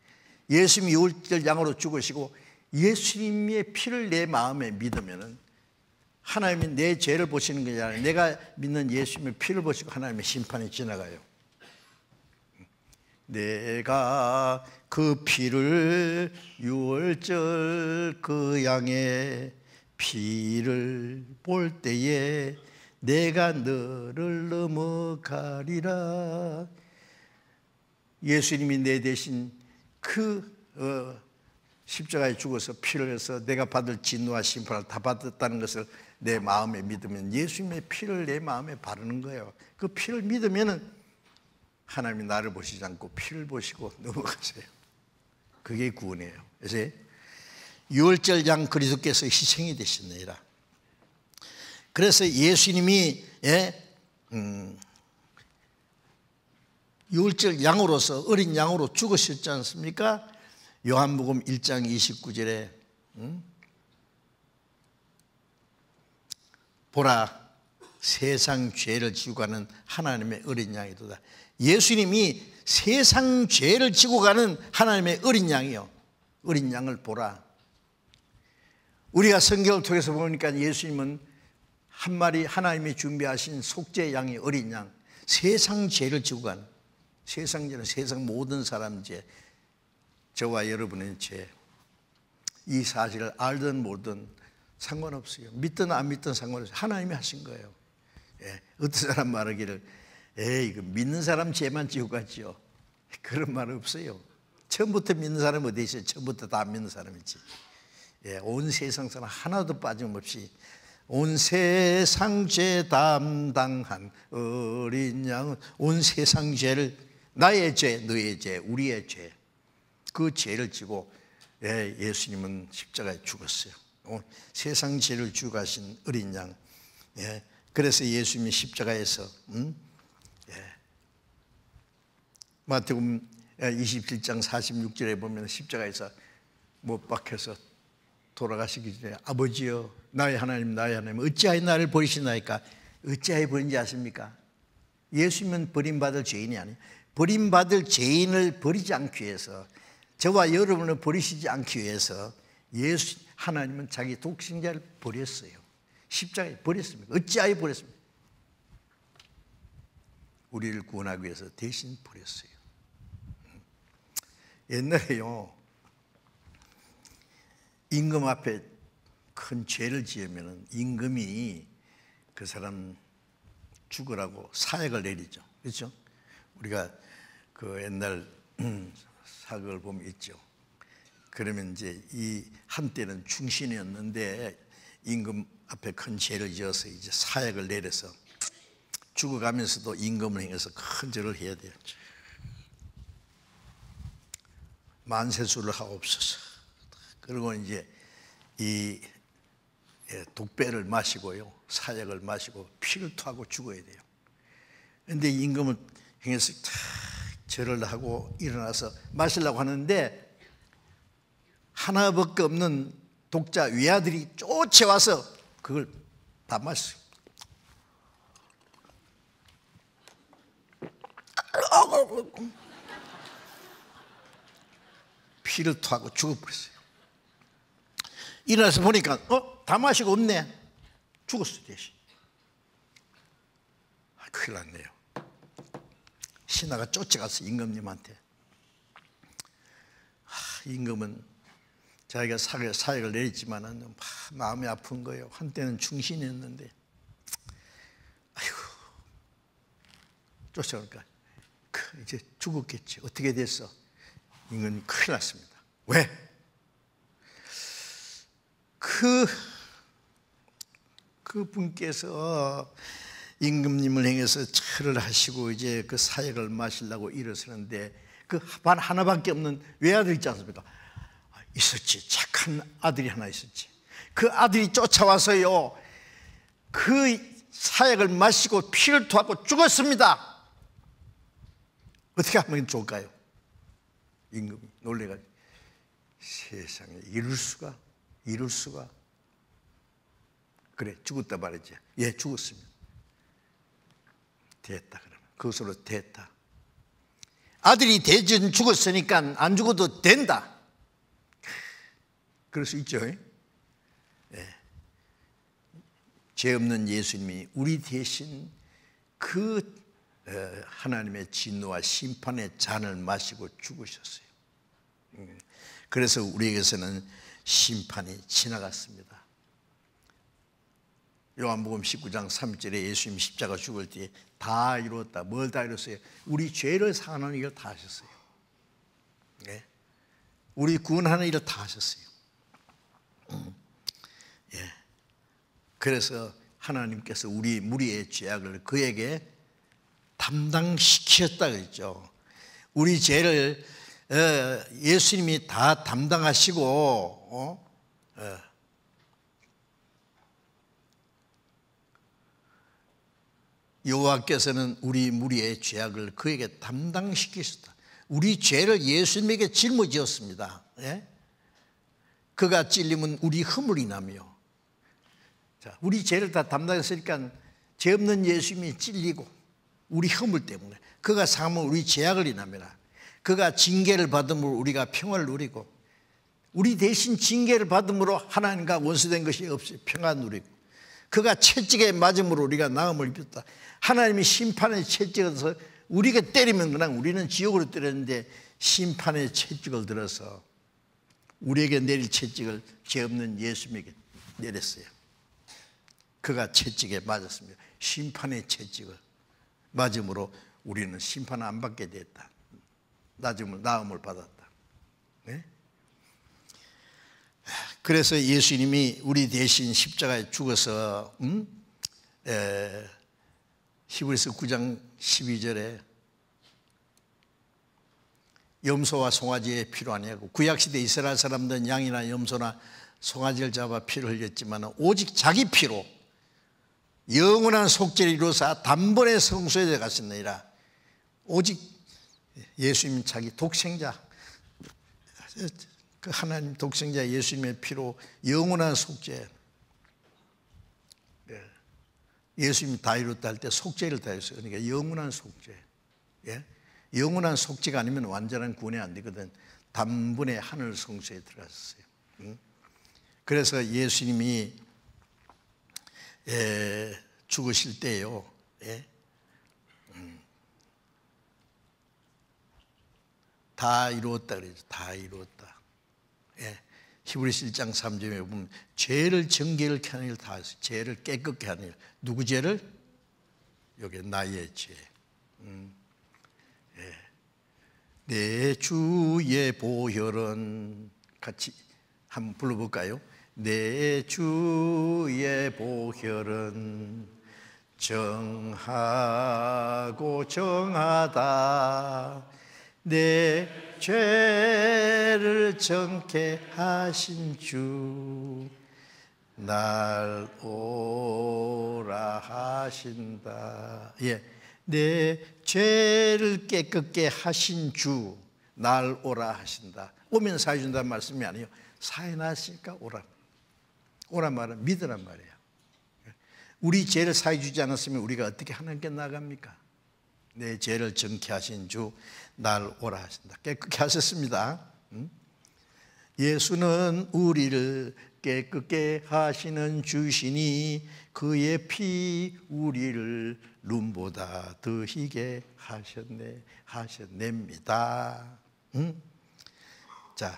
예수님 유월절 양으로 죽으시고 예수님의 피를 내 마음에 믿으면은 하나님이 내 죄를 보시는 것 아니라 내가 믿는 예수님의 피를 보시고 하나님의 심판이 지나가요. 내가 그 피를 유월절 그 양의 피를 볼 때에 내가 너를 넘어가리라. 예수님이 내 대신 그 어, 십자가에 죽어서 피를 흘서 내가 받을 진노와 심판을 다 받았다는 것을 내 마음에 믿으면 예수님의 피를 내 마음에 바르는 거예요. 그 피를 믿으면은 하나님이 나를 보시지 않고 피를 보시고 넘어가세요. 그게 구원이에요. 그래서 6월절 양 그리스도께서 희생이 되시느라 그래서 예수님이 예, 음, 6절 양으로서 어린 양으로 죽으셨지 않습니까? 요한복음 1장 29절에 음? 보라 세상 죄를 지고 가는 하나님의 어린 양이도다. 예수님이 세상 죄를 지고 가는 하나님의 어린 양이요. 어린 양을 보라. 우리가 성경을 통해서 보니까 예수님은 한 마리 하나님이 준비하신 속죄 양이 어린 양 세상 죄를 지고 간 세상 죄는 세상 모든 사람 죄 저와 여러분의 죄이 사실을 알든 모든 상관없어요 믿든 안 믿든 상관없어요 하나님이 하신 거예요 예, 어떤 사람 말하기를 에이 그 믿는 사람 죄만 지고 갔지요 그런 말 없어요 처음부터 믿는 사람 어디 있어요 처음부터 다 안 믿는 사람 있지 예, 온 세상 사람 하나도 빠짐없이 온 세상 죄 담당한 어린 양은 온 세상 죄를 나의 죄, 너의 죄, 우리의 죄 그 죄를 지고 예, 예수님은 십자가에 죽었어요. 세상 죄를 주가신 어린 양. 예, 그래서 예수님이 십자가에서 음? 예. 마태복음 27장 예, 46절에 보면 십자가에서 못 박혀서 돌아가시기 전에 아버지여 나의 하나님, 나의 하나님, 어찌하여 나를 버리시나이까? 어찌하여 버린지 아십니까? 예수님은 버림받을 죄인이 아니에요. 버림받을 죄인을 버리지 않기 위해서, 저와 여러분을 버리시지 않기 위해서 예수, 하나님은 자기 독생자를 버렸어요. 십자가에 버렸습니다. 어찌하여 버렸습니까? 우리를 구원하기 위해서 대신 버렸어요. 옛날에요. 임금 앞에 큰 죄를 지으면 임금이 그 사람 죽으라고 사약을 내리죠. 그렇죠? 우리가 그 옛날 사극을 보면 있죠. 그러면 이제 이 한때는 충신이었는데 임금 앞에 큰 죄를 지어서 이제 사약을 내려서 죽어가면서도 임금을 행해서 큰 죄를 해야 돼요. 만세수를 하옵소서. 그리고 이제 이 예, 독배를 마시고요. 사약을 마시고 피를 토하고 죽어야 돼요. 근데 임금은 행해서 절을 하고 일어나서 마시려고 하는데 하나밖에 없는 독자 외아들이 쫓아와서 그걸 다 마셨어요. 피를 토하고 죽어버렸어요. 일어나서 보니까 어? 다아시고 없네. 죽었어, 대신. 아, 큰일 났네요. 신하가 쫓아가서 임금님한테. 아, 임금은 자기가 사역, 사역을 내리지만은 마음이 아픈 거예요. 한때는 충신이었는데. 아이고, 쫓아올까. 그, 이제 죽었겠지. 어떻게 됐어? 임금님 큰일 났습니다. 왜? 그, 그 분께서 임금님을 행해서 철을 하시고 이제 그 사역을 마시려고 일어서는데 그 반 하나밖에 없는 외아들 있지 않습니까? 아, 있었지. 착한 아들이 하나 있었지. 그 아들이 쫓아와서요. 그 사약을 마시고 피를 토하고 죽었습니다. 어떻게 하면 좋을까요? 임금이 놀래가지고 세상에 이럴 수가 이룰 수가. 그래, 죽었다 말이지. 예, 죽었습니다. 됐다, 그러면. 그것으로 됐다. 아들이 대전 죽었으니까 안 죽어도 된다. 그럴 수 있죠. 예. 죄 없는 예수님이 우리 대신 그 어, 하나님의 진노와 심판의 잔을 마시고 죽으셨어요. 음. 그래서 우리에게서는 심판이 지나갔습니다. 요한복음 19장 3절에 예수님 십자가 죽을 때 다 이루었다. 뭘 다 이뤘어요? 우리 죄를 상하는 일을 다 하셨어요. 네? 우리 구원하는 일을 다 하셨어요. 음. 예. 그래서 하나님께서 우리 무리의 죄악을 그에게 담당시켰다 그랬죠. 우리 죄를 어, 예수님이 다 담당하시고 어? 예. 여호와께서는 우리 무리의 죄악을 그에게 담당시키셨다. 우리 죄를 예수님에게 짊어지었습니다. 예? 그가 찔리면 우리 흠물이 나며 자, 우리 죄를 다 담당했으니까 죄 없는 예수님이 찔리고 우리 흠물 때문에 그가 사면 우리 죄악을 인함이라 그가 징계를 받음으로 우리가 평화를 누리고 우리 대신 징계를 받음으로 하나님과 원수된 것이 없이 평안 누리고 그가 채찍에 맞음으로 우리가 나음을 입혔다. 하나님이 심판의 채찍에서 우리가 때리면 그냥 우리는 지옥으로 때렸는데 심판의 채찍을 들어서 우리에게 내릴 채찍을 죄 없는 예수님에게 내렸어요. 그가 채찍에 맞았습니다. 심판의 채찍을 맞음으로 우리는 심판을 안 받게 됐다. 나음을 받았다. 그래서 예수님이 우리 대신 십자가에 죽어서 음? 에, 히브리서 9장 12절에 염소와 송아지의 피로 아니하고 구약시대 이스라엘 사람들은 양이나 염소나 송아지를 잡아 피를 흘렸지만 오직 자기 피로 영원한 속죄를 이루사 단번에 성소에 들어갔느니라 오직 예수님 자기 독생자 그 하나님 독생자 예수님의 피로 영원한 속죄. 예. 예수님 다이로다 할 때 속죄를 다했어요. 그러니까 영원한 속죄. 예? 영원한 속죄가 아니면 완전한 구원이 안 되거든. 단번에 하늘 성소에 들어갔어요. 응? 그래서 예수님이 예, 죽으실 때요. 예? 음. 다 이루었다 그랬죠. 다 이루었다. 히브리서 1장 3절에 보면 죄를 정결케 하는 일다 죄를 깨끗게 하는 일. 누구 죄를? 여기 나의 죄. 음. 예. 내 주의 보혈은 같이 한번 불러볼까요? 내 주의 보혈은 정하고 정하다 내 죄를 정케 하신 주, 날 오라 하신다. 예. 내 죄를 깨끗게 하신 주, 날 오라 하신다. 오면 사해준다는 말씀이 아니에요. 사해놨으니까 오라. 오란 말은 믿으란 말이에요. 우리 죄를 사해주지 않았으면 우리가 어떻게 하나님께 나갑니까? 내 죄를 정케 하신 주, 날 오라 하신다. 깨끗게 하셨습니다. 음? 예수는 우리를 깨끗게 하시는 주시니 그의 피 우리를 눈보다 더 희게 하셨네 하셨냅니다. 응? 음? 자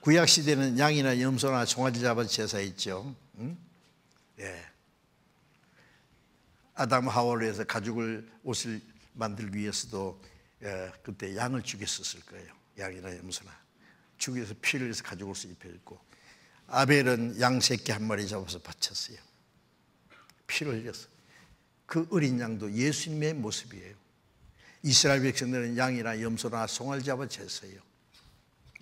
구약 시대는 양이나 염소나 종아리 잡아 제사했죠.
응? 음? 예.
아담 하와로 서 가죽을 옷을 만들기 위해서도 예, 그때 양을 죽였었을 거예요. 양이나 염소나. 죽여서 피를 내서 가져올서 입혀있고 아벨은 양 새끼 한 마리 잡아서 바쳤어요. 피를 흘렸어. 그 어린 양도 예수님의 모습이에요. 이스라엘 백성들은 양이나 염소나 송알 잡아 쟀어요.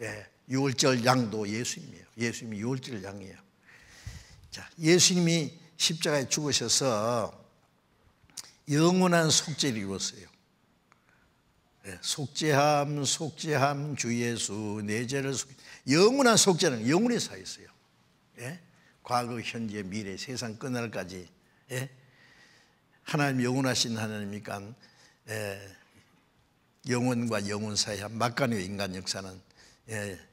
예, 6월절 양도 예수님이에요. 예수님이 6월절 양이에요. 자, 예수님이 십자가에 죽으셔서 영원한 속죄를 이루었어요. 예, 속죄함, 속죄함, 주 예수, 내 죄를 속 영원한 속죄는 영원히 사 있어요. 예? 과거, 현재, 미래, 세상 끝날까지. 예? 하나님 영원하신 하나님이니까 예, 영혼과 영혼 사이 한 막간의 인간 역사는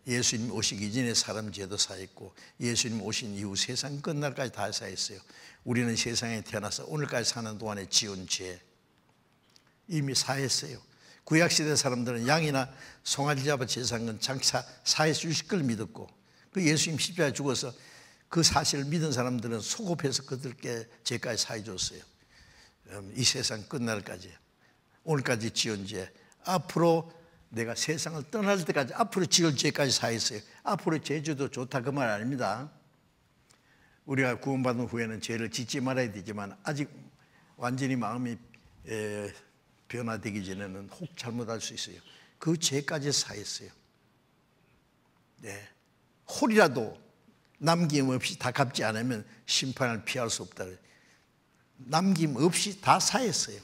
예, 수님 오시기 전에 사람 죄도 사있고 예수님 오신 이후 세상 끝날까지 다 사있어요. 우리는 세상에 태어나서 오늘까지 사는 동안에 지은 죄 이미 사했어요. 구약시대 사람들은 양이나 송아지 잡아 제사한 장차 사회 주실 걸 믿었고 그 예수님 십자가 죽어서 그 사실을 믿은 사람들은 소급해서 그들께 죄까지 사해 줬어요. 음, 이 세상 끝날까지 오늘까지 지은 죄 앞으로 내가 세상을 떠날 때까지 앞으로 지을 죄까지 사했어요. 앞으로 제주도 좋다 그 말 아닙니다. 우리가 구원받은 후에는 죄를 짓지 말아야 되지만 아직 완전히 마음이 에, 변화되기 전에는 혹 잘못할 수 있어요. 그 죄까지 사했어요. 네. 홀이라도 남김없이 다 갚지 않으면 심판을 피할 수 없다. 남김없이 다 사했어요.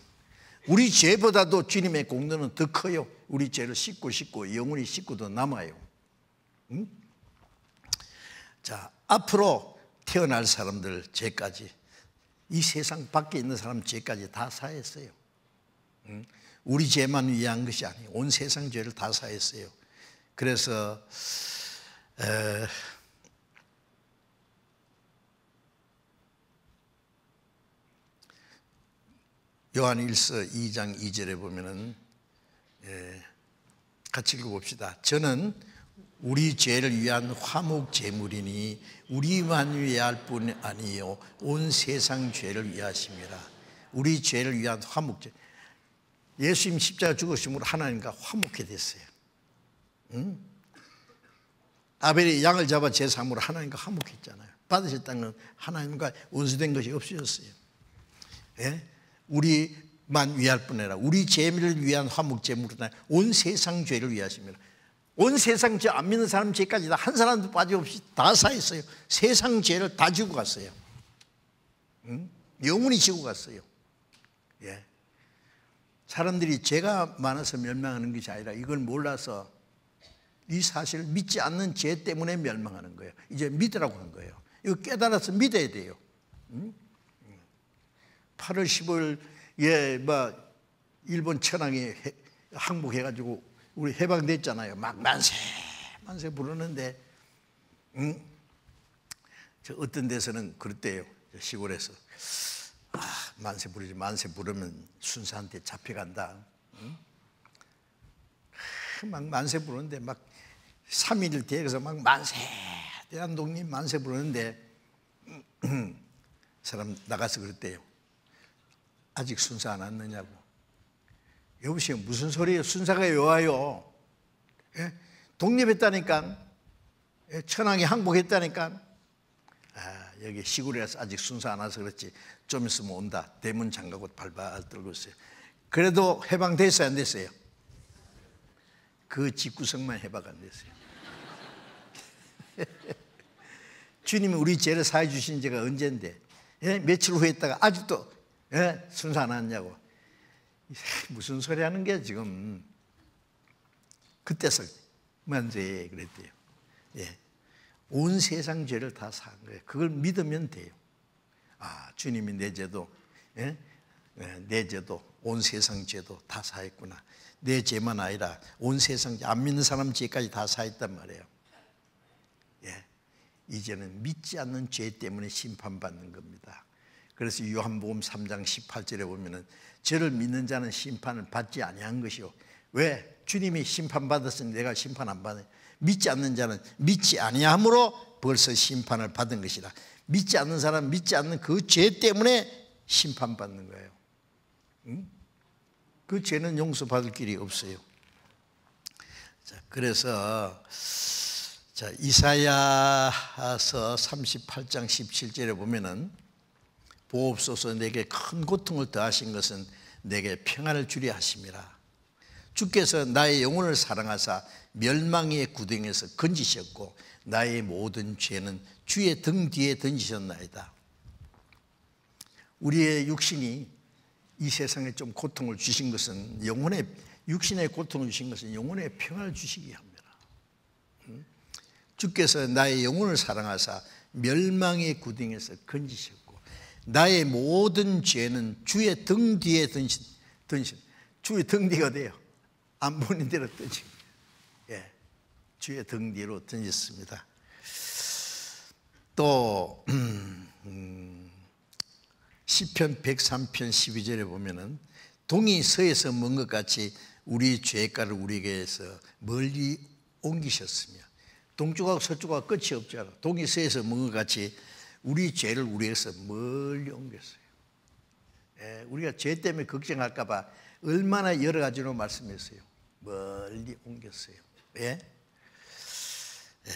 우리 죄보다도 주님의 공로는 더 커요. 우리 죄를 씻고 씻고 영원히 씻고도 남아요. 응? 자, 앞으로 태어날 사람들 죄까지 이 세상 밖에 있는 사람 죄까지 다 사했어요. 우리 죄만 위한 것이 아니에요. 온 세상 죄를 다 사했어요. 그래서 에, 요한 1서 2장 2절에 보면은 예, 같이 읽어봅시다. 저는 우리 죄를 위한 화목 제물이니 우리만 위할 뿐 아니요 온 세상 죄를 위하십니다. 우리 죄를 위한 화목 제물. 예수님 십자가 죽으심으로 하나님과 화목해 됐어요. 응? 아벨이 양을 잡아 제삼으로 하나님과 화목했잖아요. 받으실 땅은 하나님과 원수된 것이 없으셨어요. 예? 우리만 위할 뿐 아니라 우리 재미를 위한 화목제물이나 온 세상 죄를 위하십니다. 온 세상 죄 안 믿는 사람 죄까지 다 한 사람도 빠짐없이 다 사했어요. 세상 죄를 다 지고 갔어요. 응? 영원히 지고 갔어요. 예. 사람들이 죄가 많아서 멸망하는 것이 아니라 이걸 몰라서 이 사실을 믿지 않는 죄 때문에 멸망하는 거예요. 이제 믿으라고 한 거예요. 이거 깨달아서 믿어야 돼요. 8월 15일 예, 막 뭐 일본 천황이 항복해가지고 우리 해방됐잖아요. 막 만세 만세 부르는데 응? 저 어떤 데서는 그랬대요. 시골에서 아, 만세 부르지 만세 부르면 순사한테 잡혀간다. 응? 막 만세 부르는데 막 3일 뒤에서 막 만세 대한독립 만세 부르는데 사람 나가서 그랬대요. 아직 순사 안 왔느냐고. 여보세요 무슨 소리예요? 순사가 왜 와요? 예? 독립했다니까. 예? 천황이 항복했다니까. 아, 여기 시골이라서 아직 순사 안 와서 그렇지. 좀 있으면 온다. 대문 잠가고 발발 떨고 있어요. 그래도 해방됐어요? 안 됐어요? 그집구성만 해방 안 됐어요. 주님이 우리 죄를 사해 주신 지가 언젠데 예? 며칠 후에 있다가 아직도 예? 순사 안 하냐고 무슨 소리 하는 게 지금 그때서 만세 그랬대요. 예. 온 세상 죄를 다 사한 거예요. 그걸 믿으면 돼요. 아, 주님이 내 죄도, 예? 예? 내 죄도, 온 세상 죄도 다 사했구나. 내 죄만 아니라 온 세상 안 믿는 사람 죄까지 다 사했단 말이에요. 예. 이제는 믿지 않는 죄 때문에 심판받는 겁니다. 그래서 요한복음 3장 18절에 보면은 저를 믿는 자는 심판을 받지 아니한 것이요. 왜? 주님이 심판받았으니 내가 심판 안 받네. 믿지 않는 자는 믿지 아니함으로 벌써 심판을 받은 것이다. 믿지 않는 사람 믿지 않는 그 죄 때문에 심판받는 거예요. 응? 그 죄는 용서받을 길이 없어요. 자, 그래서 자, 이사야서 38장 17절에 보면은 보옵소서 내게 큰 고통을 더하신 것은 내게 평안을 주려 하심이라. 주께서 나의 영혼을 사랑하사 멸망의 구덩이에서 건지셨고 나의 모든 죄는 주의 등 뒤에 던지셨나이다. 우리의 육신이 이 세상에 좀 고통을 주신 것은 영혼의 육신의 고통을 주신 것은 영혼의 평화를 주시기 합니다. 주께서 나의 영혼을 사랑하사 멸망의 구덩에서 건지셨고 나의 모든 죄는 주의 등 뒤에 던진 던진 주의 등 뒤가 돼요. 안 보는 대로 던진 주의 등 뒤로 던졌습니다. 또 음, 음 시편 103편 12절에 보면은 동이 서에서 먼 것 같이 우리 죄가를 우리에게서 멀리 옮기셨으며 동쪽하고 서쪽하고 끝이 없잖아. 동이 서에서 먼 것 같이 우리 죄를 우리에서 멀리 옮겼어요. 예, 우리가 죄 때문에 걱정할까봐 얼마나 여러 가지로 말씀했어요. 멀리 옮겼어요. 예? 예.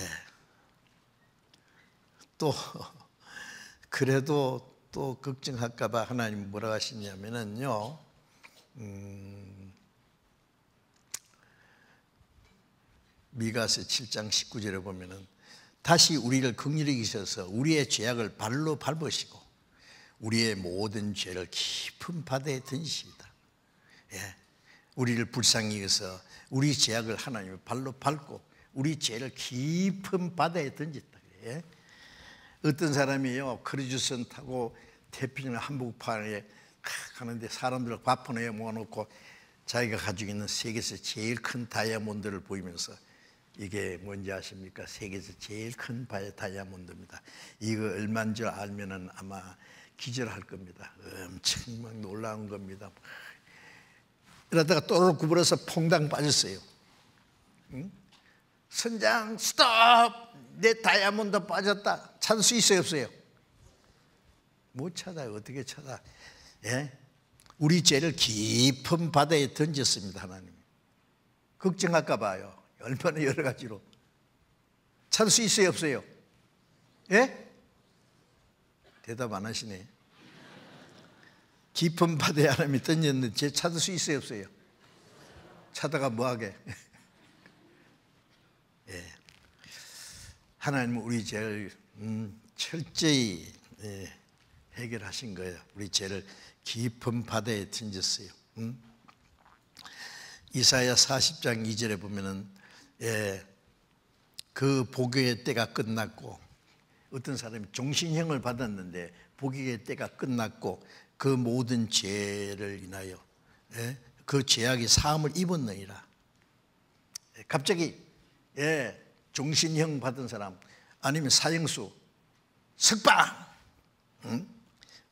또 그래도 또 걱정할까봐 하나님 뭐라 고 하시냐면은요. 음, 미가서 7장 19절에 보면은 다시 우리를 긍휼히기셔서 우리의 죄악을 발로 밟으시고 우리의 모든 죄를 깊은 바다에 던지시다. 예. 우리를 불쌍히 해서 우리 죄악을 하나님의 발로 밟고 우리 죄를 깊은 바다에 던졌다 그래. 어떤 사람이요 크루즈선 타고 태평양 한복판에 가는데 사람들을 과포에 모아놓고 자기가 가지고 있는 세계에서 제일 큰 다이아몬드를 보이면서 이게 뭔지 아십니까? 세계에서 제일 큰 다이아몬드입니다. 이거 얼마인 줄 알면은 아마 기절할 겁니다. 엄청 막 놀라운 겁니다. 이러다가 또르르 구부려서 퐁당 빠졌어요. 응? 선장 스톱 내 다이아몬드 빠졌다 찾을 수 있어요 없어요? 못 찾아요 어떻게 찾아 예? 우리 죄를 깊은 바다에 던졌습니다 하나님 걱정할까 봐요 얼마나 여러 가지로 찾을 수 있어요 없어요? 예? 대답 안 하시네 깊은 바다에 하나님이 던졌는데 죄 찾을 수 있어요 없어요? 찾다가 뭐하게 예. 하나님 우리 죄를 음, 철저히 예, 해결하신 거예요. 우리 죄를 깊은 바다에 던졌어요. 음? 이사야 40장 2절에 보면은 예, 복의 그 때가 끝났고 어떤 사람이 종신형을 받았는데 복의 때가 끝났고 그 모든 죄를 인하여 예, 그 죄악이 사함을 입었느니라. 예, 갑자기 예, 종신형 받은 사람 아니면 사형수, 석방 응?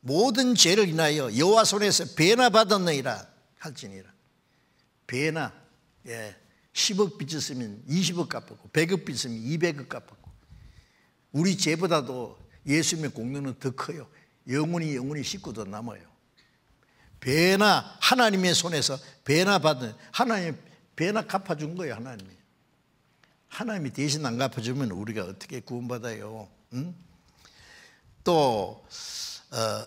모든 죄를 인하여 여호와 손에서 배나 받았느니라 할지니라 배나 예, 10억 빚었으면 20억 갚았고 100억 빚으면 200억 갚았고 우리 죄보다도 예수님의 공로는 더 커요 영원히 영원히 식구도 남아요 배나 하나님의 손에서 배나 받은 하나님 배나 갚아준 거예요 하나님이 하나님이 대신 안 갚아주면 우리가 어떻게 구원받아요? 응? 또 어,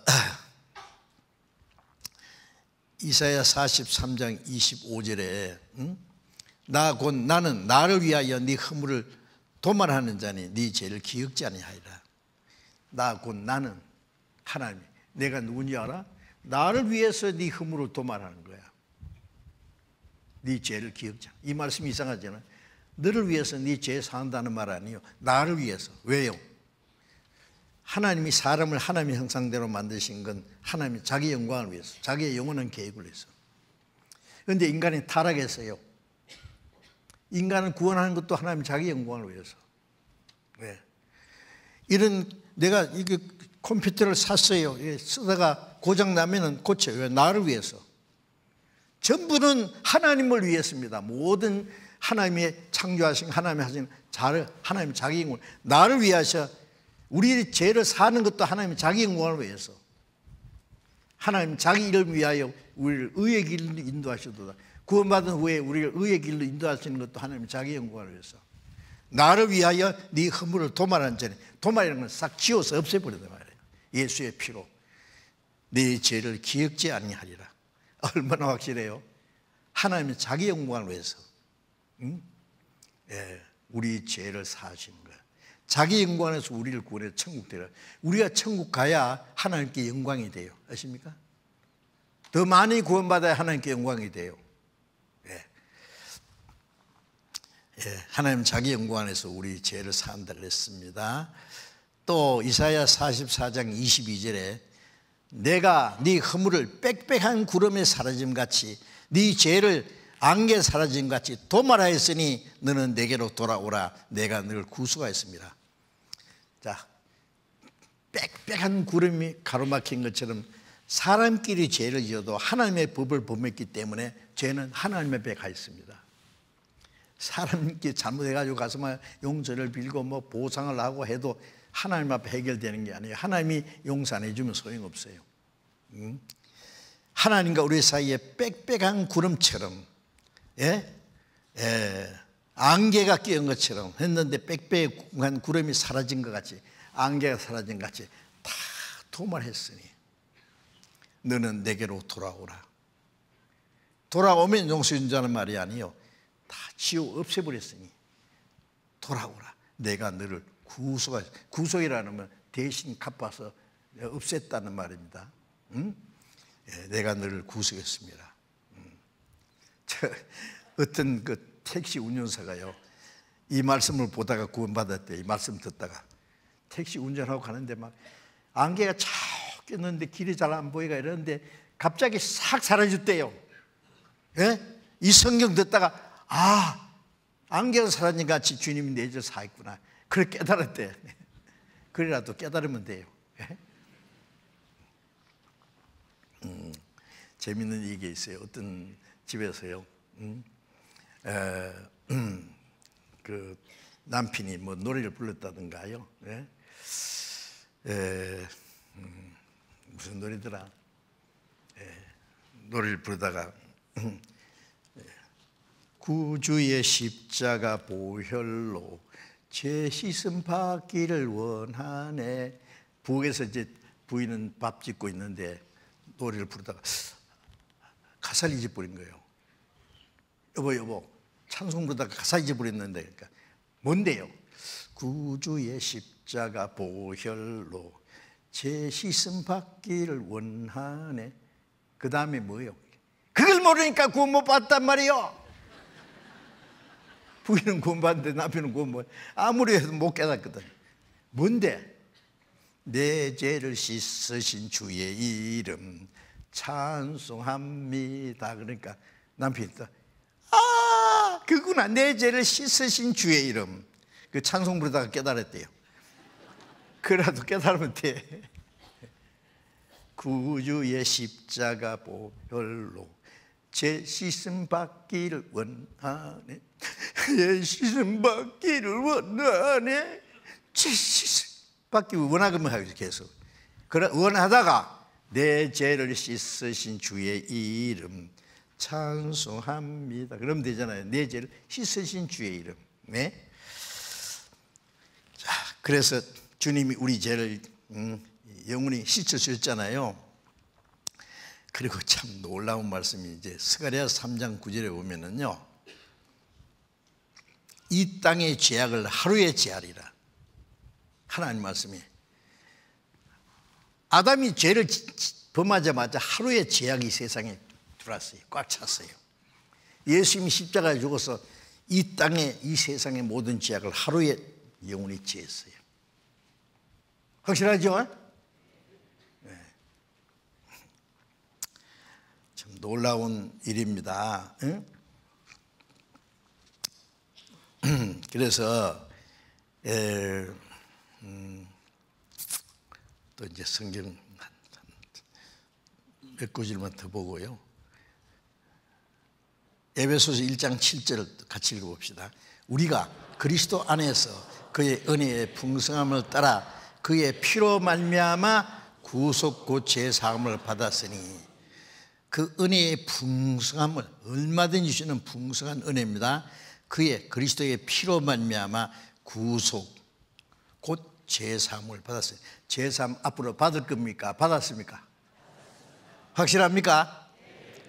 이사야 43장 25절에 응? 나 곧 나는 나를 위하여 네 허물을 도말하는 자니 네 죄를 기억지 아니하리라. 나 곧 나는 하나님. 내가 누군지 알아? 나를 위해서 네 허물을 도말하는 거야. 네 죄를 기억자. 이 말씀이 이상하잖아. 너를 위해서 네 죄 사한다는 말 아니요. 나를 위해서. 왜요? 하나님이 사람을 하나님의 형상대로 만드신 건 하나님이 자기 영광을 위해서, 자기의 영원한 계획을 위해서. 그런데 인간이 타락했어요. 인간을 구원하는 것도 하나님 자기 영광을 위해서. 네. 이런 내가 이게 컴퓨터를 샀어요. 쓰다가 고장 나면은 고쳐요. 나를 위해서. 전부는 하나님을 위해서입니다. 모든 하나님의 창조하신 하나님의 하신 자를 하나님 자기 영광 나를 위하셔 우리의 죄를 사는 것도 하나님 의 자기 영광을 위해서 하나님 자기 이름 위하여 우리를 의의 길로 인도하시도다 구원받은 후에 우리를 의의 길로 인도하시는 것도 하나님 의 자기 영광을 위해서 나를 위하여 네 허물을 도말한 자에 도말이라는 건 싹 지워서 없애버리다 말이에요 예수의 피로 네 죄를 기억지 아니하리라 얼마나 확실해요 하나님의 자기 영광을 위해서 응? 예, 우리 죄를 사하시는 거야. 자기 영광에서 우리를 구원해 천국 되라. 우리가 천국 가야 하나님께 영광이 돼요. 아십니까? 더 많이 구원받아야 하나님께 영광이 돼요. 예. 예. 하나님 자기 영광 에서 우리 죄를 사한다 그랬습니다. 또 이사야 44장 22절에 내가 네 허물을 빽빽한 구름에 사라짐 같이 네 죄를 안개 사라진 같이 도마라 했으니 너는 내게로 돌아오라 내가 늘 구수가 있습니다 자 빽빽한 구름이 가로막힌 것처럼 사람끼리 죄를 지어도 하나님의 법을 범했기 때문에 죄는 하나님 앞에 가 있습니다 사람끼리 잘못해가지고 가서 용서를 빌고 뭐 보상을 하고 해도 하나님 앞에 해결되는 게 아니에요 하나님이 용서 해주면 소용없어요 음? 하나님과 우리 사이에 빽빽한 구름처럼 예? 예. 안개가 끼운 것처럼 했는데 빽빽한 구름이 사라진 것 같이 안개가 사라진 것 같이 다 도말했으니 너는 내게로 돌아오라. 돌아오면 용서준다는 말이 아니요. 다 지옥 없애버렸으니 돌아오라. 내가 너를 구속하 구속이라는 건 대신 갚아서 없앴다는 말입니다. 응? 예, 내가 너를 구속했습니다. 어떤 그 택시 운전사가요. 이 말씀을 보다가 구원받았대. 이 말씀 듣다가 택시 운전하고 가는데 막 안개가 쫙 꼈는데 길이 잘 안 보이가 이러는데 갑자기 싹 사라졌대요. 예? 이 성경 듣다가 아 안개가 사라진 같이 주님이 내죄 사했구나. 그래 깨달았대. 그래라도 깨달으면 돼요. 예? 음, 재밌는 얘기 있어요. 어떤 집에서요. 음, 에, 음, 그 남편이 뭐 노래를 불렀다든가요. 예? 에, 음, 무슨 노래더라? 예, 노래를 부르다가 음. 구주의 십자가 보혈로 죄 씻음 받기를 원하네. 부에서 이제 부인은 밥 짓고 있는데 노래를 부르다가 가사를 잊어버린 거예요. 여보 여보 찬송 부르다가 가사 잊어버렸는데 그러니까 뭔데요? 구주의 십자가 보혈로 제 시슴 받기를 원하네. 그 다음에 뭐예요? 그걸 모르니까 구원 못 받단 말이요. 부인은 구원 받는데 남편은 구원 못 아무리 해도 못 깨닫거든. 뭔데? 내 죄를 씻으신 주의 이름 찬송합니다. 그러니까 남편이 또 아, 그구나. 내 죄를 씻으신 주의 이름. 그 찬송 부르다가 깨달았대요. 그래도 깨달으면 돼. 구주의 십자가 보혈로 제 씻음 받기를 원하네. 예, 씻음 받기를 원하네. 제 씻음 받기 원하기 뭐 하죠, 계속. 원하다가 내 죄를 씻으신 주의 이름 찬송합니다. 그럼 되잖아요. 내 죄를 씻으신 주의 이름. 네? 자, 그래서 주님이 우리 죄를 음, 영원히 씻어 셨잖아요 그리고 참 놀라운 말씀이 이제 스가랴 3장 9절에 보면은요. 이 땅의 죄악을 하루에 제하리라. 하나님 말씀이 아담이 죄를 범하자마자 하루에 제약이 세상에 들어왔어요. 꽉 찼어요. 예수님이 십자가에 죽어서 이 땅에 이 세상의 모든 제약을 하루에 영원히 제했어요. 확실하죠? 네. 참 놀라운 일입니다. 응? 그래서 에, 음, 또 이제 성경 몇 구절만 더 보고요. 에베소서 1장 7절을 같이 읽어봅시다. 우리가 그리스도 안에서 그의 은혜의 풍성함을 따라 그의 피로 말미암아 구속고 제사함을 받았으니 그 은혜의 풍성함을 얼마든지 주는 풍성한 은혜입니다. 그의 그리스도의 피로 말미암아 구속 곧 제삼을 받았어요. 제삼 앞으로 받을 겁니까? 받았습니까? 확실합니까?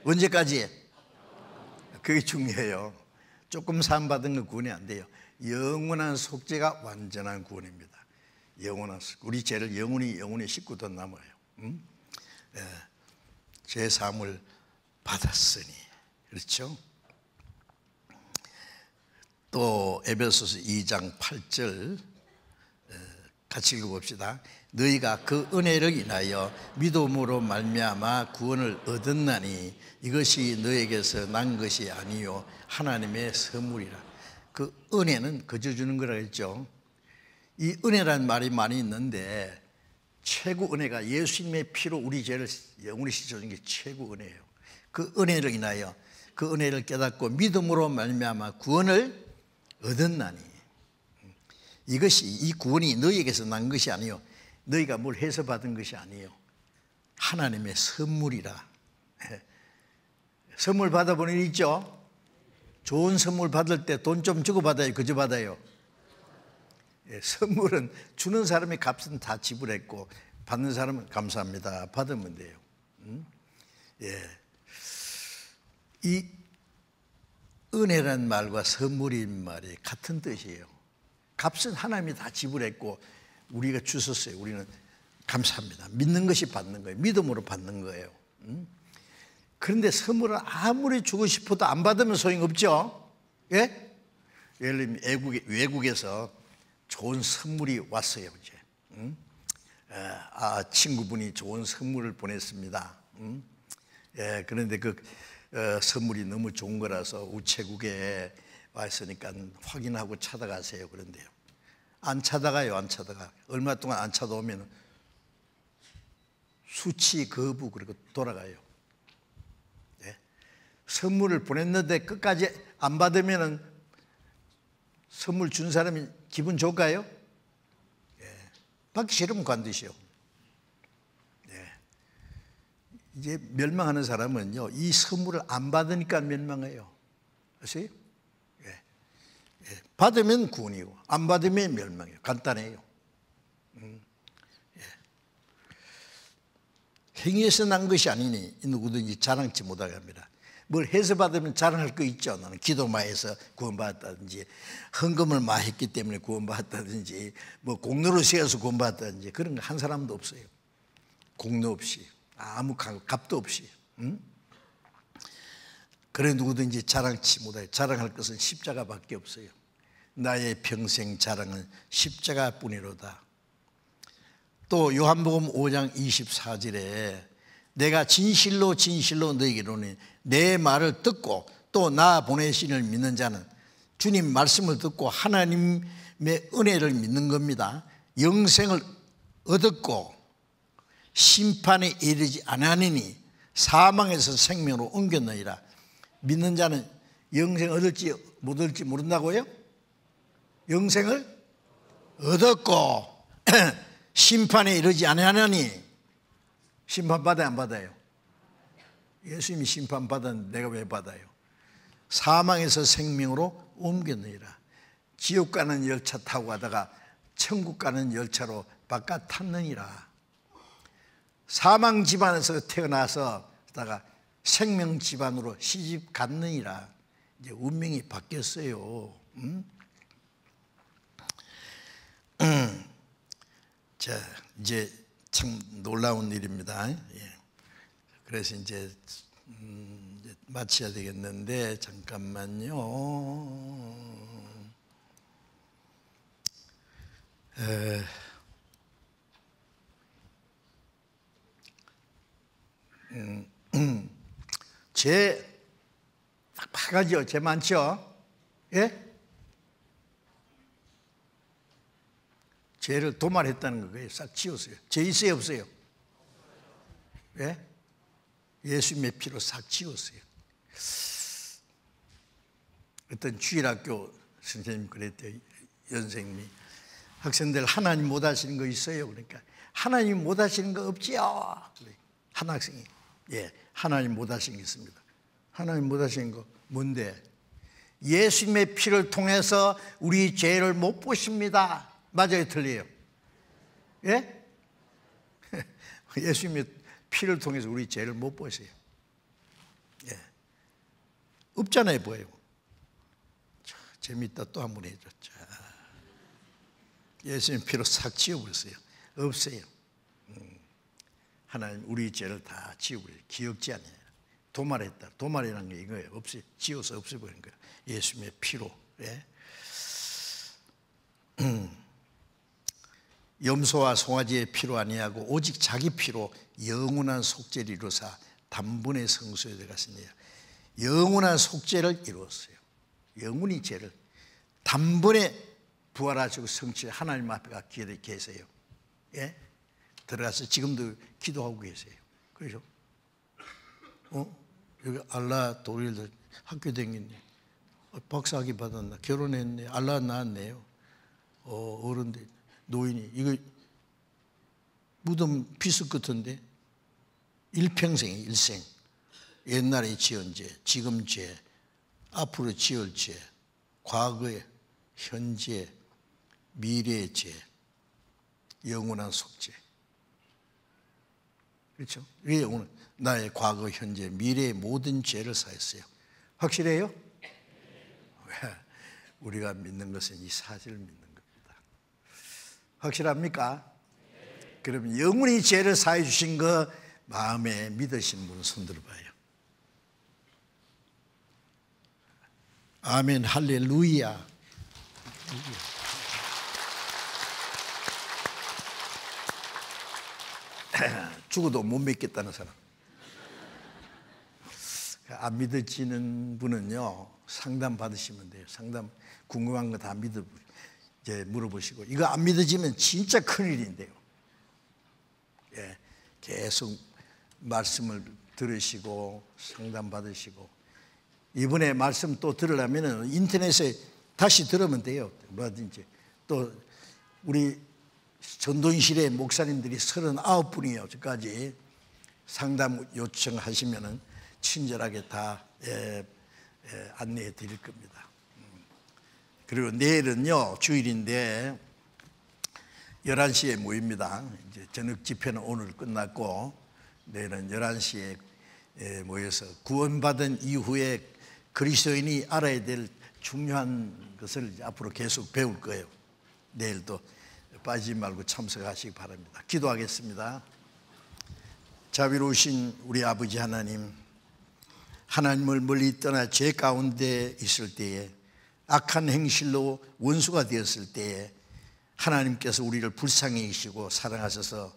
언제까지? 그게 중요해요. 조금 삶 받은 건 구원이 안 돼요. 영원한 속죄가 완전한 구원입니다. 영원한 우리 죄를 영원히 영원히 씻고 더 남아요. 음? 예. 제 삶을 받았으니 그렇죠? 또 에베소서 2장 8절 같이 읽어봅시다. 너희가 그 은혜를 인하여 믿음으로 말미암아 구원을 얻었나니 이것이 너에게서 난 것이 아니요 하나님의 선물이라. 그 은혜는 거저 주는 거라 했죠. 이은혜라 말이 많이 있는데 최고 은혜가 예수님의 피로 우리 죄를 영원히 씻어준 게 최고 은혜예요. 그 은혜를 인하여 그 은혜를 깨닫고 믿음으로 말미암아 구원을 얻었나니 이것이 이 구원이 너희에게서 난 것이 아니요 너희가 뭘 해서 받은 것이 아니요 하나님의 선물이라 예. 선물 받아보는 있죠? 좋은 선물 받을 때 돈 좀 주고 받아요 그저 받아요 예, 선물은 주는 사람이 값은 다 지불했고 받는 사람은 감사합니다 받으면 돼요 음? 예. 이 은혜란 말과 선물인 말이 같은 뜻이에요 값은 하나님이 다 지불했고 우리가 주셨어요. 우리는 감사합니다. 믿는 것이 받는 거예요. 믿음으로 받는 거예요. 음? 그런데 선물을 아무리 주고 싶어도 안 받으면 소용없죠. 예? 예를 들면 외국에, 서 좋은 선물이 왔어요. 이제. 음? 아, 친구분이 좋은 선물을 보냈습니다. 음? 예, 그런데 그 어, 선물이 너무 좋은 거라서 우체국에 와 있으니까 확인하고 찾아가세요. 그런데요. 안 찾아가요, 안 찾아가. 얼마 동안 안 찾아오면 수치 거부 그리고 돌아가요. 네? 선물을 보냈는데 끝까지 안받으면 선물 준 사람이 기분 좋을까요? 네. 받기 싫으면 관두시오. 예. 이제 멸망하는 사람은요, 이 선물을 안 받으니까 멸망해요. 아세요? 받으면 구원이고 안 받으면 멸망이에요. 간단해요.
음. 예.
행위에서 난 것이 아니니 누구든지 자랑치 못하게 합니다. 뭘 해서 받으면 자랑할 거 있죠. 나는 기도 마해서 구원받았다든지 헌금을 마했기 때문에 구원받았다든지 뭐 공로를 세워서 구원받았다든지 그런 거 한 사람도 없어요. 공로 없이 아무 값도 없이. 음? 그래 누구든지 자랑치 못하 자랑할 것은 십자가밖에 없어요. 나의 평생 자랑은 십자가뿐이로다. 또 요한복음 5장 24절에 내가 진실로 진실로 너희에게로니 내 말을 듣고 또 나 보내신을 믿는 자는 주님 말씀을 듣고 하나님의 은혜를 믿는 겁니다. 영생을 얻었고 심판에 이르지 않으니 사망에서 생명으로 옮겼느니라. 믿는 자는 영생 얻을지 못 얻을지 모른다고요? 영생을 얻었고 심판에 이르지 아니하느니 심판 받아요 안 받아요? 예수님이 심판 받았는데 내가 왜 받아요? 사망에서 생명으로 옮겼느니라 지옥 가는 열차 타고 가다가 천국 가는 열차로 바깥 탔느니라 사망 집안에서 태어나서 다가 생명 집안으로 시집 갔느니라 이제 운명이 바뀌었어요 음? 음. 자, 이제 참 놀라운 일입니다. 예. 그래서 이제, 음, 이제 마쳐야 되겠는데 잠깐만요. 에, 음, 음, 제, 가지요. 제 많죠? 예? 죄를 도말했다는 거예요. 싹 치웠어요. 죄 있어요, 없어요? 왜? 예? 예수님의 피로 싹 치웠어요. 어떤 주일학교 선생님 그랬대요. 연생님이. 학생들 하나님 못 하시는 거 있어요? 그러니까 하나님 못 하시는 거 없지요? 한 학생이. 예, 하나님 못 하시는 게 있습니다. 하나님 못 하시는 거 뭔데? 예수님의 피를 통해서 우리 죄를 못 보십니다. 맞아요, 틀려요? 예? 예수님이 피를 통해서 우리 죄를 못 보세요. 예. 없잖아요, 보여요. 재밌다. 또 한 번 해줘. 자. 예수님 피로 싹 지워버렸어요. 없어요. 음. 하나님 우리 죄를 다 지워버려요. 기억지 아요 도말했다. 도말이라는 게 이거예요. 없이 지워서 없애버린 거예요. 예수님의 피로. 예? 음. 염소와 송아지의 피로 아니하고 오직 자기 피로 영원한 속죄를 이루사 단번에 성소에 들어갔으니라. 영원한 속죄를 이루었어요. 영원히 죄를 단번에 부활하시고 성취 하나님 앞에 가 계세요. 예? 들어가서 지금도 기도하고 계세요. 그죠? 어? 여기 알라 도리를 학교 다니네. 어, 박사학위 받았나? 결혼했네. 알라 낳았네요. 어, 어른들 노인이 이거 무덤 비스 끝인데 일평생 일생 옛날에 지은 죄, 지금 죄, 앞으로 지을 죄, 과거의 현재, 미래의 죄, 영원한 속죄. 그렇죠? 왜 오늘 나의 과거, 현재, 미래의 모든 죄를 사했어요. 확실해요? 왜? 우리가 믿는 것은 이사실입니다 확실합니까? 그럼 영원히 죄를 사해 주신 거 마음에 믿으신 분 손들어 봐요. 아멘 할렐루야. 죽어도 못 믿겠다는 사람. 안 믿어지는 분은요, 상담 받으시면 돼요. 상담 궁금한 거 다 믿어보세요. 이제 물어보시고 이거 안 믿어지면 진짜 큰일인데요. 예, 계속 말씀을 들으시고 상담 받으시고 이번에 말씀 또들으려면 인터넷에 다시 들으면 돼요. 뭐든지 또 우리 전도인실의 목사님들이 39분이요까지 상담 요청하시면 친절하게 다 예, 예, 안내해 드릴 겁니다. 그리고 내일은요, 주일인데 11시에 모입니다. 이제 저녁 집회는 오늘 끝났고 내일은 11시에 모여서 구원받은 이후에 그리스도인이 알아야 될 중요한 것을 앞으로 계속 배울 거예요. 내일도 빠지지 말고 참석하시기 바랍니다. 기도하겠습니다. 자비로우신 우리 아버지 하나님, 하나님을 멀리 떠나 제 가운데 있을 때에 악한 행실로 원수가 되었을 때에 하나님께서 우리를 불쌍히 여시고 사랑하셔서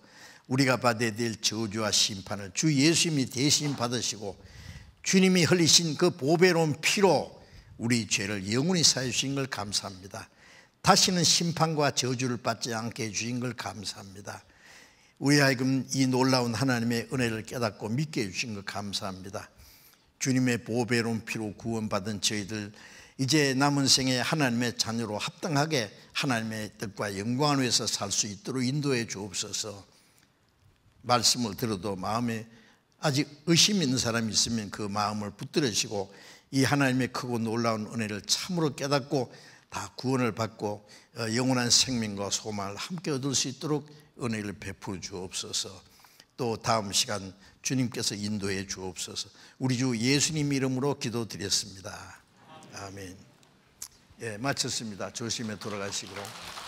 우리가 받아야 될 저주와 심판을 주 예수님이 대신 받으시고 주님이 흘리신 그 보배로운 피로 우리 죄를 영원히 사해주신 걸 감사합니다. 다시는 심판과 저주를 받지 않게 해주신 걸 감사합니다. 우리 하여금 이 놀라운 하나님의 은혜를 깨닫고 믿게 해주신 걸 감사합니다. 주님의 보배로운 피로 구원받은 저희들 이제 남은 생에 하나님의 자녀로 합당하게 하나님의 뜻과 영광을 위해서 살 수 있도록 인도해 주옵소서. 말씀을 들어도 마음에 아직 의심 있는 사람이 있으면 그 마음을 붙들어 시고이 하나님의 크고 놀라운 은혜를 참으로 깨닫고 다 구원을 받고 어, 영원한 생명과 소망을 함께 얻을 수 있도록 은혜를 베풀어 주옵소서. 또 다음 시간 주님께서 인도해 주옵소서. 우리 주 예수님 이름으로 기도드렸습니다. 아멘. 예, 마쳤습니다. 조심히 돌아가시고.